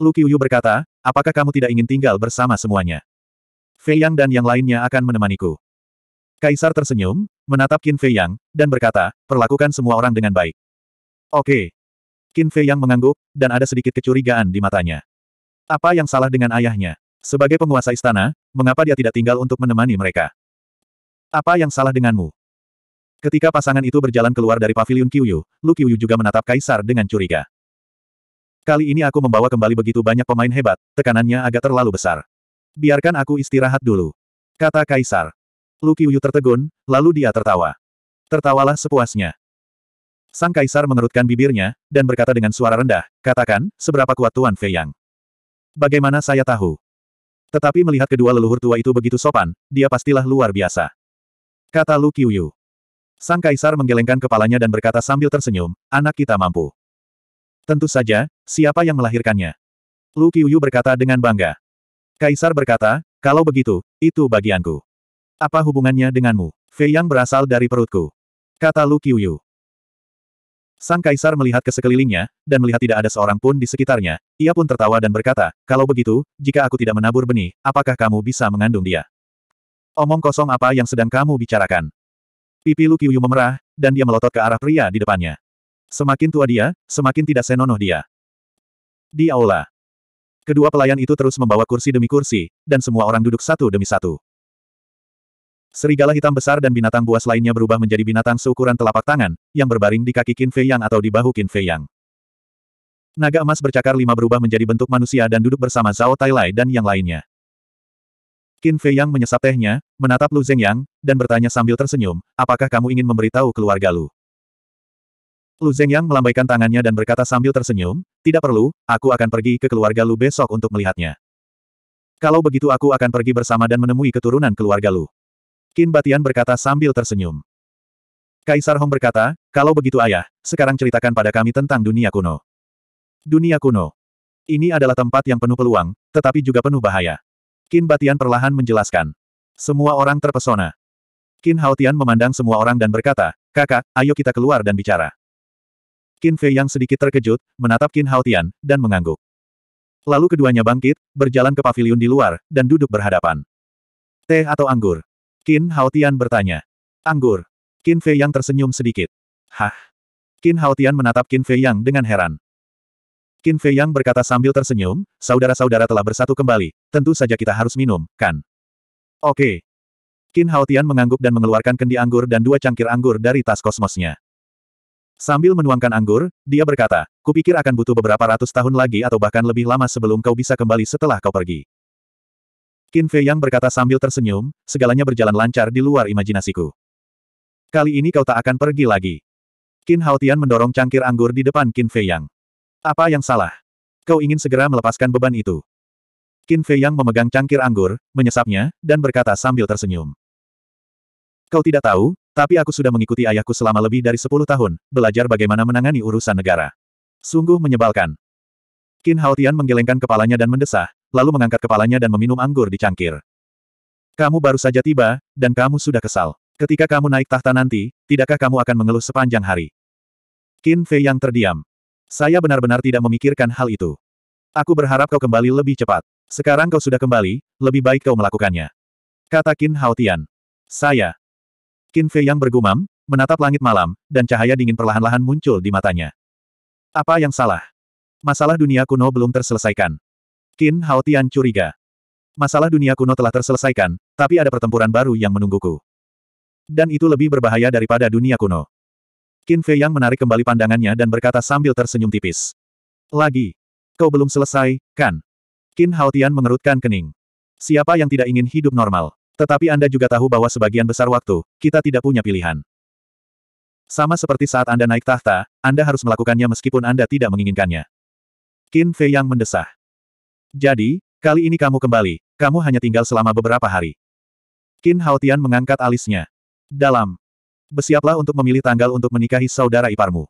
Speaker 1: Lu Qiuyu berkata, apakah kamu tidak ingin tinggal bersama semuanya? Fei Yang dan yang lainnya akan menemaniku. Kaisar tersenyum, menatap Qin Fei Yang, dan berkata, perlakukan semua orang dengan baik. Oke. Qin Fei Yang mengangguk, dan ada sedikit kecurigaan di matanya. Apa yang salah dengan ayahnya? Sebagai penguasa istana, mengapa dia tidak tinggal untuk menemani mereka? Apa yang salah denganmu? Ketika pasangan itu berjalan keluar dari pavilion Kyuyu, Lu Kyuyu juga menatap Kaisar dengan curiga. Kali ini aku membawa kembali begitu banyak pemain hebat, tekanannya agak terlalu besar. Biarkan aku istirahat dulu. Kata Kaisar. Lu Qiuyu tertegun, lalu dia tertawa. Tertawalah sepuasnya. Sang Kaisar mengerutkan bibirnya, dan berkata dengan suara rendah, katakan, seberapa kuat Tuan Fei Yang? Bagaimana saya tahu? Tetapi melihat kedua leluhur tua itu begitu sopan, dia pastilah luar biasa. Kata Lu Qiuyu. Sang Kaisar menggelengkan kepalanya dan berkata sambil tersenyum, anak kita mampu. Tentu saja, siapa yang melahirkannya? Lu Qiuyu berkata dengan bangga. Kaisar berkata, kalau begitu, itu bagianku. Apa hubungannya denganmu? Fei yang berasal dari perutku. Kata Lu Qiuyu. Sang Kaisar melihat ke sekelilingnya, dan melihat tidak ada seorang pun di sekitarnya, ia pun tertawa dan berkata, kalau begitu, jika aku tidak menabur benih, apakah kamu bisa mengandung dia? Omong kosong apa yang sedang kamu bicarakan? Pipi Lu Qiuyu memerah, dan dia melotot ke arah pria di depannya. Semakin tua dia, semakin tidak senonoh dia. Di aula, Kedua pelayan itu terus membawa kursi demi kursi, dan semua orang duduk satu demi satu. Serigala hitam besar dan binatang buas lainnya berubah menjadi binatang seukuran telapak tangan, yang berbaring di kaki Qin Fei Yang atau di bahu Qin Fei Yang. Naga emas bercakar lima berubah menjadi bentuk manusia dan duduk bersama Zhao Tai Lai dan yang lainnya. Qin Fei Yang menyesap tehnya, menatap Lu Zeng Yang, dan bertanya sambil tersenyum, apakah kamu ingin memberitahu keluarga Lu? Lu Zhengyang melambaikan tangannya dan berkata sambil tersenyum, tidak perlu, aku akan pergi ke keluarga Lu besok untuk melihatnya. Kalau begitu aku akan pergi bersama dan menemui keturunan keluarga Lu. Qin Batian berkata sambil tersenyum. Kaisar Hong berkata, kalau begitu ayah, sekarang ceritakan pada kami tentang dunia kuno. Dunia kuno. Ini adalah tempat yang penuh peluang, tetapi juga penuh bahaya. Qin Batian perlahan menjelaskan. Semua orang terpesona. Qin Haotian memandang semua orang dan berkata, kakak, ayo kita keluar dan bicara. Qin Fei yang sedikit terkejut, menatap Qin Haotian, dan mengangguk. Lalu keduanya bangkit, berjalan ke pavilion di luar, dan duduk berhadapan. Teh atau anggur? Qin Haotian bertanya. Anggur. Qin Fei yang tersenyum sedikit. Hah? Qin Haotian menatap Qin Fei yang dengan heran. Qin Fei yang berkata sambil tersenyum, saudara-saudara telah bersatu kembali, tentu saja kita harus minum, kan? Oke. Qin Haotian mengangguk dan mengeluarkan kendi anggur dan dua cangkir anggur dari tas kosmosnya. Sambil menuangkan anggur, dia berkata, kupikir akan butuh beberapa ratus tahun lagi atau bahkan lebih lama sebelum kau bisa kembali setelah kau pergi. Qin Fei Yang berkata sambil tersenyum, segalanya berjalan lancar di luar imajinasiku. Kali ini kau tak akan pergi lagi. Qin Haotian mendorong cangkir anggur di depan Qin Fei Yang. Apa yang salah? Kau ingin segera melepaskan beban itu. Qin Fei Yang memegang cangkir anggur, menyesapnya, dan berkata sambil tersenyum. Kau tidak tahu, tapi aku sudah mengikuti ayahku selama lebih dari sepuluh tahun, belajar bagaimana menangani urusan negara. Sungguh menyebalkan. Qin Haotian menggelengkan kepalanya dan mendesah, lalu mengangkat kepalanya dan meminum anggur di cangkir. Kamu baru saja tiba, dan kamu sudah kesal. Ketika kamu naik tahta nanti, tidakkah kamu akan mengeluh sepanjang hari? Qin Fei yang terdiam. Saya benar-benar tidak memikirkan hal itu. Aku berharap kau kembali lebih cepat. Sekarang kau sudah kembali, lebih baik kau melakukannya. Kata Qin Haotian. Saya. Qin Fei yang bergumam, menatap langit malam, dan cahaya dingin perlahan-lahan muncul di matanya. Apa yang salah? Masalah dunia kuno belum terselesaikan. Qin Hao curiga. Masalah dunia kuno telah terselesaikan, tapi ada pertempuran baru yang menungguku. Dan itu lebih berbahaya daripada dunia kuno. Qin Fei yang menarik kembali pandangannya dan berkata sambil tersenyum tipis. Lagi. Kau belum selesai, kan? Qin Hao mengerutkan kening. Siapa yang tidak ingin hidup normal? Tetapi Anda juga tahu bahwa sebagian besar waktu, kita tidak punya pilihan. Sama seperti saat Anda naik tahta, Anda harus melakukannya meskipun Anda tidak menginginkannya. Qin Fei yang mendesah. Jadi, kali ini kamu kembali, kamu hanya tinggal selama beberapa hari. Qin Haotian mengangkat alisnya. Dalam. Bersiaplah untuk memilih tanggal untuk menikahi saudara iparmu.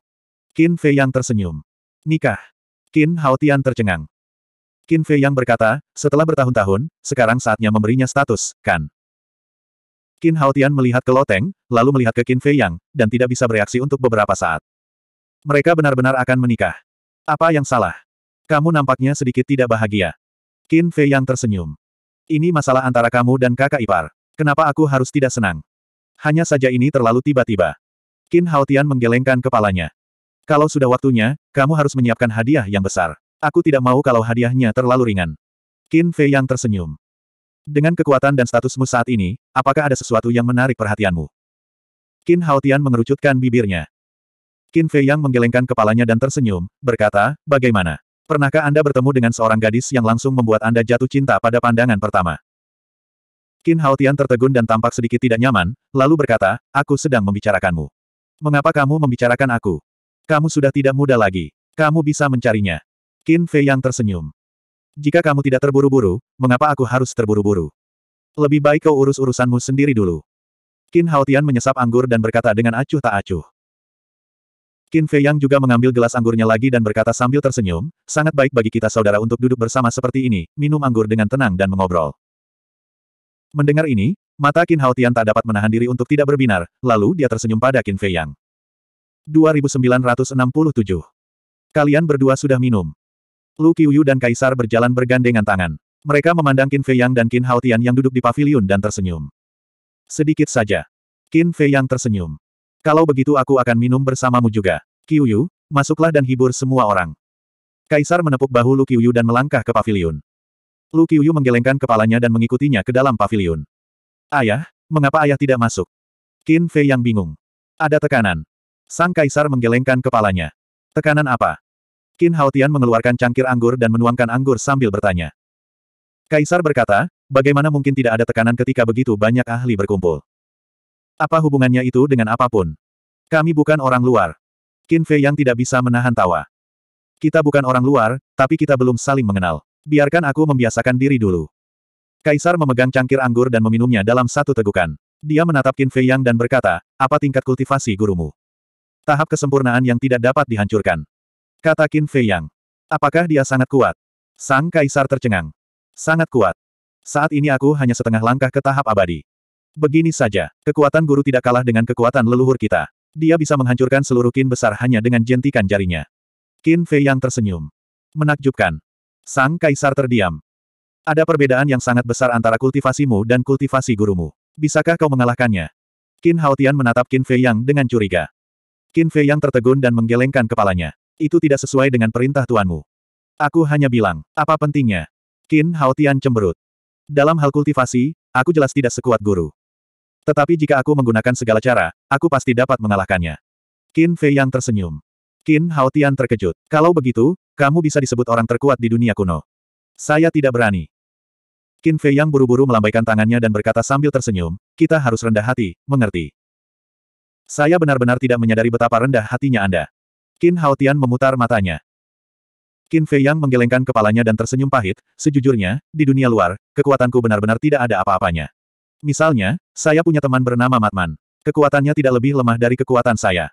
Speaker 1: Qin Fei yang tersenyum. Nikah. Qin Haotian tercengang. Qin Fei yang berkata, setelah bertahun-tahun, sekarang saatnya memberinya status, kan? Qin Haotian melihat ke Loteng, lalu melihat ke Qin Fei Yang, dan tidak bisa bereaksi untuk beberapa saat. Mereka benar-benar akan menikah. Apa yang salah? Kamu nampaknya sedikit tidak bahagia. Qin Fei Yang tersenyum. Ini masalah antara kamu dan kakak ipar. Kenapa aku harus tidak senang? Hanya saja ini terlalu tiba-tiba. Qin Haotian menggelengkan kepalanya. Kalau sudah waktunya, kamu harus menyiapkan hadiah yang besar. Aku tidak mau kalau hadiahnya terlalu ringan. Qin Fei Yang tersenyum. Dengan kekuatan dan statusmu saat ini, apakah ada sesuatu yang menarik perhatianmu? Qin Haotian mengerucutkan bibirnya. Qin Fei Yang menggelengkan kepalanya dan tersenyum, berkata, bagaimana? Pernahkah Anda bertemu dengan seorang gadis yang langsung membuat Anda jatuh cinta pada pandangan pertama? Qin Haotian tertegun dan tampak sedikit tidak nyaman, lalu berkata, aku sedang membicarakanmu. Mengapa kamu membicarakan aku? Kamu sudah tidak muda lagi. Kamu bisa mencarinya. Qin Fei Yang tersenyum. Jika kamu tidak terburu-buru, mengapa aku harus terburu-buru? Lebih baik kau urus urusanmu sendiri dulu. Qin Haotian menyesap anggur dan berkata dengan acuh tak acuh. Qin Fei juga mengambil gelas anggurnya lagi dan berkata sambil tersenyum, sangat baik bagi kita saudara untuk duduk bersama seperti ini, minum anggur dengan tenang dan mengobrol. Mendengar ini, mata Qin Haotian tak dapat menahan diri untuk tidak berbinar, lalu dia tersenyum pada Qin Fei 2967. Kalian berdua sudah minum. Lu Qiuyu dan Kaisar berjalan bergandengan tangan. Mereka memandang Qin Fei Yang dan Qin Haotian yang duduk di pavilion dan tersenyum. Sedikit saja. Qin Fei Yang tersenyum. Kalau begitu aku akan minum bersamamu juga. Qiuyu, masuklah dan hibur semua orang. Kaisar menepuk bahu Lu Qiuyu dan melangkah ke pavilion. Lu Qiuyu menggelengkan kepalanya dan mengikutinya ke dalam pavilion. Ayah, mengapa ayah tidak masuk? Qin Fei Yang bingung. Ada tekanan. Sang Kaisar menggelengkan kepalanya. Tekanan apa? Qin Haotian mengeluarkan cangkir anggur dan menuangkan anggur sambil bertanya. Kaisar berkata, bagaimana mungkin tidak ada tekanan ketika begitu banyak ahli berkumpul? Apa hubungannya itu dengan apapun? Kami bukan orang luar. Qin Fei yang tidak bisa menahan tawa. Kita bukan orang luar, tapi kita belum saling mengenal. Biarkan aku membiasakan diri dulu. Kaisar memegang cangkir anggur dan meminumnya dalam satu tegukan. Dia menatap Qin Fei Yang dan berkata, apa tingkat kultivasi gurumu? Tahap kesempurnaan yang tidak dapat dihancurkan. Kata Qin Fei Yang. Apakah dia sangat kuat? Sang Kaisar tercengang. Sangat kuat. Saat ini aku hanya setengah langkah ke tahap abadi. Begini saja, kekuatan guru tidak kalah dengan kekuatan leluhur kita. Dia bisa menghancurkan seluruh kin besar hanya dengan jentikan jarinya. Qin Fei Yang tersenyum. Menakjubkan. Sang Kaisar terdiam. Ada perbedaan yang sangat besar antara kultivasimu dan kultivasi gurumu. Bisakah kau mengalahkannya? Qin Haotian menatap Qin Fei Yang dengan curiga. Qin Fei Yang tertegun dan menggelengkan kepalanya. Itu tidak sesuai dengan perintah tuanmu. Aku hanya bilang, apa pentingnya? Qin Tian cemberut. Dalam hal kultivasi, aku jelas tidak sekuat guru. Tetapi jika aku menggunakan segala cara, aku pasti dapat mengalahkannya. Qin Fei yang tersenyum. Qin Tian terkejut. Kalau begitu, kamu bisa disebut orang terkuat di dunia kuno. Saya tidak berani. Qin Fei yang buru-buru melambaikan tangannya dan berkata sambil tersenyum, kita harus rendah hati, mengerti. Saya benar-benar tidak menyadari betapa rendah hatinya Anda. Qin Haotian memutar matanya. Qin Fei Yang menggelengkan kepalanya dan tersenyum pahit, sejujurnya, di dunia luar, kekuatanku benar-benar tidak ada apa-apanya. Misalnya, saya punya teman bernama Matman. Kekuatannya tidak lebih lemah dari kekuatan saya.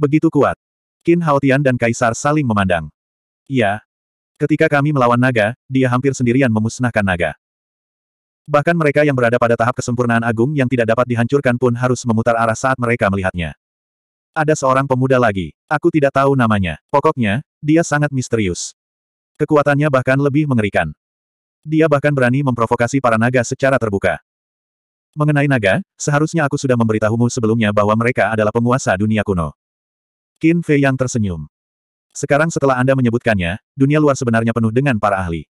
Speaker 1: Begitu kuat. Qin Haotian dan Kaisar saling memandang. Ya, Ketika kami melawan naga, dia hampir sendirian memusnahkan naga. Bahkan mereka yang berada pada tahap kesempurnaan agung yang tidak dapat dihancurkan pun harus memutar arah saat mereka melihatnya. Ada seorang pemuda lagi. Aku tidak tahu namanya. Pokoknya, dia sangat misterius. Kekuatannya bahkan lebih mengerikan. Dia bahkan berani memprovokasi para naga secara terbuka. Mengenai naga, seharusnya aku sudah memberitahumu sebelumnya bahwa mereka adalah penguasa dunia kuno. Qin Fei yang tersenyum. Sekarang setelah Anda menyebutkannya, dunia luar sebenarnya penuh dengan para ahli.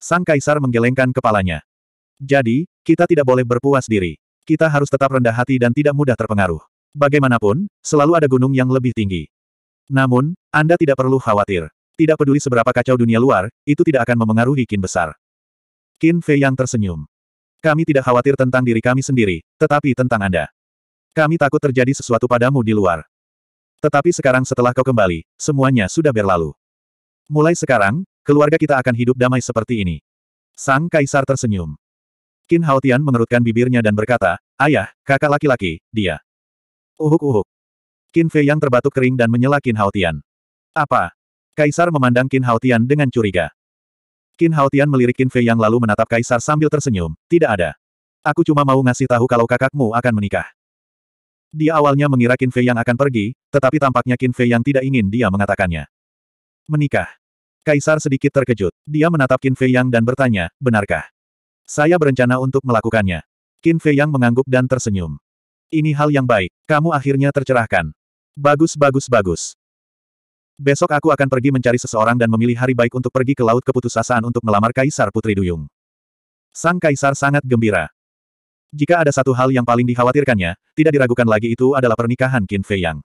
Speaker 1: Sang Kaisar menggelengkan kepalanya. Jadi, kita tidak boleh berpuas diri. Kita harus tetap rendah hati dan tidak mudah terpengaruh. Bagaimanapun, selalu ada gunung yang lebih tinggi. Namun, Anda tidak perlu khawatir. Tidak peduli seberapa kacau dunia luar, itu tidak akan memengaruhi Qin besar. Qin Fei yang tersenyum. Kami tidak khawatir tentang diri kami sendiri, tetapi tentang Anda. Kami takut terjadi sesuatu padamu di luar. Tetapi sekarang setelah kau kembali, semuanya sudah berlalu. Mulai sekarang, keluarga kita akan hidup damai seperti ini. Sang Kaisar tersenyum. Qin Haotian mengerutkan bibirnya dan berkata, Ayah, kakak laki-laki, dia. Uhuk-uhuk. Qin Fei yang terbatuk kering dan menyela Qin Haotian. Apa? Kaisar memandang Qin Haotian dengan curiga. Qin Haotian melirik Qin Fei yang lalu menatap Kaisar sambil tersenyum, tidak ada. Aku cuma mau ngasih tahu kalau kakakmu akan menikah. Dia awalnya mengira Qin Fei yang akan pergi, tetapi tampaknya Qin Fei yang tidak ingin dia mengatakannya. Menikah. Kaisar sedikit terkejut. Dia menatap Qin Fei yang dan bertanya, benarkah? Saya berencana untuk melakukannya. Qin Fei yang mengangguk dan tersenyum. Ini hal yang baik. Kamu akhirnya tercerahkan. Bagus bagus bagus. Besok aku akan pergi mencari seseorang dan memilih hari baik untuk pergi ke Laut Keputusasaan untuk melamar Kaisar Putri Duyung. Sang Kaisar sangat gembira. Jika ada satu hal yang paling dikhawatirkannya, tidak diragukan lagi itu adalah pernikahan Qin Fei Yang.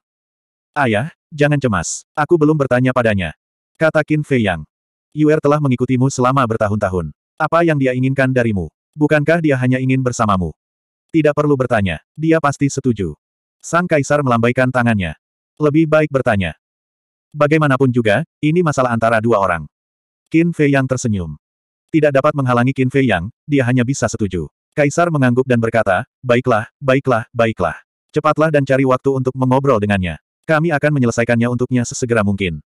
Speaker 1: Ayah, jangan cemas. Aku belum bertanya padanya. Kata Qin Fei Yang. Yuer telah mengikutimu selama bertahun-tahun. Apa yang dia inginkan darimu? Bukankah dia hanya ingin bersamamu? Tidak perlu bertanya, dia pasti setuju. Sang kaisar melambaikan tangannya. Lebih baik bertanya. Bagaimanapun juga, ini masalah antara dua orang. Qin Fei Yang tersenyum. Tidak dapat menghalangi Qin Fei Yang, dia hanya bisa setuju. Kaisar mengangguk dan berkata, baiklah, baiklah, baiklah. Cepatlah dan cari waktu untuk mengobrol dengannya. Kami akan menyelesaikannya untuknya sesegera mungkin.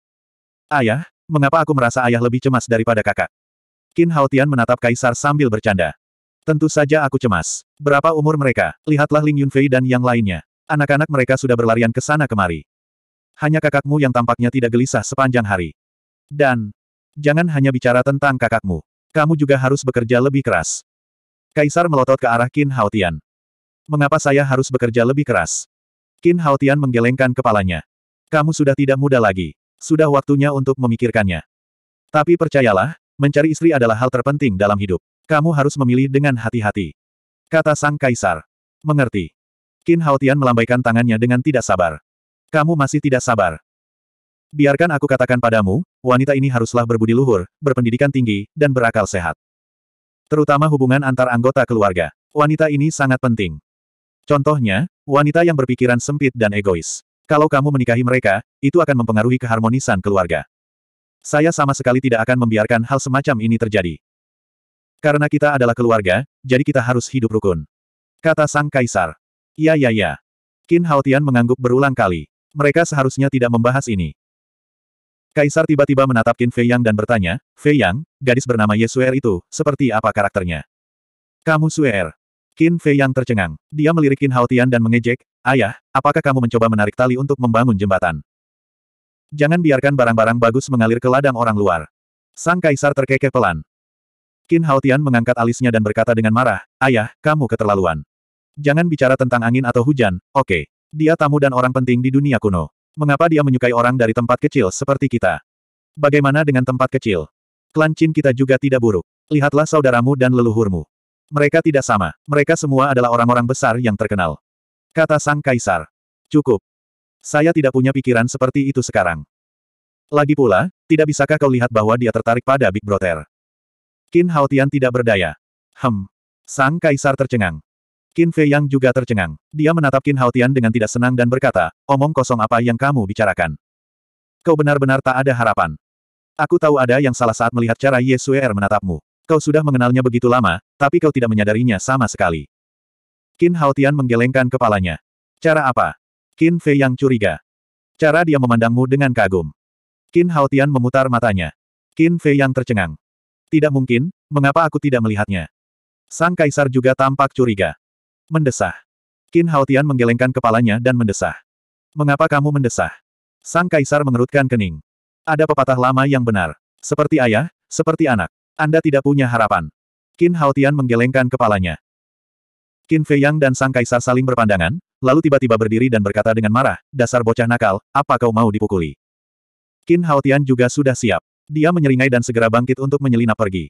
Speaker 1: Ayah, mengapa aku merasa ayah lebih cemas daripada kakak? Qin Hao Tian menatap kaisar sambil bercanda. Tentu saja aku cemas. Berapa umur mereka? Lihatlah Ling Yunfei dan yang lainnya. Anak-anak mereka sudah berlarian ke sana kemari. Hanya kakakmu yang tampaknya tidak gelisah sepanjang hari. Dan, jangan hanya bicara tentang kakakmu. Kamu juga harus bekerja lebih keras. Kaisar melotot ke arah Qin Haotian. Mengapa saya harus bekerja lebih keras? Qin Haotian menggelengkan kepalanya. Kamu sudah tidak muda lagi. Sudah waktunya untuk memikirkannya. Tapi percayalah, mencari istri adalah hal terpenting dalam hidup. Kamu harus memilih dengan hati-hati. Kata sang kaisar. Mengerti. Qin Haotian melambaikan tangannya dengan tidak sabar. Kamu masih tidak sabar. Biarkan aku katakan padamu, wanita ini haruslah berbudi luhur, berpendidikan tinggi, dan berakal sehat. Terutama hubungan antar anggota keluarga. Wanita ini sangat penting. Contohnya, wanita yang berpikiran sempit dan egois. Kalau kamu menikahi mereka, itu akan mempengaruhi keharmonisan keluarga. Saya sama sekali tidak akan membiarkan hal semacam ini terjadi. Karena kita adalah keluarga, jadi kita harus hidup rukun. Kata Sang Kaisar. Ya ya ya. Qin Haotian mengangguk berulang kali. Mereka seharusnya tidak membahas ini. Kaisar tiba-tiba menatap Qin Fei Yang dan bertanya, Fei Yang, gadis bernama Ye Suer itu, seperti apa karakternya? Kamu Suer. Qin Fei Yang tercengang. Dia melirik Qin Haotian dan mengejek, Ayah, apakah kamu mencoba menarik tali untuk membangun jembatan? Jangan biarkan barang-barang bagus mengalir ke ladang orang luar. Sang Kaisar terkekeh pelan. Qin Haotian mengangkat alisnya dan berkata dengan marah, Ayah, kamu keterlaluan. Jangan bicara tentang angin atau hujan, oke. Okay. Dia tamu dan orang penting di dunia kuno. Mengapa dia menyukai orang dari tempat kecil seperti kita? Bagaimana dengan tempat kecil? Klan Qin kita juga tidak buruk. Lihatlah saudaramu dan leluhurmu. Mereka tidak sama. Mereka semua adalah orang-orang besar yang terkenal. Kata Sang Kaisar. Cukup. Saya tidak punya pikiran seperti itu sekarang. Lagi pula, tidak bisakah kau lihat bahwa dia tertarik pada Big Brother? Qin Haotian tidak berdaya. Hem. Sang kaisar tercengang. Qin Fei Yang juga tercengang. Dia menatap Qin Haotian dengan tidak senang dan berkata, omong kosong apa yang kamu bicarakan. Kau benar-benar tak ada harapan. Aku tahu ada yang salah saat melihat cara Ye Suer menatapmu. Kau sudah mengenalnya begitu lama, tapi kau tidak menyadarinya sama sekali. Qin Haotian menggelengkan kepalanya. Cara apa? Qin Fei Yang curiga. Cara dia memandangmu dengan kagum. Qin Haotian memutar matanya. Qin Fei Yang tercengang. Tidak mungkin, mengapa aku tidak melihatnya? Sang kaisar juga tampak curiga. Mendesah. Qin Haotian menggelengkan kepalanya dan mendesah. Mengapa kamu mendesah? Sang kaisar mengerutkan kening. Ada pepatah lama yang benar. Seperti ayah, seperti anak. Anda tidak punya harapan. Qin Haotian menggelengkan kepalanya. Qin Fei dan sang kaisar saling berpandangan, lalu tiba-tiba berdiri dan berkata dengan marah, dasar bocah nakal, apa kau mau dipukuli? Qin Haotian juga sudah siap. Dia menyeringai dan segera bangkit untuk menyelinap pergi.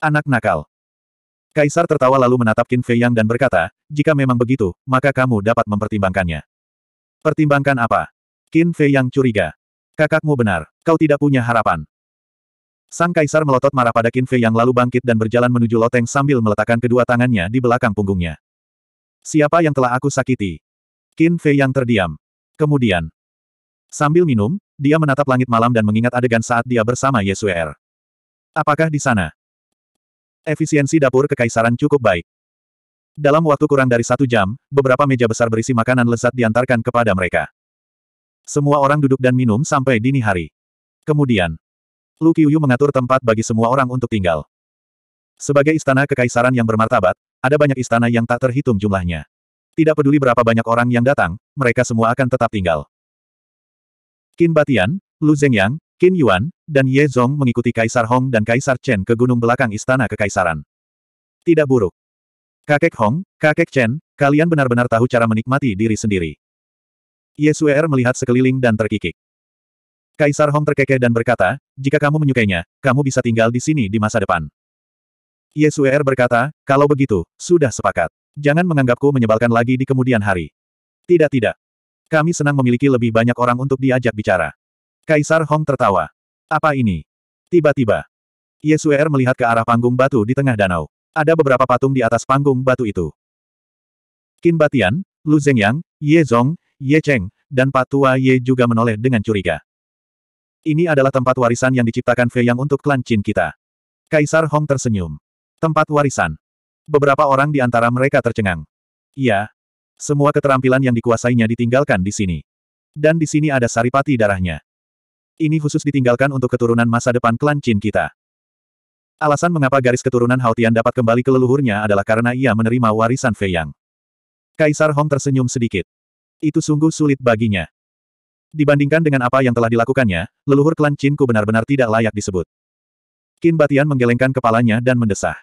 Speaker 1: Anak nakal. Kaisar tertawa lalu menatap Qin Fei Yang dan berkata, jika memang begitu, maka kamu dapat mempertimbangkannya. Pertimbangkan apa? Qin Fei Yang curiga. Kakakmu benar, kau tidak punya harapan. Sang kaisar melotot marah pada Qin Fei yang lalu bangkit dan berjalan menuju loteng sambil meletakkan kedua tangannya di belakang punggungnya. Siapa yang telah aku sakiti? Qin Fei yang terdiam. Kemudian, sambil minum, dia menatap langit malam dan mengingat adegan saat dia bersama Yesuer. Apakah di sana? Efisiensi dapur kekaisaran cukup baik. Dalam waktu kurang dari satu jam, beberapa meja besar berisi makanan lezat diantarkan kepada mereka. Semua orang duduk dan minum sampai dini hari. Kemudian, Lu Qiuyu mengatur tempat bagi semua orang untuk tinggal. Sebagai istana kekaisaran yang bermartabat, ada banyak istana yang tak terhitung jumlahnya. Tidak peduli berapa banyak orang yang datang, mereka semua akan tetap tinggal. Qin Batian, Lu Zhengyang, Qin Yuan, dan Ye Zhong mengikuti Kaisar Hong dan Kaisar Chen ke gunung belakang istana kekaisaran. Tidak buruk. Kakek Hong, kakek Chen, kalian benar-benar tahu cara menikmati diri sendiri. Ye Suer melihat sekeliling dan terkikik. Kaisar Hong terkekeh dan berkata, jika kamu menyukainya, kamu bisa tinggal di sini di masa depan. Ye Suer berkata, kalau begitu, sudah sepakat. Jangan menganggapku menyebalkan lagi di kemudian hari. Tidak tidak, kami senang memiliki lebih banyak orang untuk diajak bicara. Kaisar Hong tertawa. Apa ini? Tiba-tiba. Yesuer er melihat ke arah panggung batu di tengah danau. Ada beberapa patung di atas panggung batu itu. Qin Batian, Lu Zhengyang, Ye Zong, Ye Cheng, dan Patua Ye juga menoleh dengan curiga. Ini adalah tempat warisan yang diciptakan Fei Yang untuk klan Qin kita. Kaisar Hong tersenyum. Tempat warisan. Beberapa orang di antara mereka tercengang. Iya, semua keterampilan yang dikuasainya ditinggalkan di sini. Dan di sini ada saripati darahnya. Ini khusus ditinggalkan untuk keturunan masa depan klan Qin kita. Alasan mengapa garis keturunan Haotian dapat kembali ke leluhurnya adalah karena ia menerima warisan Fei Yang. Kaisar Hong tersenyum sedikit. Itu sungguh sulit baginya. Dibandingkan dengan apa yang telah dilakukannya, leluhur klan ku benar-benar tidak layak disebut. Qin Batian menggelengkan kepalanya dan mendesah.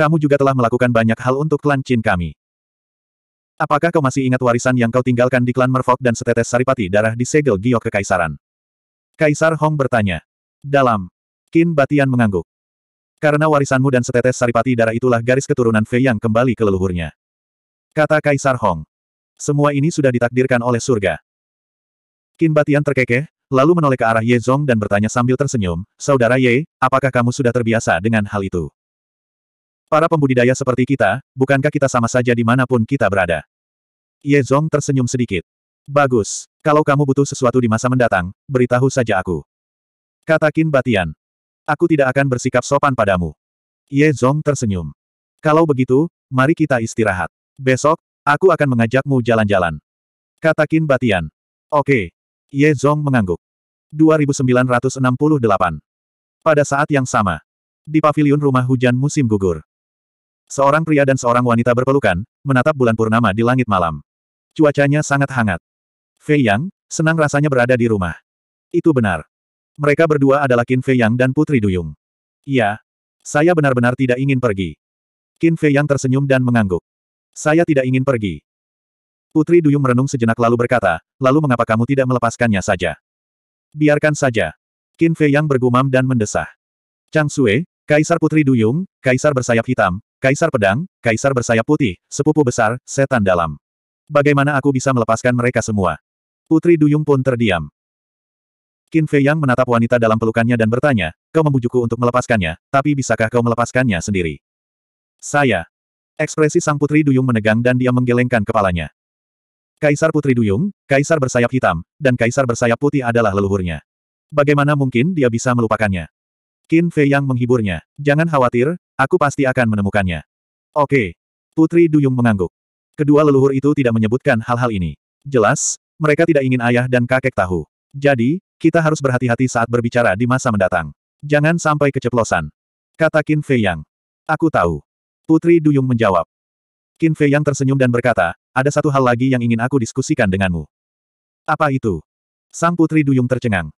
Speaker 1: Kamu juga telah melakukan banyak hal untuk klan Qin kami. Apakah kau masih ingat warisan yang kau tinggalkan di klan Merfok dan setetes saripati darah di segel giok kekaisaran? Kaisar Hong bertanya. Dalam. Qin Batian mengangguk. Karena warisanmu dan setetes saripati darah itulah garis keturunan Fei yang kembali ke leluhurnya. Kata Kaisar Hong. Semua ini sudah ditakdirkan oleh surga. Qin Batian terkekeh, lalu menoleh ke arah Ye Zong dan bertanya sambil tersenyum, Saudara Ye, apakah kamu sudah terbiasa dengan hal itu? Para pembudidaya seperti kita, bukankah kita sama saja dimanapun kita berada? Ye Zong tersenyum sedikit. Bagus, kalau kamu butuh sesuatu di masa mendatang, beritahu saja aku. Kata Qin Batian. Aku tidak akan bersikap sopan padamu. Ye Zong tersenyum. Kalau begitu, mari kita istirahat. Besok, aku akan mengajakmu jalan-jalan. Kata Qin Batian. Oke. Ye Zong mengangguk. 2968. Pada saat yang sama, di paviliun rumah hujan musim gugur. Seorang pria dan seorang wanita berpelukan, menatap bulan purnama di langit malam. Cuacanya sangat hangat. Fei Yang, senang rasanya berada di rumah. Itu benar. Mereka berdua adalah Qin Fei Yang dan Putri Duyung. Iya. Saya benar-benar tidak ingin pergi. Qin Fei Yang tersenyum dan mengangguk. Saya tidak ingin pergi. Putri Duyung merenung sejenak lalu berkata, lalu mengapa kamu tidak melepaskannya saja? Biarkan saja. Qin Fei Yang bergumam dan mendesah. Chang Sue, Kaisar Putri Duyung, Kaisar Bersayap Hitam, Kaisar Pedang, Kaisar Bersayap Putih, Sepupu Besar, Setan Dalam. Bagaimana aku bisa melepaskan mereka semua? Putri Duyung pun terdiam. Qin Fei Yang menatap wanita dalam pelukannya dan bertanya, kau membujukku untuk melepaskannya, tapi bisakah kau melepaskannya sendiri? Saya. Ekspresi sang Putri Duyung menegang dan dia menggelengkan kepalanya. Kaisar Putri Duyung, Kaisar Bersayap Hitam, dan Kaisar Bersayap Putih adalah leluhurnya. Bagaimana mungkin dia bisa melupakannya? Qin Fei yang menghiburnya. Jangan khawatir, aku pasti akan menemukannya. Oke. Putri Duyung mengangguk. Kedua leluhur itu tidak menyebutkan hal-hal ini. Jelas, mereka tidak ingin ayah dan kakek tahu. Jadi, kita harus berhati-hati saat berbicara di masa mendatang. Jangan sampai keceplosan. Kata Qin Fei Yang. Aku tahu. Putri Duyung menjawab. Qin Fei Yang tersenyum dan berkata, ada satu hal lagi yang ingin aku diskusikan denganmu. Apa itu? Sang Putri Duyung tercengang.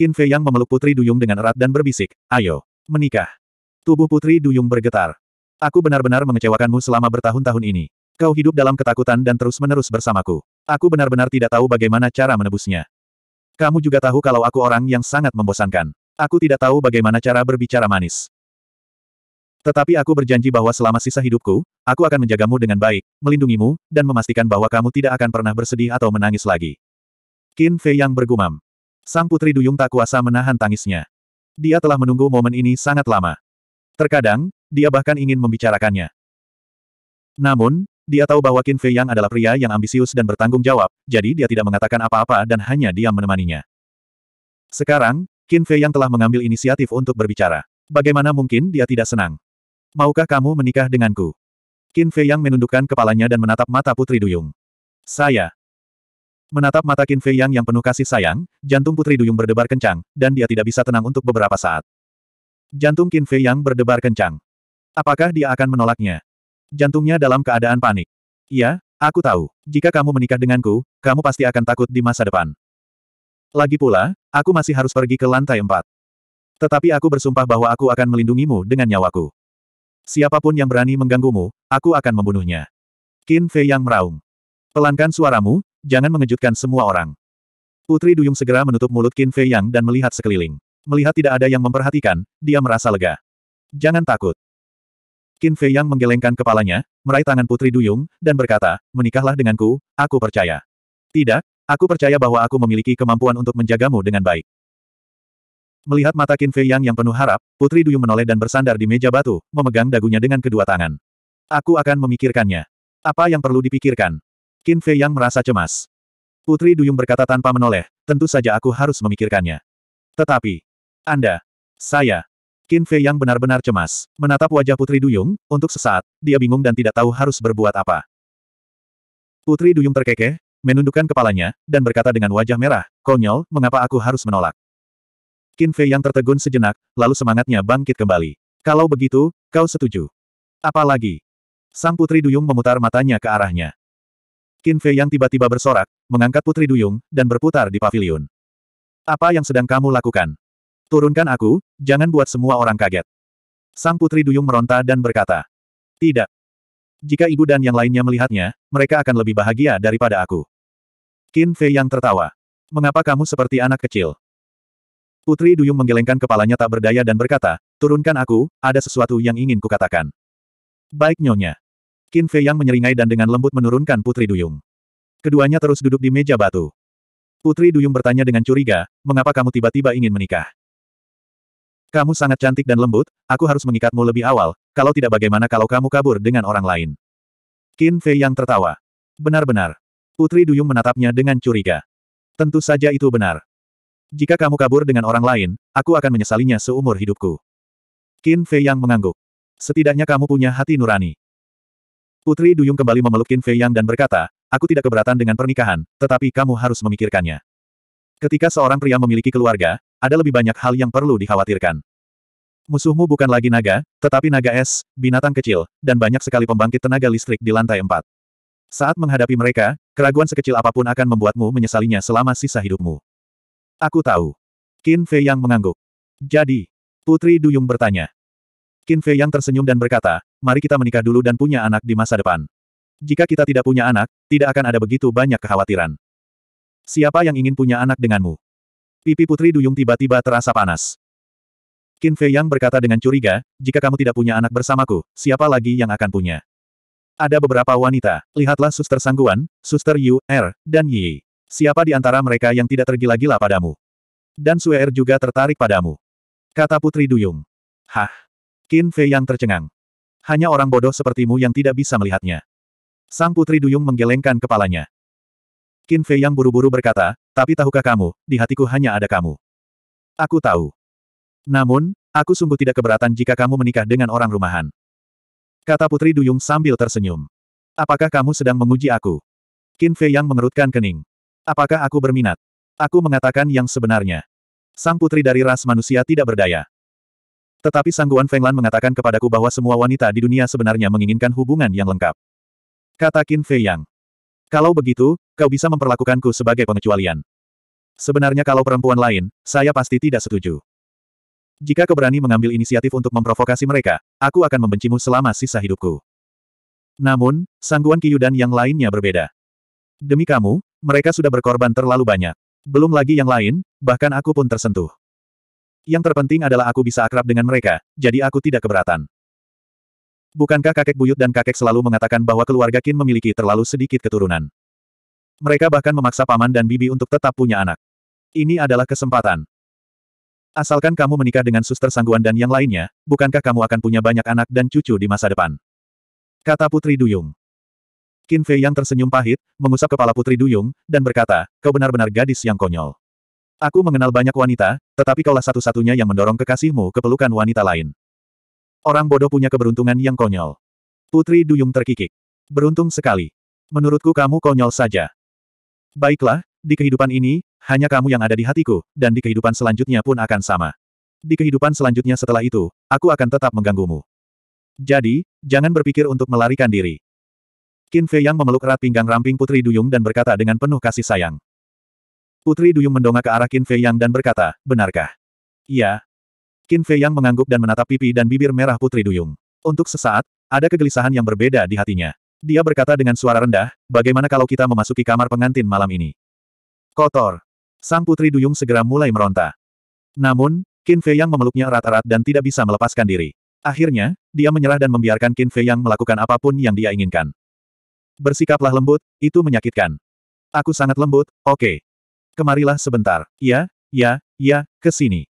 Speaker 1: Qin Fei Yang memeluk Putri Duyung dengan erat dan berbisik, ayo, menikah. Tubuh Putri Duyung bergetar. Aku benar-benar mengecewakanmu selama bertahun-tahun ini. Kau hidup dalam ketakutan dan terus-menerus bersamaku. Aku benar-benar tidak tahu bagaimana cara menebusnya. Kamu juga tahu kalau aku orang yang sangat membosankan. Aku tidak tahu bagaimana cara berbicara manis. Tetapi aku berjanji bahwa selama sisa hidupku, aku akan menjagamu dengan baik, melindungimu, dan memastikan bahwa kamu tidak akan pernah bersedih atau menangis lagi. Qin Fei yang bergumam. Sang Putri Duyung tak kuasa menahan tangisnya. Dia telah menunggu momen ini sangat lama. Terkadang, dia bahkan ingin membicarakannya. Namun, dia tahu bahwa Qin Fei Yang adalah pria yang ambisius dan bertanggung jawab, jadi dia tidak mengatakan apa-apa dan hanya diam menemaninya. Sekarang, Qin Fei Yang telah mengambil inisiatif untuk berbicara. Bagaimana mungkin dia tidak senang? Maukah kamu menikah denganku? Qin Fei Yang menundukkan kepalanya dan menatap mata Putri Duyung. Saya, Menatap mata Qin Fei Yang yang penuh kasih sayang, jantung Putri Duyung berdebar kencang, dan dia tidak bisa tenang untuk beberapa saat. Jantung Qin Fei Yang berdebar kencang. Apakah dia akan menolaknya? Jantungnya dalam keadaan panik. Iya, aku tahu. Jika kamu menikah denganku, kamu pasti akan takut di masa depan. Lagi pula, aku masih harus pergi ke lantai empat. Tetapi aku bersumpah bahwa aku akan melindungimu dengan nyawaku. Siapapun yang berani mengganggumu, aku akan membunuhnya. Qin Fei Yang meraung. Pelankan suaramu, Jangan mengejutkan semua orang. Putri Duyung segera menutup mulut Qin Fei Yang dan melihat sekeliling. Melihat tidak ada yang memperhatikan, dia merasa lega. Jangan takut. Qin Fei Yang menggelengkan kepalanya, meraih tangan Putri Duyung, dan berkata, menikahlah denganku, aku percaya. Tidak, aku percaya bahwa aku memiliki kemampuan untuk menjagamu dengan baik. Melihat mata Qin Fei Yang yang penuh harap, Putri Duyung menoleh dan bersandar di meja batu, memegang dagunya dengan kedua tangan. Aku akan memikirkannya. Apa yang perlu dipikirkan? Qin Fei yang merasa cemas. Putri Duyung berkata tanpa menoleh, tentu saja aku harus memikirkannya. Tetapi, Anda, saya, Qin Fei yang benar-benar cemas, menatap wajah Putri Duyung, untuk sesaat, dia bingung dan tidak tahu harus berbuat apa. Putri Duyung terkekeh, menundukkan kepalanya, dan berkata dengan wajah merah, konyol, mengapa aku harus menolak? Qin Fei yang tertegun sejenak, lalu semangatnya bangkit kembali. Kalau begitu, kau setuju. Apalagi? Sang Putri Duyung memutar matanya ke arahnya. Qin Fei yang tiba-tiba bersorak, mengangkat Putri Duyung, dan berputar di pavilion. Apa yang sedang kamu lakukan? Turunkan aku, jangan buat semua orang kaget. Sang Putri Duyung meronta dan berkata. Tidak. Jika ibu dan yang lainnya melihatnya, mereka akan lebih bahagia daripada aku. Qin Fei yang tertawa. Mengapa kamu seperti anak kecil? Putri Duyung menggelengkan kepalanya tak berdaya dan berkata, Turunkan aku, ada sesuatu yang ingin kukatakan. Baik nyonya. Qin Fei Yang menyeringai dan dengan lembut menurunkan Putri Duyung. Keduanya terus duduk di meja batu. Putri Duyung bertanya dengan curiga, mengapa kamu tiba-tiba ingin menikah? Kamu sangat cantik dan lembut, aku harus mengikatmu lebih awal, kalau tidak bagaimana kalau kamu kabur dengan orang lain. Qin Fei Yang tertawa. Benar-benar. Putri Duyung menatapnya dengan curiga. Tentu saja itu benar. Jika kamu kabur dengan orang lain, aku akan menyesalinya seumur hidupku. Qin Fei Yang mengangguk. Setidaknya kamu punya hati nurani. Putri Duyung kembali memeluk Qin Fei Yang dan berkata, aku tidak keberatan dengan pernikahan, tetapi kamu harus memikirkannya. Ketika seorang pria memiliki keluarga, ada lebih banyak hal yang perlu dikhawatirkan. Musuhmu bukan lagi naga, tetapi naga es, binatang kecil, dan banyak sekali pembangkit tenaga listrik di lantai empat. Saat menghadapi mereka, keraguan sekecil apapun akan membuatmu menyesalinya selama sisa hidupmu. Aku tahu. Qin Fei Yang mengangguk. Jadi, Putri Duyung bertanya. Qin Fei Yang tersenyum dan berkata, mari kita menikah dulu dan punya anak di masa depan. Jika kita tidak punya anak, tidak akan ada begitu banyak kekhawatiran. Siapa yang ingin punya anak denganmu? Pipi Putri Duyung tiba-tiba terasa panas. Qin Fei Yang berkata dengan curiga, jika kamu tidak punya anak bersamaku, siapa lagi yang akan punya? Ada beberapa wanita, lihatlah Suster Sangguan, Suster Yu, Er, dan Yi. Siapa di antara mereka yang tidak tergila-gila padamu? Dan Sue Er juga tertarik padamu. Kata Putri Duyung. Hah? Qin Fei Yang tercengang. Hanya orang bodoh sepertimu yang tidak bisa melihatnya. Sang Putri Duyung menggelengkan kepalanya. Qin Fei yang buru-buru berkata, tapi tahukah kamu, di hatiku hanya ada kamu. Aku tahu. Namun, aku sungguh tidak keberatan jika kamu menikah dengan orang rumahan. Kata Putri Duyung sambil tersenyum. Apakah kamu sedang menguji aku? Qin Fei yang mengerutkan kening. Apakah aku berminat? Aku mengatakan yang sebenarnya. Sang putri dari ras manusia tidak berdaya. Tetapi Sangguan Fenglan mengatakan kepadaku bahwa semua wanita di dunia sebenarnya menginginkan hubungan yang lengkap. Kata Qin Fei Yang. Kalau begitu, kau bisa memperlakukanku sebagai pengecualian. Sebenarnya kalau perempuan lain, saya pasti tidak setuju. Jika kau berani mengambil inisiatif untuk memprovokasi mereka, aku akan membencimu selama sisa hidupku. Namun, Sangguan Kiyu dan yang lainnya berbeda. Demi kamu, mereka sudah berkorban terlalu banyak. Belum lagi yang lain, bahkan aku pun tersentuh. Yang terpenting adalah aku bisa akrab dengan mereka, jadi aku tidak keberatan. Bukankah kakek buyut dan kakek selalu mengatakan bahwa keluarga Kin memiliki terlalu sedikit keturunan? Mereka bahkan memaksa paman dan bibi untuk tetap punya anak. Ini adalah kesempatan. Asalkan kamu menikah dengan suster sangguan dan yang lainnya, bukankah kamu akan punya banyak anak dan cucu di masa depan? Kata Putri Duyung. Qin Fei yang tersenyum pahit, mengusap kepala Putri Duyung, dan berkata, kau benar-benar gadis yang konyol. Aku mengenal banyak wanita, tetapi kaulah satu-satunya yang mendorong kekasihmu ke pelukan wanita lain. Orang bodoh punya keberuntungan yang konyol. Putri Duyung terkikik. Beruntung sekali. Menurutku kamu konyol saja. Baiklah, di kehidupan ini, hanya kamu yang ada di hatiku, dan di kehidupan selanjutnya pun akan sama. Di kehidupan selanjutnya setelah itu, aku akan tetap mengganggumu. Jadi, jangan berpikir untuk melarikan diri. Qin Fei Yang memeluk erat pinggang ramping Putri Duyung dan berkata dengan penuh kasih sayang. Putri Duyung mendongak ke arah Qin Fei Yang dan berkata, benarkah? Iya. Qin Fei Yang mengangguk dan menatap pipi dan bibir merah Putri Duyung. Untuk sesaat, ada kegelisahan yang berbeda di hatinya. Dia berkata dengan suara rendah, bagaimana kalau kita memasuki kamar pengantin malam ini? Kotor. Sang Putri Duyung segera mulai meronta. Namun, Qin Fei Yang memeluknya erat-erat dan tidak bisa melepaskan diri. Akhirnya, dia menyerah dan membiarkan Qin Fei Yang melakukan apapun yang dia inginkan. Bersikaplah lembut, itu menyakitkan. Aku sangat lembut, oke. Okay. Kemarilah sebentar. Ya, ya, ya, ke sini.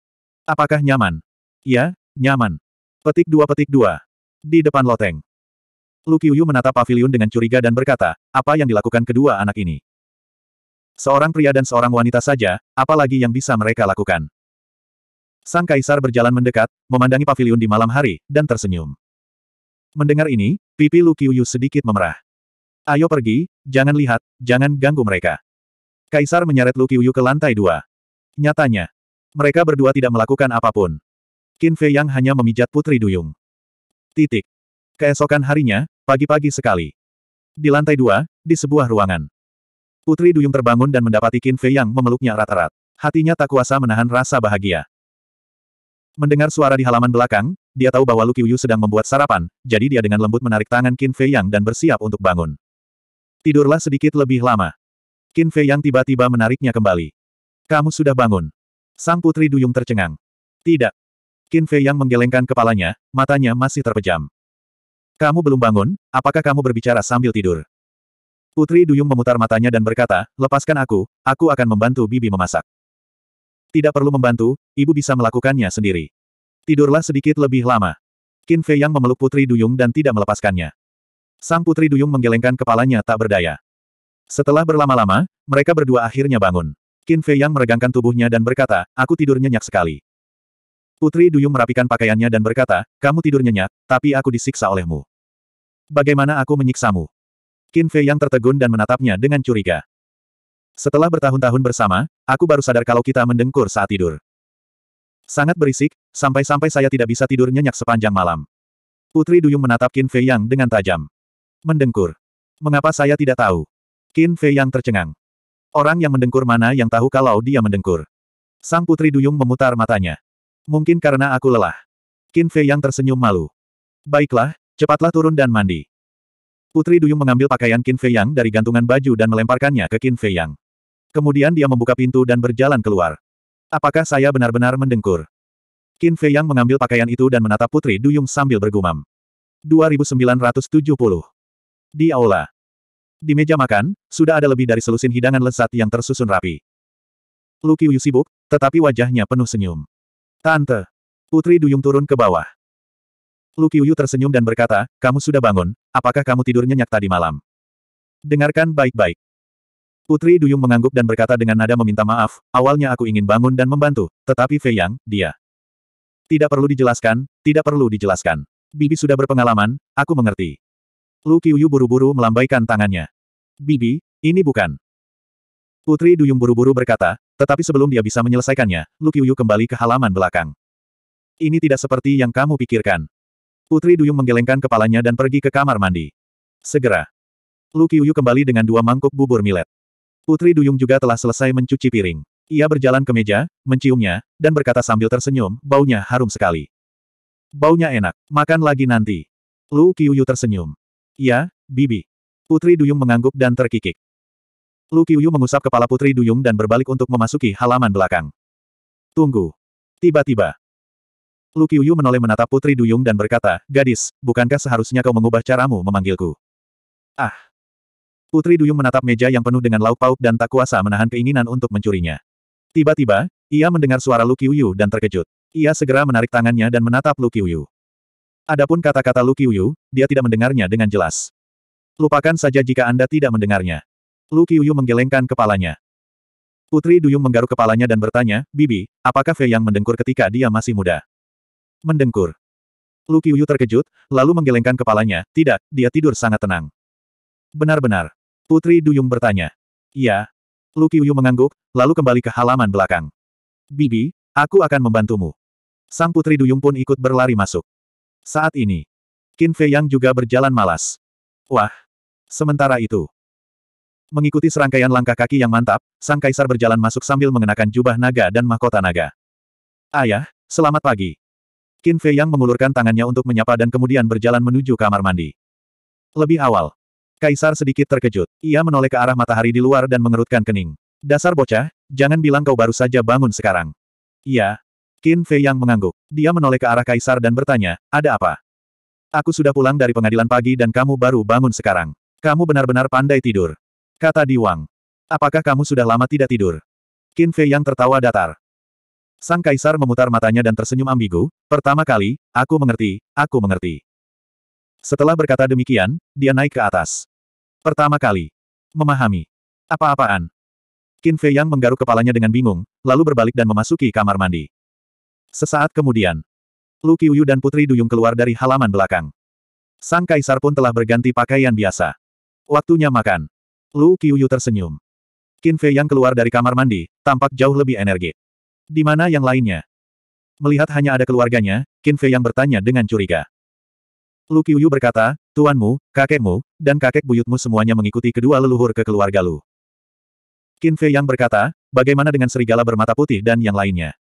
Speaker 1: Apakah nyaman? Ya, nyaman. Petik dua petik dua. Di depan loteng. Lu Qiuyu menatap pavilion dengan curiga dan berkata, apa yang dilakukan kedua anak ini? Seorang pria dan seorang wanita saja, apalagi yang bisa mereka lakukan? Sang kaisar berjalan mendekat, memandangi pavilion di malam hari, dan tersenyum. Mendengar ini, pipi Lu Qiuyu sedikit memerah. Ayo pergi, jangan lihat, jangan ganggu mereka. Kaisar menyeret Lu Qiuyu ke lantai dua. Nyatanya, mereka berdua tidak melakukan apapun. Qin Fei Yang hanya memijat Putri Duyung. Titik. Keesokan harinya, pagi-pagi sekali. Di lantai dua, di sebuah ruangan. Putri Duyung terbangun dan mendapati Qin Fei Yang memeluknya erat-erat. Hatinya tak kuasa menahan rasa bahagia. Mendengar suara di halaman belakang, dia tahu bahwa Lu Qiuyu sedang membuat sarapan, jadi dia dengan lembut menarik tangan Qin Fei Yang dan bersiap untuk bangun. Tidurlah sedikit lebih lama. Qin Fei yang tiba-tiba menariknya kembali. Kamu sudah bangun. Sang putri duyung tercengang. Tidak. Qin Fei yang menggelengkan kepalanya, matanya masih terpejam. Kamu belum bangun, apakah kamu berbicara sambil tidur? Putri Duyung memutar matanya dan berkata, lepaskan aku, aku akan membantu Bibi memasak. Tidak perlu membantu, ibu bisa melakukannya sendiri. Tidurlah sedikit lebih lama. Qin Fei yang memeluk Putri Duyung dan tidak melepaskannya. Sang Putri Duyung menggelengkan kepalanya tak berdaya. Setelah berlama-lama, mereka berdua akhirnya bangun. Qin Fei Yang meregangkan tubuhnya dan berkata, aku tidur nyenyak sekali. Putri Duyung merapikan pakaiannya dan berkata, kamu tidur nyenyak, tapi aku disiksa olehmu. Bagaimana aku menyiksamu? Qin Fei Yang tertegun dan menatapnya dengan curiga. Setelah bertahun-tahun bersama, aku baru sadar kalau kita mendengkur saat tidur. Sangat berisik, sampai-sampai saya tidak bisa tidur nyenyak sepanjang malam. Putri Duyung menatap Qin Fei Yang dengan tajam. Mendengkur. Mengapa saya tidak tahu? Qin Fei yang tercengang. Orang yang mendengkur mana yang tahu kalau dia mendengkur. Sang Putri Duyung memutar matanya. Mungkin karena aku lelah. Qin Fei yang tersenyum malu. Baiklah, cepatlah turun dan mandi. Putri Duyung mengambil pakaian Qin Fei Yang dari gantungan baju dan melemparkannya ke Qin Fei Yang. Kemudian dia membuka pintu dan berjalan keluar. Apakah saya benar-benar mendengkur? Qin Fei Yang mengambil pakaian itu dan menatap Putri Duyung sambil bergumam. 2970. Di aula. Di meja makan, sudah ada lebih dari selusin hidangan lezat yang tersusun rapi. Luki Yu sibuk, tetapi wajahnya penuh senyum. Tante! Putri Duyung turun ke bawah. Luki Yu tersenyum dan berkata, kamu sudah bangun, apakah kamu tidur nyenyak tadi malam? Dengarkan baik-baik. Putri Duyung mengangguk dan berkata dengan nada meminta maaf, awalnya aku ingin bangun dan membantu, tetapi Fei Yang, dia. Tidak perlu dijelaskan, tidak perlu dijelaskan. Bibi sudah berpengalaman, aku mengerti. Lu Qiuyu buru-buru melambaikan tangannya. Bibi, ini bukan. Putri Duyung buru-buru berkata, tetapi sebelum dia bisa menyelesaikannya, Lu Qiuyu kembali ke halaman belakang. Ini tidak seperti yang kamu pikirkan. Putri Duyung menggelengkan kepalanya dan pergi ke kamar mandi. Segera. Lu Qiuyu kembali dengan dua mangkuk bubur milet. Putri Duyung juga telah selesai mencuci piring. Ia berjalan ke meja, menciumnya, dan berkata sambil tersenyum, baunya harum sekali. Baunya enak, makan lagi nanti. Lu Qiuyu tersenyum. Ya, Bibi. Putri Duyung mengangguk dan terkikik. Lu Qiuyu mengusap kepala Putri Duyung dan berbalik untuk memasuki halaman belakang. Tunggu. Tiba-tiba. Lu Qiuyu menoleh menatap Putri Duyung dan berkata, Gadis, bukankah seharusnya kau mengubah caramu memanggilku? Ah. Putri Duyung menatap meja yang penuh dengan lauk pauk dan tak kuasa menahan keinginan untuk mencurinya. Tiba-tiba, ia mendengar suara Lu Qiuyu dan terkejut. Ia segera menarik tangannya dan menatap Lu Qiuyu. Adapun kata-kata Lu Qiuyu, dia tidak mendengarnya dengan jelas. Lupakan saja jika Anda tidak mendengarnya. Lu Qiuyu menggelengkan kepalanya. Putri Duyung menggaruk kepalanya dan bertanya, Bibi, apakah Fei Yang mendengkur ketika dia masih muda? Mendengkur. Lu Qiuyu terkejut, lalu menggelengkan kepalanya, tidak, dia tidur sangat tenang. Benar-benar. Putri Duyung bertanya. Iya. Lu Qiuyu mengangguk, lalu kembali ke halaman belakang. Bibi, aku akan membantumu. Sang Putri Duyung pun ikut berlari masuk. Saat ini, Qin Fei Yang juga berjalan malas. Wah! Sementara itu, mengikuti serangkaian langkah kaki yang mantap, Sang Kaisar berjalan masuk sambil mengenakan jubah naga dan mahkota naga. Ayah, selamat pagi. Qin Fei Yang mengulurkan tangannya untuk menyapa dan kemudian berjalan menuju kamar mandi. Lebih awal, Kaisar sedikit terkejut. Ia menoleh ke arah matahari di luar dan mengerutkan kening. Dasar bocah, jangan bilang kau baru saja bangun sekarang. Iya, Qin Fei yang mengangguk. Dia menoleh ke arah kaisar dan bertanya, ada apa? Aku sudah pulang dari pengadilan pagi dan kamu baru bangun sekarang. Kamu benar-benar pandai tidur. Kata Di Wang. Apakah kamu sudah lama tidak tidur? Qin Fei yang tertawa datar. Sang kaisar memutar matanya dan tersenyum ambigu, pertama kali, aku mengerti, aku mengerti. Setelah berkata demikian, dia naik ke atas. Pertama kali. Memahami. Apa-apaan? Qin Fei Yang menggaruk kepalanya dengan bingung, lalu berbalik dan memasuki kamar mandi. Sesaat kemudian, Lu Qiuyu dan Putri Duyung keluar dari halaman belakang. Sang kaisar pun telah berganti pakaian biasa. Waktunya makan. Lu Qiuyu tersenyum. Qin Fei yang keluar dari kamar mandi, tampak jauh lebih energik. Di mana yang lainnya? Melihat hanya ada keluarganya, Qin Fei yang bertanya dengan curiga. Lu Qiuyu berkata, Tuanmu, kakekmu, dan kakek buyutmu semuanya mengikuti kedua leluhur ke keluarga Lu. Qin Fei yang berkata, bagaimana dengan serigala bermata putih dan yang lainnya?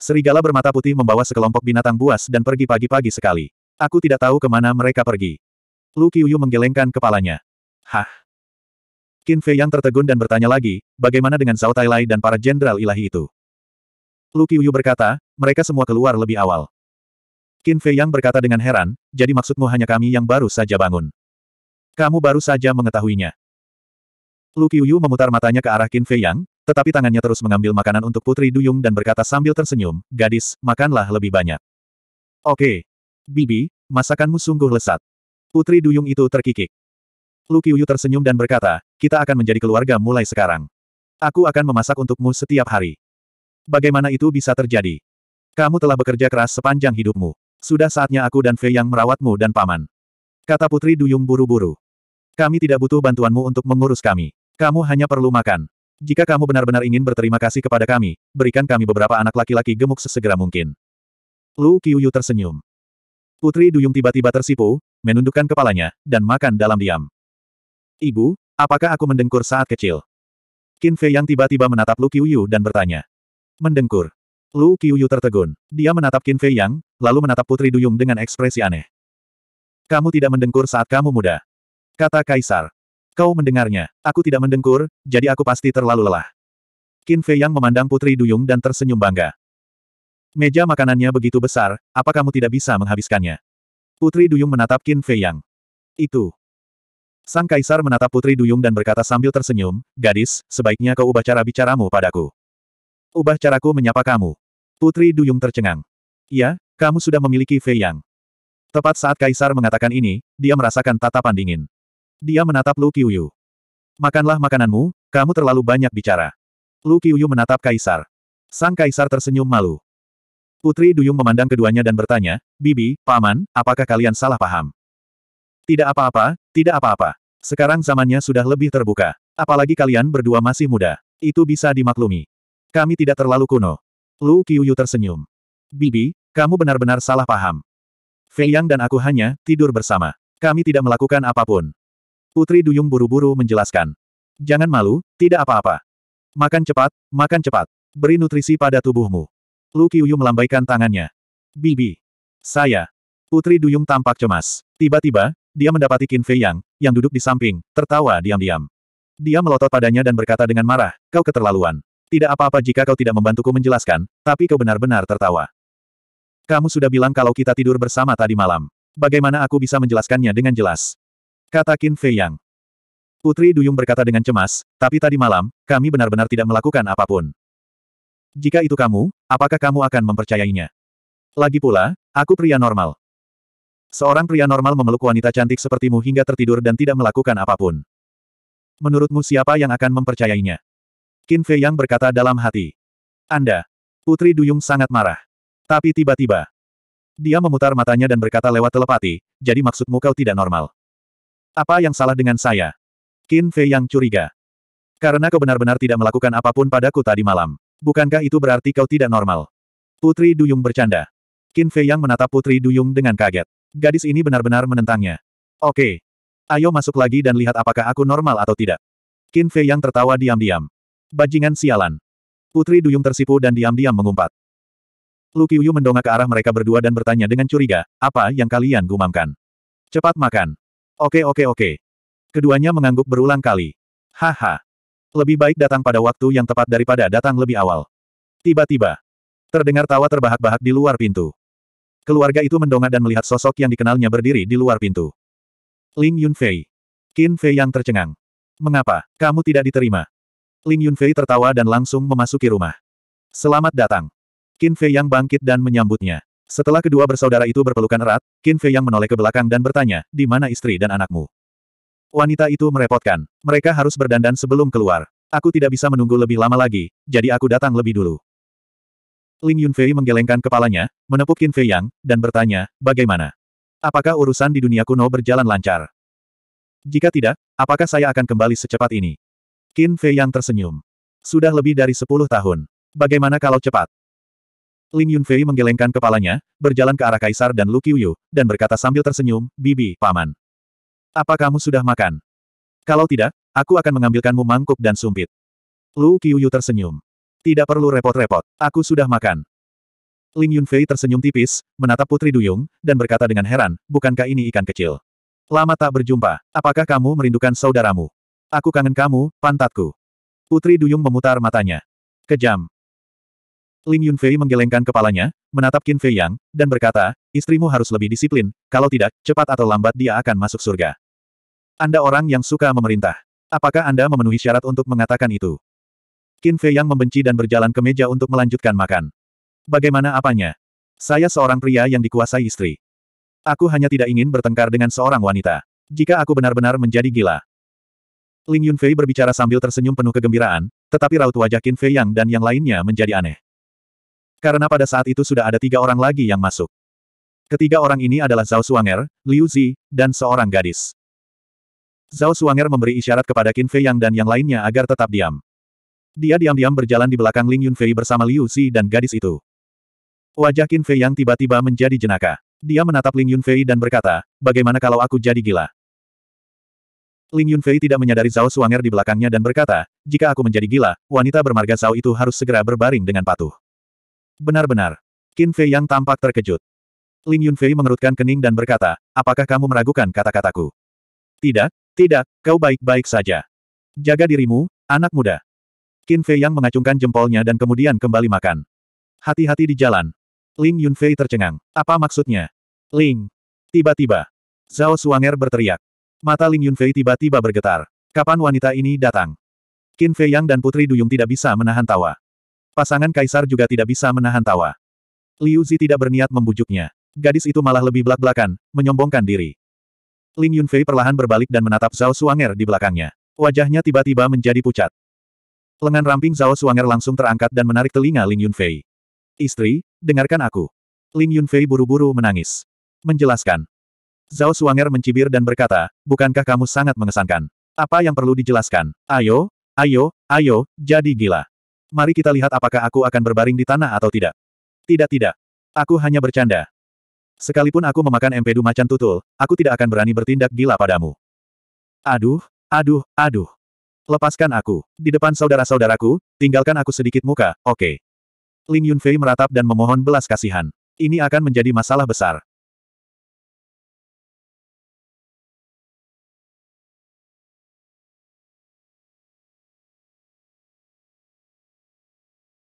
Speaker 1: Serigala bermata putih membawa sekelompok binatang buas dan pergi pagi-pagi sekali. Aku tidak tahu kemana mereka pergi. Lu Qiuyu menggelengkan kepalanya. Hah? Qin Fei yang tertegun dan bertanya lagi, bagaimana dengan Zhao Lai dan para jenderal ilahi itu? Lu Qiuyu berkata, mereka semua keluar lebih awal. Qin Fei yang berkata dengan heran, jadi maksudmu hanya kami yang baru saja bangun. Kamu baru saja mengetahuinya. Lu Qiuyu memutar matanya ke arah Qin Fei yang, tetapi tangannya terus mengambil makanan untuk Putri Duyung dan berkata sambil tersenyum, gadis, makanlah lebih banyak. Oke. Bibi, masakanmu sungguh lesat. Putri Duyung itu terkikik. Lu Qiuyu tersenyum dan berkata, kita akan menjadi keluarga mulai sekarang. Aku akan memasak untukmu setiap hari. Bagaimana itu bisa terjadi? Kamu telah bekerja keras sepanjang hidupmu. Sudah saatnya aku dan Fei yang merawatmu dan paman. Kata Putri Duyung buru-buru. Kami tidak butuh bantuanmu untuk mengurus kami. Kamu hanya perlu makan. Jika kamu benar-benar ingin berterima kasih kepada kami, berikan kami beberapa anak laki-laki gemuk sesegera mungkin. Lu Qiuyu tersenyum. Putri Duyung tiba-tiba tersipu, menundukkan kepalanya, dan makan dalam diam. Ibu, apakah aku mendengkur saat kecil? Qin Fei yang tiba-tiba menatap Lu Qiuyu dan bertanya. Mendengkur. Lu Qiuyu tertegun. Dia menatap Qin Fei Yang, lalu menatap Putri Duyung dengan ekspresi aneh. Kamu tidak mendengkur saat kamu muda. Kata Kaisar. Kau mendengarnya. Aku tidak mendengkur, jadi aku pasti terlalu lelah. Qin Fei yang memandang Putri Duyung dan tersenyum bangga. Meja makanannya begitu besar, apa kamu tidak bisa menghabiskannya? Putri Duyung menatap Qin Fei Yang. Itu. Sang Kaisar menatap Putri Duyung dan berkata sambil tersenyum, Gadis, sebaiknya kau ubah cara bicaramu padaku. Ubah caraku menyapa kamu. Putri Duyung tercengang. Ya, kamu sudah memiliki Fei Yang. Tepat saat Kaisar mengatakan ini, dia merasakan tatapan dingin. Dia menatap Lu Qiuyu. Makanlah makananmu, kamu terlalu banyak bicara. Lu Qiuyu menatap Kaisar. Sang Kaisar tersenyum malu. Putri Duyung memandang keduanya dan bertanya, Bibi, Paman, apakah kalian salah paham? Tidak apa-apa, tidak apa-apa. Sekarang zamannya sudah lebih terbuka. Apalagi kalian berdua masih muda. Itu bisa dimaklumi. Kami tidak terlalu kuno. Lu Qiuyu tersenyum. Bibi, kamu benar-benar salah paham. Fei Yang dan aku hanya tidur bersama. Kami tidak melakukan apapun. Putri Duyung buru-buru menjelaskan. Jangan malu, tidak apa-apa. Makan cepat, makan cepat. Beri nutrisi pada tubuhmu. Lu Qiuyu melambaikan tangannya. Bibi. Saya. Putri Duyung tampak cemas. Tiba-tiba, dia mendapati Qin Fei Yang, yang duduk di samping, tertawa diam-diam. Dia melotot padanya dan berkata dengan marah, kau keterlaluan. Tidak apa-apa jika kau tidak membantuku menjelaskan, tapi kau benar-benar tertawa. Kamu sudah bilang kalau kita tidur bersama tadi malam. Bagaimana aku bisa menjelaskannya dengan jelas? Kata Qin Fei Yang. Putri Duyung berkata dengan cemas, tapi tadi malam, kami benar-benar tidak melakukan apapun. Jika itu kamu, apakah kamu akan mempercayainya? Lagi pula, aku pria normal. Seorang pria normal memeluk wanita cantik sepertimu hingga tertidur dan tidak melakukan apapun. Menurutmu siapa yang akan mempercayainya? Qin Fei Yang berkata dalam hati. Anda. Putri Duyung sangat marah. Tapi tiba-tiba, dia memutar matanya dan berkata lewat telepati, jadi maksudmu kau tidak normal. Apa yang salah dengan saya? Qin Fei yang curiga. Karena kau benar-benar tidak melakukan apapun padaku tadi malam. Bukankah itu berarti kau tidak normal? Putri Duyung bercanda. Qin Fei yang menatap Putri Duyung dengan kaget. Gadis ini benar-benar menentangnya. Oke. Ayo masuk lagi dan lihat apakah aku normal atau tidak. Qin Fei yang tertawa diam-diam. Bajingan sialan. Putri Duyung tersipu dan diam-diam mengumpat. Lu Qiuyu mendongak ke arah mereka berdua dan bertanya dengan curiga, apa yang kalian gumamkan? Cepat makan. Oke oke oke. Keduanya mengangguk berulang kali. Haha. Lebih baik datang pada waktu yang tepat daripada datang lebih awal. Tiba-tiba. Terdengar tawa terbahak-bahak di luar pintu. Keluarga itu mendongak dan melihat sosok yang dikenalnya berdiri di luar pintu. Ling Yunfei. Qin Fei yang tercengang. Mengapa, kamu tidak diterima? Ling Yunfei tertawa dan langsung memasuki rumah. Selamat datang. Qin Fei yang bangkit dan menyambutnya. Setelah kedua bersaudara itu berpelukan erat, Qin Fei yang menoleh ke belakang dan bertanya, di mana istri dan anakmu? Wanita itu merepotkan. Mereka harus berdandan sebelum keluar. Aku tidak bisa menunggu lebih lama lagi, jadi aku datang lebih dulu. Ling Yunfei menggelengkan kepalanya, menepuk Qin Fei Yang, dan bertanya, bagaimana? Apakah urusan di dunia kuno berjalan lancar? Jika tidak, apakah saya akan kembali secepat ini? Qin Fei Yang tersenyum. Sudah lebih dari sepuluh tahun. Bagaimana kalau cepat? Lin Yunfei menggelengkan kepalanya, berjalan ke arah Kaisar dan Lu Qiuyu, dan berkata sambil tersenyum, Bibi, Paman. Apa kamu sudah makan? Kalau tidak, aku akan mengambilkanmu mangkuk dan sumpit. Lu Qiuyu tersenyum. Tidak perlu repot-repot, aku sudah makan. Lin Yunfei tersenyum tipis, menatap Putri Duyung, dan berkata dengan heran, bukankah ini ikan kecil? Lama tak berjumpa, apakah kamu merindukan saudaramu? Aku kangen kamu, pantatku. Putri Duyung memutar matanya. Kejam, Lin Yunfei menggelengkan kepalanya, menatap Qin Fei Yang, dan berkata, istrimu harus lebih disiplin, kalau tidak, cepat atau lambat dia akan masuk surga. Anda orang yang suka memerintah. Apakah Anda memenuhi syarat untuk mengatakan itu? Qin Fei Yang membenci dan berjalan ke meja untuk melanjutkan makan. Bagaimana apanya? Saya seorang pria yang dikuasai istri. Aku hanya tidak ingin bertengkar dengan seorang wanita. Jika aku benar-benar menjadi gila. Ling Yunfei berbicara sambil tersenyum penuh kegembiraan, tetapi raut wajah Qin Fei Yang dan yang lainnya menjadi aneh. Karena pada saat itu sudah ada tiga orang lagi yang masuk. Ketiga orang ini adalah Zhao Suanger, Liu Zi, dan seorang gadis. Zhao Suanger memberi isyarat kepada Qin Fei Yang dan yang lainnya agar tetap diam. Dia diam-diam berjalan di belakang Ling Yunfei bersama Liu Zi dan gadis itu. Wajah Qin Fei Yang tiba-tiba menjadi jenaka. Dia menatap Ling Yunfei dan berkata, bagaimana kalau aku jadi gila? Ling Yunfei tidak menyadari Zhao Suanger di belakangnya dan berkata, jika aku menjadi gila, wanita bermarga Zhao itu harus segera berbaring dengan patuh. Benar-benar. Qin Fei yang tampak terkejut. Ling Yunfei mengerutkan kening dan berkata, apakah kamu meragukan kata-kataku? Tidak, tidak, kau baik-baik saja. Jaga dirimu, anak muda. Qin Fei yang mengacungkan jempolnya dan kemudian kembali makan. Hati-hati di jalan. Ling Yunfei tercengang. Apa maksudnya? Ling. Tiba-tiba. Zhao Suanger berteriak. Mata Ling Yunfei tiba-tiba bergetar. Kapan wanita ini datang? Qin Fei Yang dan Putri Duyung tidak bisa menahan tawa. Pasangan kaisar juga tidak bisa menahan tawa. Liu Zi tidak berniat membujuknya. Gadis itu malah lebih belak-belakan, menyombongkan diri. Ling Yunfei perlahan berbalik dan menatap Zhao Suanger di belakangnya. Wajahnya tiba-tiba menjadi pucat. Lengan ramping Zhao Suanger langsung terangkat dan menarik telinga Ling Yunfei. Istri, dengarkan aku. Ling Yunfei buru-buru menangis. Menjelaskan. Zhao Suanger mencibir dan berkata, bukankah kamu sangat mengesankan? Apa yang perlu dijelaskan? Ayo, ayo, ayo, jadi gila. Mari kita lihat apakah aku akan berbaring di tanah atau tidak. Tidak-tidak. Aku hanya bercanda. Sekalipun aku memakan empedu macan tutul, aku tidak akan berani bertindak gila padamu. Aduh, aduh, aduh. Lepaskan aku. Di depan saudara-saudaraku, tinggalkan aku sedikit muka, oke. Okay. Ling Yunfei meratap dan memohon belas kasihan. Ini akan menjadi masalah besar.